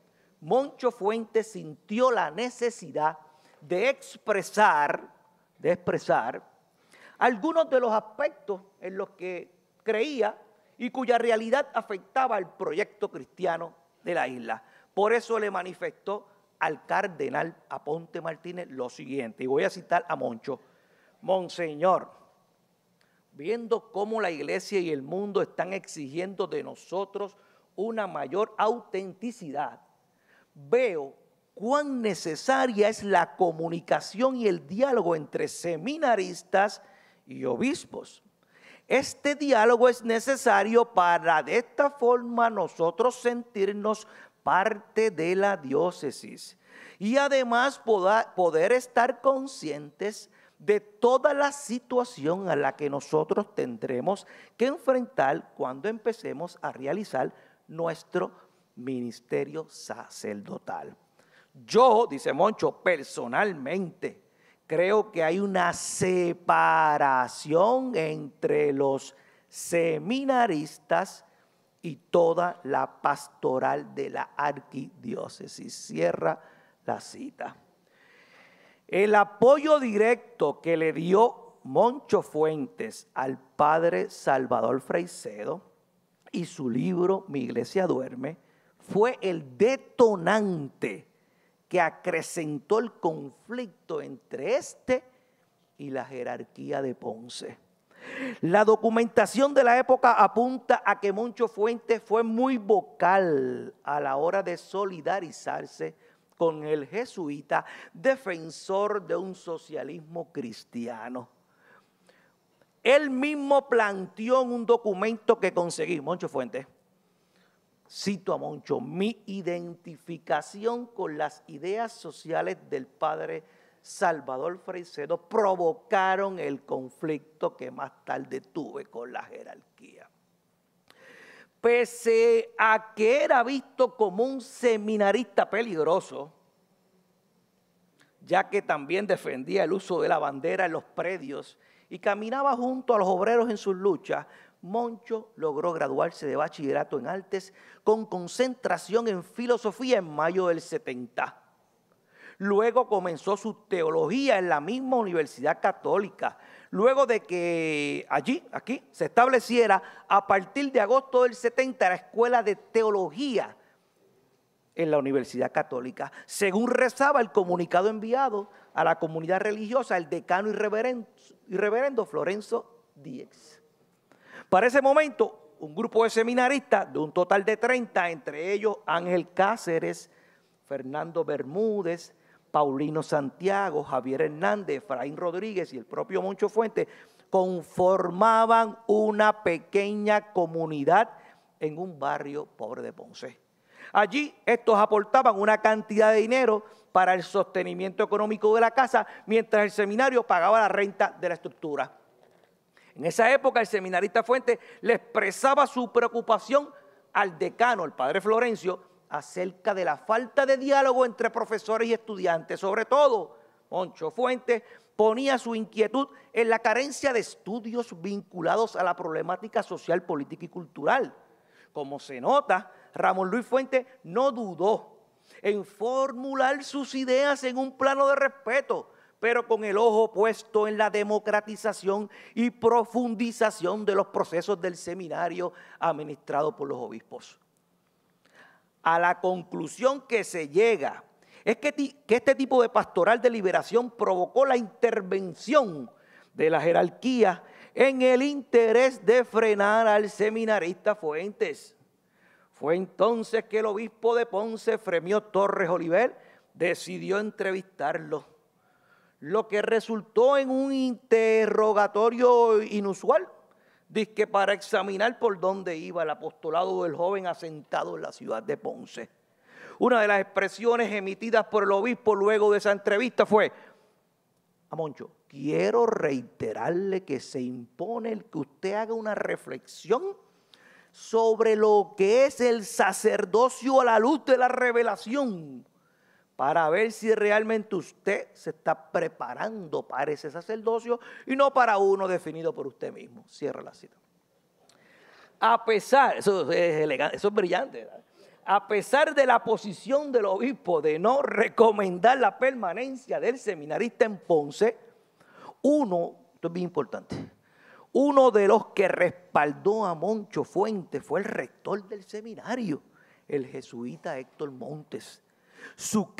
Moncho Fuentes sintió la necesidad de expresar, de expresar algunos de los aspectos en los que creía y cuya realidad afectaba al proyecto cristiano de la isla. Por eso le manifestó al cardenal Aponte Martínez lo siguiente, y voy a citar a Moncho, Monseñor, viendo cómo la iglesia y el mundo están exigiendo de nosotros una mayor autenticidad, veo cuán necesaria es la comunicación y el diálogo entre seminaristas y obispos. Este diálogo es necesario para de esta forma nosotros sentirnos parte de la diócesis y además poder estar conscientes de toda la situación a la que nosotros tendremos que enfrentar cuando empecemos a realizar nuestro ministerio sacerdotal. Yo, dice Moncho, personalmente creo que hay una separación entre los seminaristas y toda la pastoral de la arquidiócesis. Cierra la cita. El apoyo directo que le dio Moncho Fuentes al padre Salvador Freicedo y su libro Mi iglesia duerme fue el detonante que acrecentó el conflicto entre este y la jerarquía de Ponce. La documentación de la época apunta a que Moncho Fuentes fue muy vocal a la hora de solidarizarse con el jesuita, defensor de un socialismo cristiano. Él mismo planteó en un documento que conseguí, Moncho Fuentes, cito a Moncho, mi identificación con las ideas sociales del padre Salvador Freicedo provocaron el conflicto que más tarde tuve con la jerarquía. Pese a que era visto como un seminarista peligroso, ya que también defendía el uso de la bandera en los predios y caminaba junto a los obreros en sus luchas, Moncho logró graduarse de bachillerato en artes con concentración en filosofía en mayo del 70. Luego comenzó su teología en la misma Universidad Católica. Luego de que allí, aquí, se estableciera, a partir de agosto del 70, la Escuela de Teología en la Universidad Católica, según rezaba el comunicado enviado a la comunidad religiosa el decano y reverendo, Florenzo Díez. Para ese momento, un grupo de seminaristas, de un total de 30, entre ellos Ángel Cáceres, Fernando Bermúdez, Paulino Santiago, Javier Hernández, Efraín Rodríguez y el propio Moncho Fuente conformaban una pequeña comunidad en un barrio pobre de Ponce. Allí estos aportaban una cantidad de dinero para el sostenimiento económico de la casa, mientras el seminario pagaba la renta de la estructura. En esa época el seminarista Fuente le expresaba su preocupación al decano, el padre Florencio, acerca de la falta de diálogo entre profesores y estudiantes. Sobre todo, Moncho Fuentes ponía su inquietud en la carencia de estudios vinculados a la problemática social, política y cultural. Como se nota, Ramón Luis Fuente no dudó en formular sus ideas en un plano de respeto, pero con el ojo puesto en la democratización y profundización de los procesos del seminario administrado por los obispos a la conclusión que se llega es que, este tipo de pastoral de liberación provocó la intervención de la jerarquía en el interés de frenar al seminarista Fuentes. Fue entonces que el obispo de Ponce, Fremio Torres Oliver, decidió entrevistarlo, lo que resultó en un interrogatorio inusual que para examinar por dónde iba el apostolado del joven asentado en la ciudad de Ponce. Una de las expresiones emitidas por el obispo luego de esa entrevista fue, a ah, Moncho, quiero reiterarle que se impone el que usted haga una reflexión sobre lo que es el sacerdocio a la luz de la revelación para ver si realmente usted se está preparando para ese sacerdocio y no para uno definido por usted mismo. Cierra la cita. A pesar, eso es elegante, eso es brillante. A pesar de la posición del obispo de no recomendar la permanencia del seminarista en Ponce, uno, esto es bien importante, uno de los que respaldó a Moncho Fuente fue el rector del seminario, el jesuita Héctor Montes su,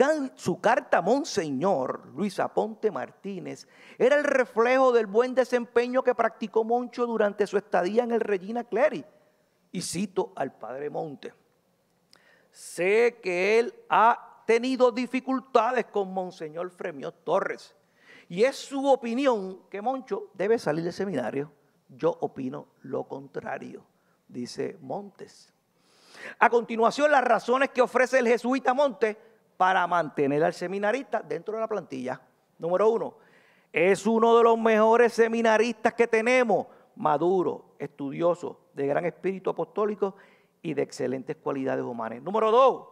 carta, Monseñor Luis Aponte Martínez, era el reflejo del buen desempeño que practicó Moncho durante su estadía en el Regina Clery. Y cito al padre Monte. Sé que él ha tenido dificultades con Monseñor Fremio Torres. Y es su opinión que Moncho debe salir del seminario. Yo opino lo contrario, dice Montes. A continuación, las razones que ofrece el jesuita Montes para mantener al seminarista dentro de la plantilla. Número uno, es uno de los mejores seminaristas que tenemos, maduro, estudioso, de gran espíritu apostólico y de excelentes cualidades humanas. Número dos,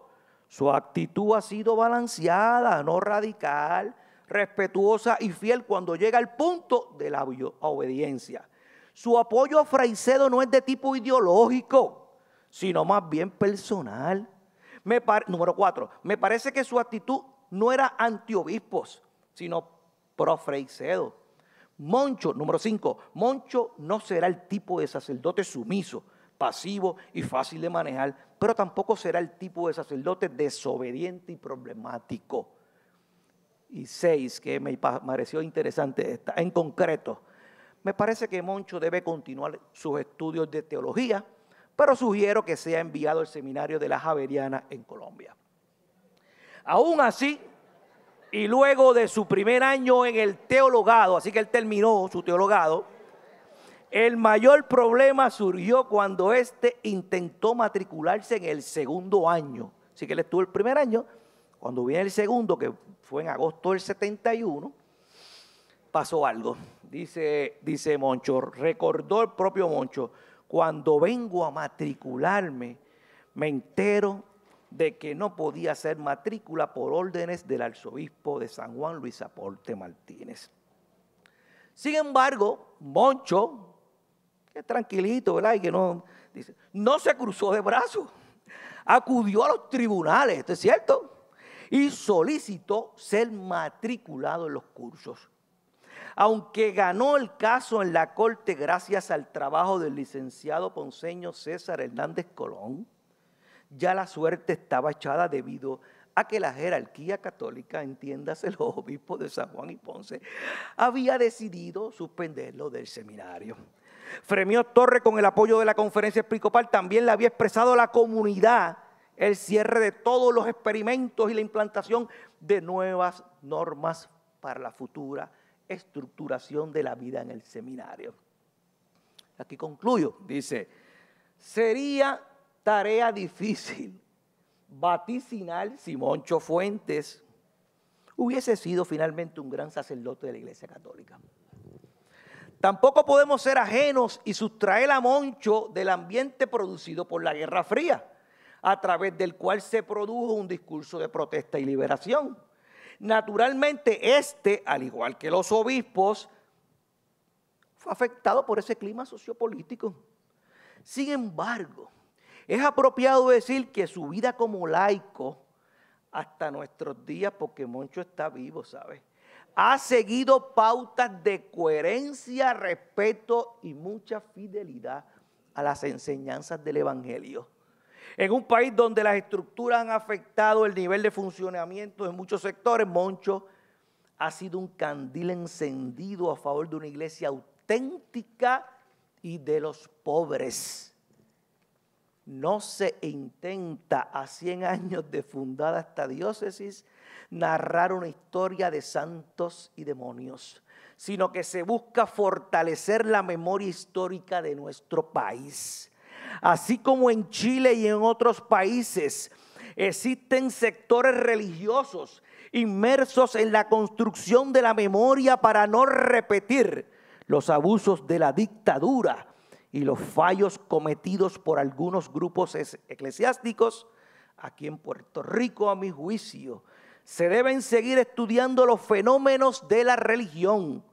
su actitud ha sido balanceada, no radical, respetuosa y fiel cuando llega el punto de la obediencia. Su apoyo a Fraicedo no es de tipo ideológico, sino más bien personal número cuatro, me parece que su actitud no era antiobispos, sino cedo. Moncho, número cinco, Moncho no será el tipo de sacerdote sumiso, pasivo y fácil de manejar, pero tampoco será el tipo de sacerdote desobediente y problemático. Y seis, que me pareció interesante esta, en concreto, me parece que Moncho debe continuar sus estudios de teología, pero sugiero que sea enviado al seminario de la Javeriana en Colombia. Aún así, y luego de su primer año en el teologado, así que él terminó su teologado, el mayor problema surgió cuando éste intentó matricularse en el segundo año. Así que él estuvo el primer año, cuando viene el segundo, que fue en agosto del 71, pasó algo. Dice, dice Moncho, recordó el propio Moncho, cuando vengo a matricularme, me entero de que no podía hacer matrícula por órdenes del arzobispo de San Juan Luis Aporte Martínez. Sin embargo, Moncho, que tranquilito, ¿verdad? Y que no, dice, no se cruzó de brazos, acudió a los tribunales, ¿esto es cierto? Y solicitó ser matriculado en los cursos aunque ganó el caso en la corte gracias al trabajo del licenciado ponceño César Hernández Colón, ya la suerte estaba echada debido a que la jerarquía católica, entiéndase los [LAUGHS] obispos de San Juan y Ponce, había decidido suspenderlo del seminario. Fremió Torre, con el apoyo de la conferencia episcopal, también le había expresado a la comunidad el cierre de todos los experimentos y la implantación de nuevas normas para la futura estructuración de la vida en el seminario. Aquí concluyo, dice, sería tarea difícil vaticinar si Moncho Fuentes hubiese sido finalmente un gran sacerdote de la Iglesia Católica. Tampoco podemos ser ajenos y sustraer a Moncho del ambiente producido por la Guerra Fría, a través del cual se produjo un discurso de protesta y liberación. Naturalmente, este, al igual que los obispos, fue afectado por ese clima sociopolítico. Sin embargo, es apropiado decir que su vida como laico, hasta nuestros días, porque Moncho está vivo, ¿sabes? Ha seguido pautas de coherencia, respeto y mucha fidelidad a las enseñanzas del Evangelio. En un país donde las estructuras han afectado el nivel de funcionamiento en muchos sectores, Moncho ha sido un candil encendido a favor de una iglesia auténtica y de los pobres. No se intenta a 100 años de fundada esta diócesis narrar una historia de santos y demonios, sino que se busca fortalecer la memoria histórica de nuestro país así como en Chile y en otros países. Existen sectores religiosos inmersos en la construcción de la memoria para no repetir los abusos de la dictadura y los fallos cometidos por algunos grupos eclesiásticos. Aquí en Puerto Rico, a mi juicio, se deben seguir estudiando los fenómenos de la religión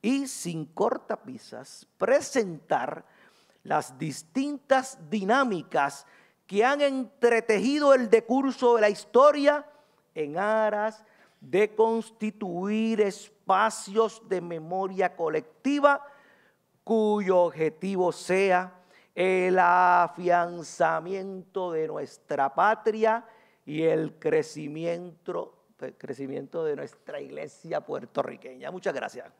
y sin cortapisas presentar las distintas dinámicas que han entretejido el decurso de la historia en aras de constituir espacios de memoria colectiva cuyo objetivo sea el afianzamiento de nuestra patria y el crecimiento, crecimiento de nuestra iglesia puertorriqueña. Muchas gracias.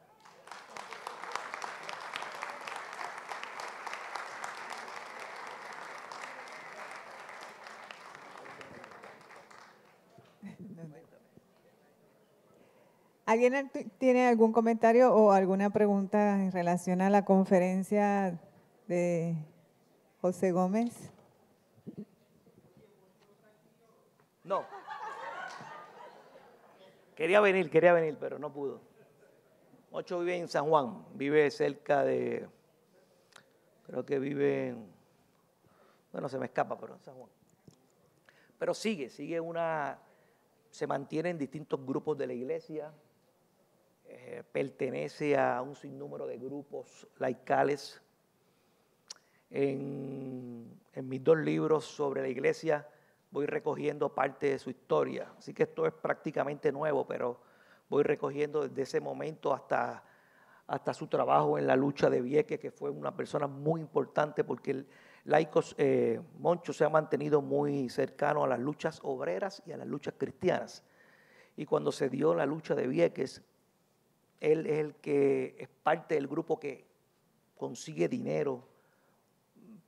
¿Alguien tiene algún comentario o alguna pregunta en relación a la conferencia de José Gómez? No. Quería venir, quería venir, pero no pudo. Ocho vive en San Juan, vive cerca de, creo que vive en, bueno, se me escapa, pero en San Juan. Pero sigue, sigue una, se mantiene en distintos grupos de la iglesia, eh, pertenece a un sinnúmero de grupos laicales. En, mis dos libros sobre la iglesia voy recogiendo parte de su historia. Así que esto es prácticamente nuevo, pero voy recogiendo desde ese momento hasta hasta su trabajo en la lucha de Vieques, que fue una persona muy importante porque laicos eh, Moncho se ha mantenido muy cercano a las luchas obreras y a las luchas cristianas. Y cuando se dio la lucha de Vieques, él es el que es parte del grupo que consigue dinero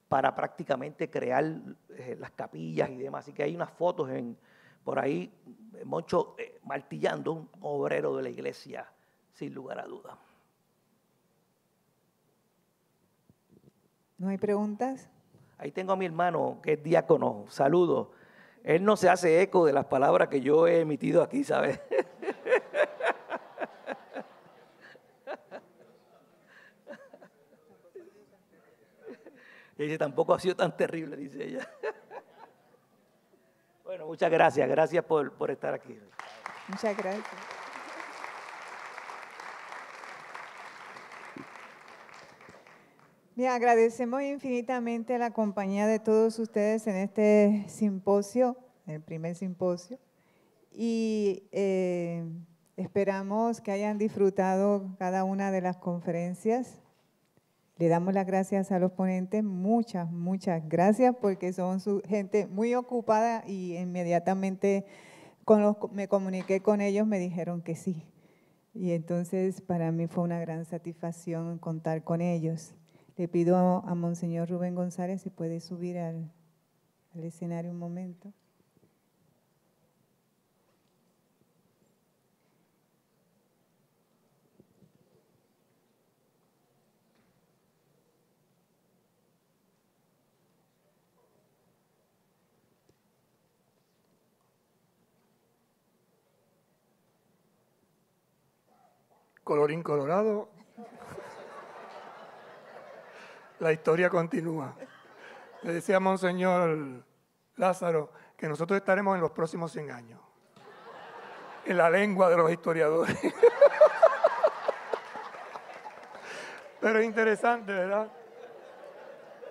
para prácticamente crear eh, las capillas y demás. Así que hay unas fotos en, por ahí, Moncho eh, martillando un obrero de la iglesia, sin lugar a duda. ¿No hay preguntas? Ahí tengo a mi hermano, que es diácono. Saludos. Él no se hace eco de las palabras que yo he emitido aquí, ¿sabes? [LAUGHS] Y dice, tampoco ha sido tan terrible, dice ella. [LAUGHS] bueno, muchas gracias, gracias por, estar aquí. Muchas gracias. Bien, agradecemos infinitamente la compañía de todos ustedes en este simposio, el primer simposio, y eh, esperamos que hayan disfrutado cada una de las conferencias. Le damos las gracias a los ponentes, muchas, muchas gracias, porque son gente muy ocupada y inmediatamente me comuniqué con ellos, me dijeron que sí. Y entonces para mí fue una gran satisfacción contar con ellos. Le pido a, Monseñor Rubén González si puede subir al escenario un momento. colorín colorado, la historia continúa. Le decía a Monseñor Lázaro que nosotros estaremos en los próximos 100 años, en la lengua de los historiadores. Pero es interesante, ¿verdad?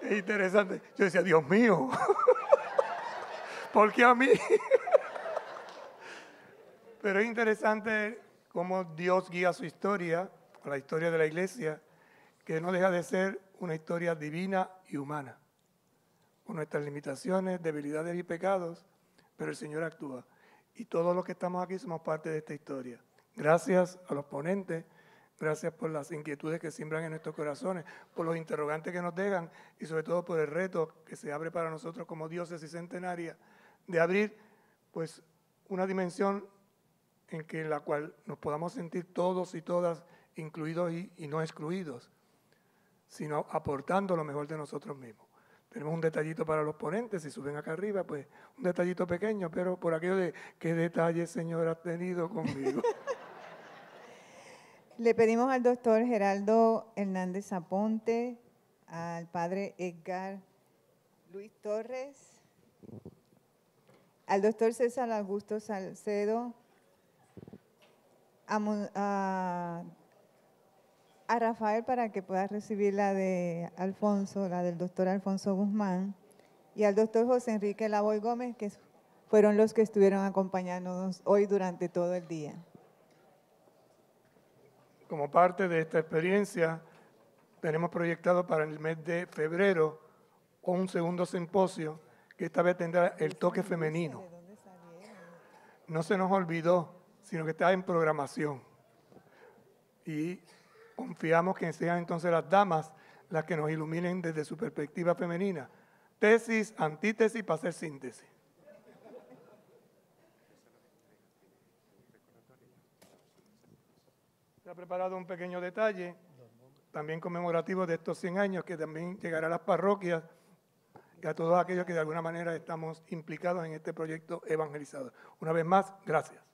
Es interesante. Yo decía, Dios mío, ¿por qué a mí? Pero es interesante cómo Dios guía su historia, la historia de la iglesia, que no deja de ser una historia divina y humana, con nuestras limitaciones, debilidades y pecados, pero el Señor actúa. Y todos los que estamos aquí somos parte de esta historia. Gracias a los ponentes, gracias por las inquietudes que siembran en nuestros corazones, por los interrogantes que nos dejan y sobre todo por el reto que se abre para nosotros como dioses y centenaria de abrir pues una dimensión en la cual nos podamos sentir todos y todas incluidos y, no excluidos, sino aportando lo mejor de nosotros mismos. Tenemos un detallito para los ponentes, si suben acá arriba, pues un detallito pequeño, pero por aquello de qué detalle, señor, ha tenido conmigo. [LAUGHS] Le pedimos al doctor Geraldo Hernández Zaponte, al padre Edgar Luis Torres, al doctor César Augusto Salcedo, a, Rafael para que pueda recibir la de Alfonso, la del doctor Alfonso Guzmán, y al doctor José Enrique Lavoy Gómez, que fueron los que estuvieron acompañándonos hoy durante todo el día. Como parte de esta experiencia, tenemos proyectado para el mes de febrero un segundo simposio que esta vez tendrá el toque femenino. No se nos olvidó sino que está en programación. Y confiamos que sean entonces las damas las que nos iluminen desde su perspectiva femenina. Tesis, antítesis para hacer síntesis. Se ha preparado un pequeño detalle, también conmemorativo de estos 100 años, que también llegará a las parroquias y a todos aquellos que de alguna manera estamos implicados en este proyecto evangelizado. Una vez más, gracias.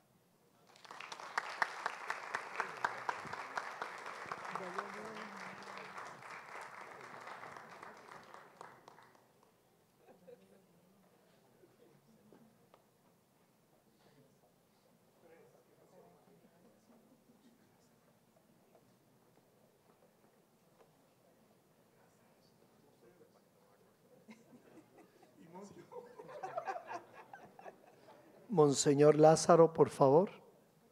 Señor Lázaro, por favor,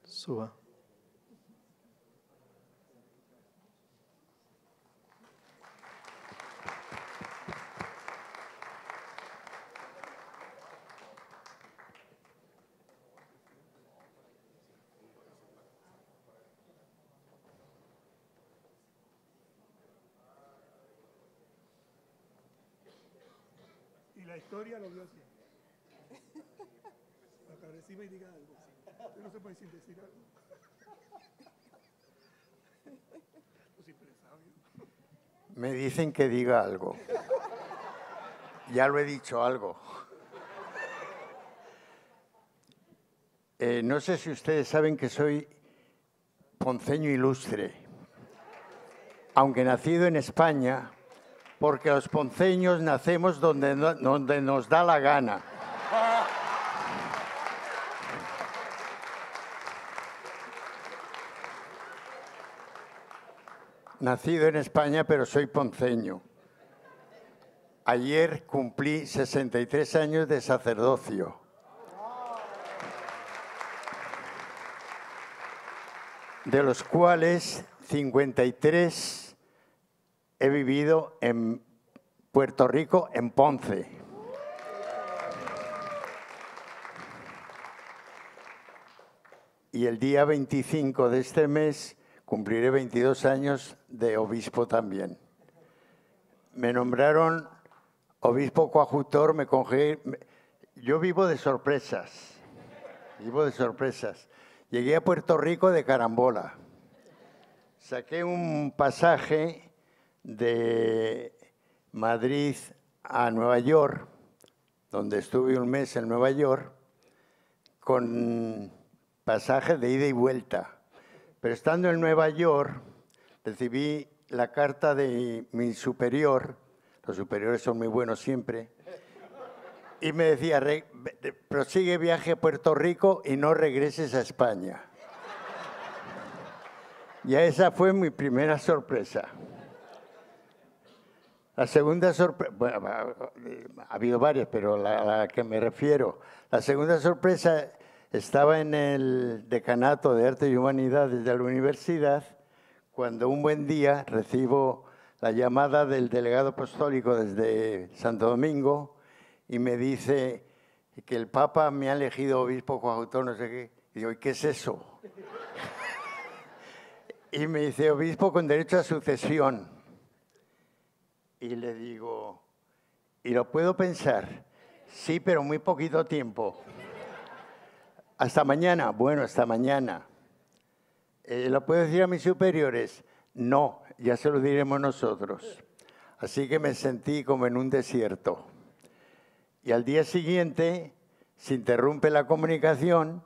suba. [LAUGHS] Me dicen que diga algo. Ya lo he dicho algo. Eh, no sé si ustedes saben que soy ponceño ilustre, aunque nacido en España, porque los ponceños nacemos donde, donde nos da la gana. Nacido en España, pero soy ponceño. Ayer cumplí 63 años de sacerdocio. De los cuales 53 he vivido en Puerto Rico, en Ponce. Y el día 25 de este mes Cumpliré 22 años de obispo también. Me nombraron obispo coadjutor, me congé... Yo vivo de sorpresas, vivo de sorpresas. Llegué a Puerto Rico de carambola. Saqué un pasaje de Madrid a Nueva York, donde estuve un mes en Nueva York, con pasaje de ida y vuelta. Pero estando en Nueva York, recibí la carta de mi superior, los superiores son muy buenos siempre, y me decía, prosigue viaje a Puerto Rico y no regreses a España. Y esa fue mi primera sorpresa. La segunda sorpresa, ha habido varias, pero a la que me refiero, la segunda sorpresa estaba en el decanato de Arte y Humanidades de la universidad cuando un buen día recibo la llamada del delegado apostólico desde Santo Domingo y me dice que el Papa me ha elegido obispo coadjutor. no sé qué. Y digo, ¿y qué es eso? [LAUGHS] y me dice, obispo con derecho a sucesión. Y le digo, y lo puedo pensar, sí, pero muy poquito tiempo. Hasta mañana, bueno, hasta mañana. Eh, ¿Lo puedo decir a mis superiores? No, ya se lo diremos nosotros. Así que me sentí como en un desierto. Y al día siguiente se interrumpe la comunicación.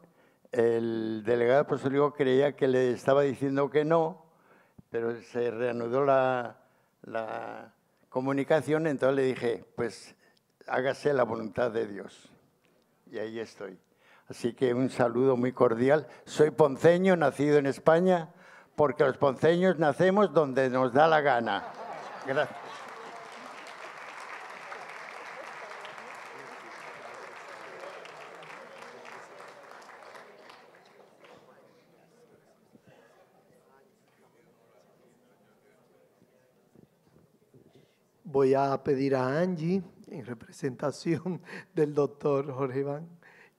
El delegado apostólico creía que le estaba diciendo que no, pero se reanudó la comunicación. Entonces le dije, pues hágase la voluntad de Dios. Y ahí estoy. Así que un saludo muy cordial. Soy ponceño, nacido en España, porque los ponceños nacemos donde nos da la gana. Gracias. Voy a pedir a Angie, en representación del doctor Jorge Iván,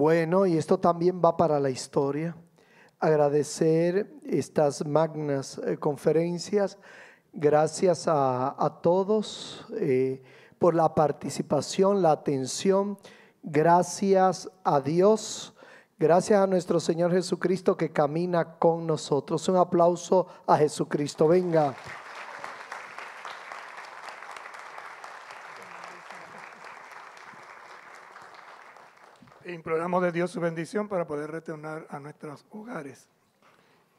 Bueno, y esto también va para la historia. Agradecer estas magnas eh, conferencias. Gracias a, todos eh, por la participación, la atención. Gracias a Dios. Gracias a nuestro Señor Jesucristo que camina con nosotros. Un aplauso a Jesucristo. Venga. imploramos de Dios su bendición para poder retornar a nuestros hogares.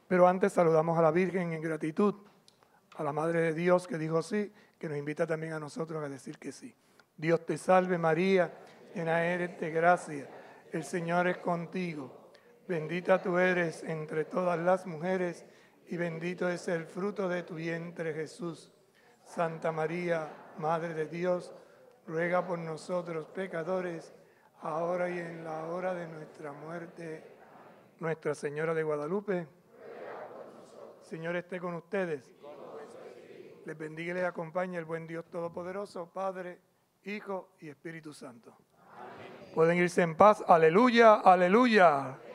Pero antes saludamos a la Virgen en gratitud, a la Madre de Dios que dijo sí, que nos invita también a nosotros a decir que sí. Dios te salve María, llena eres de gracia, el Señor es contigo, bendita tú eres entre todas las mujeres y bendito es el fruto de tu vientre Jesús. Santa María, Madre de Dios, ruega por nosotros pecadores, ahora y en la hora de nuestra muerte. Nuestra Señora de Guadalupe, Señor esté con ustedes. Les bendiga y les acompañe el buen Dios Todopoderoso, Padre, Hijo y Espíritu Santo. Pueden irse en paz. Aleluya, aleluya.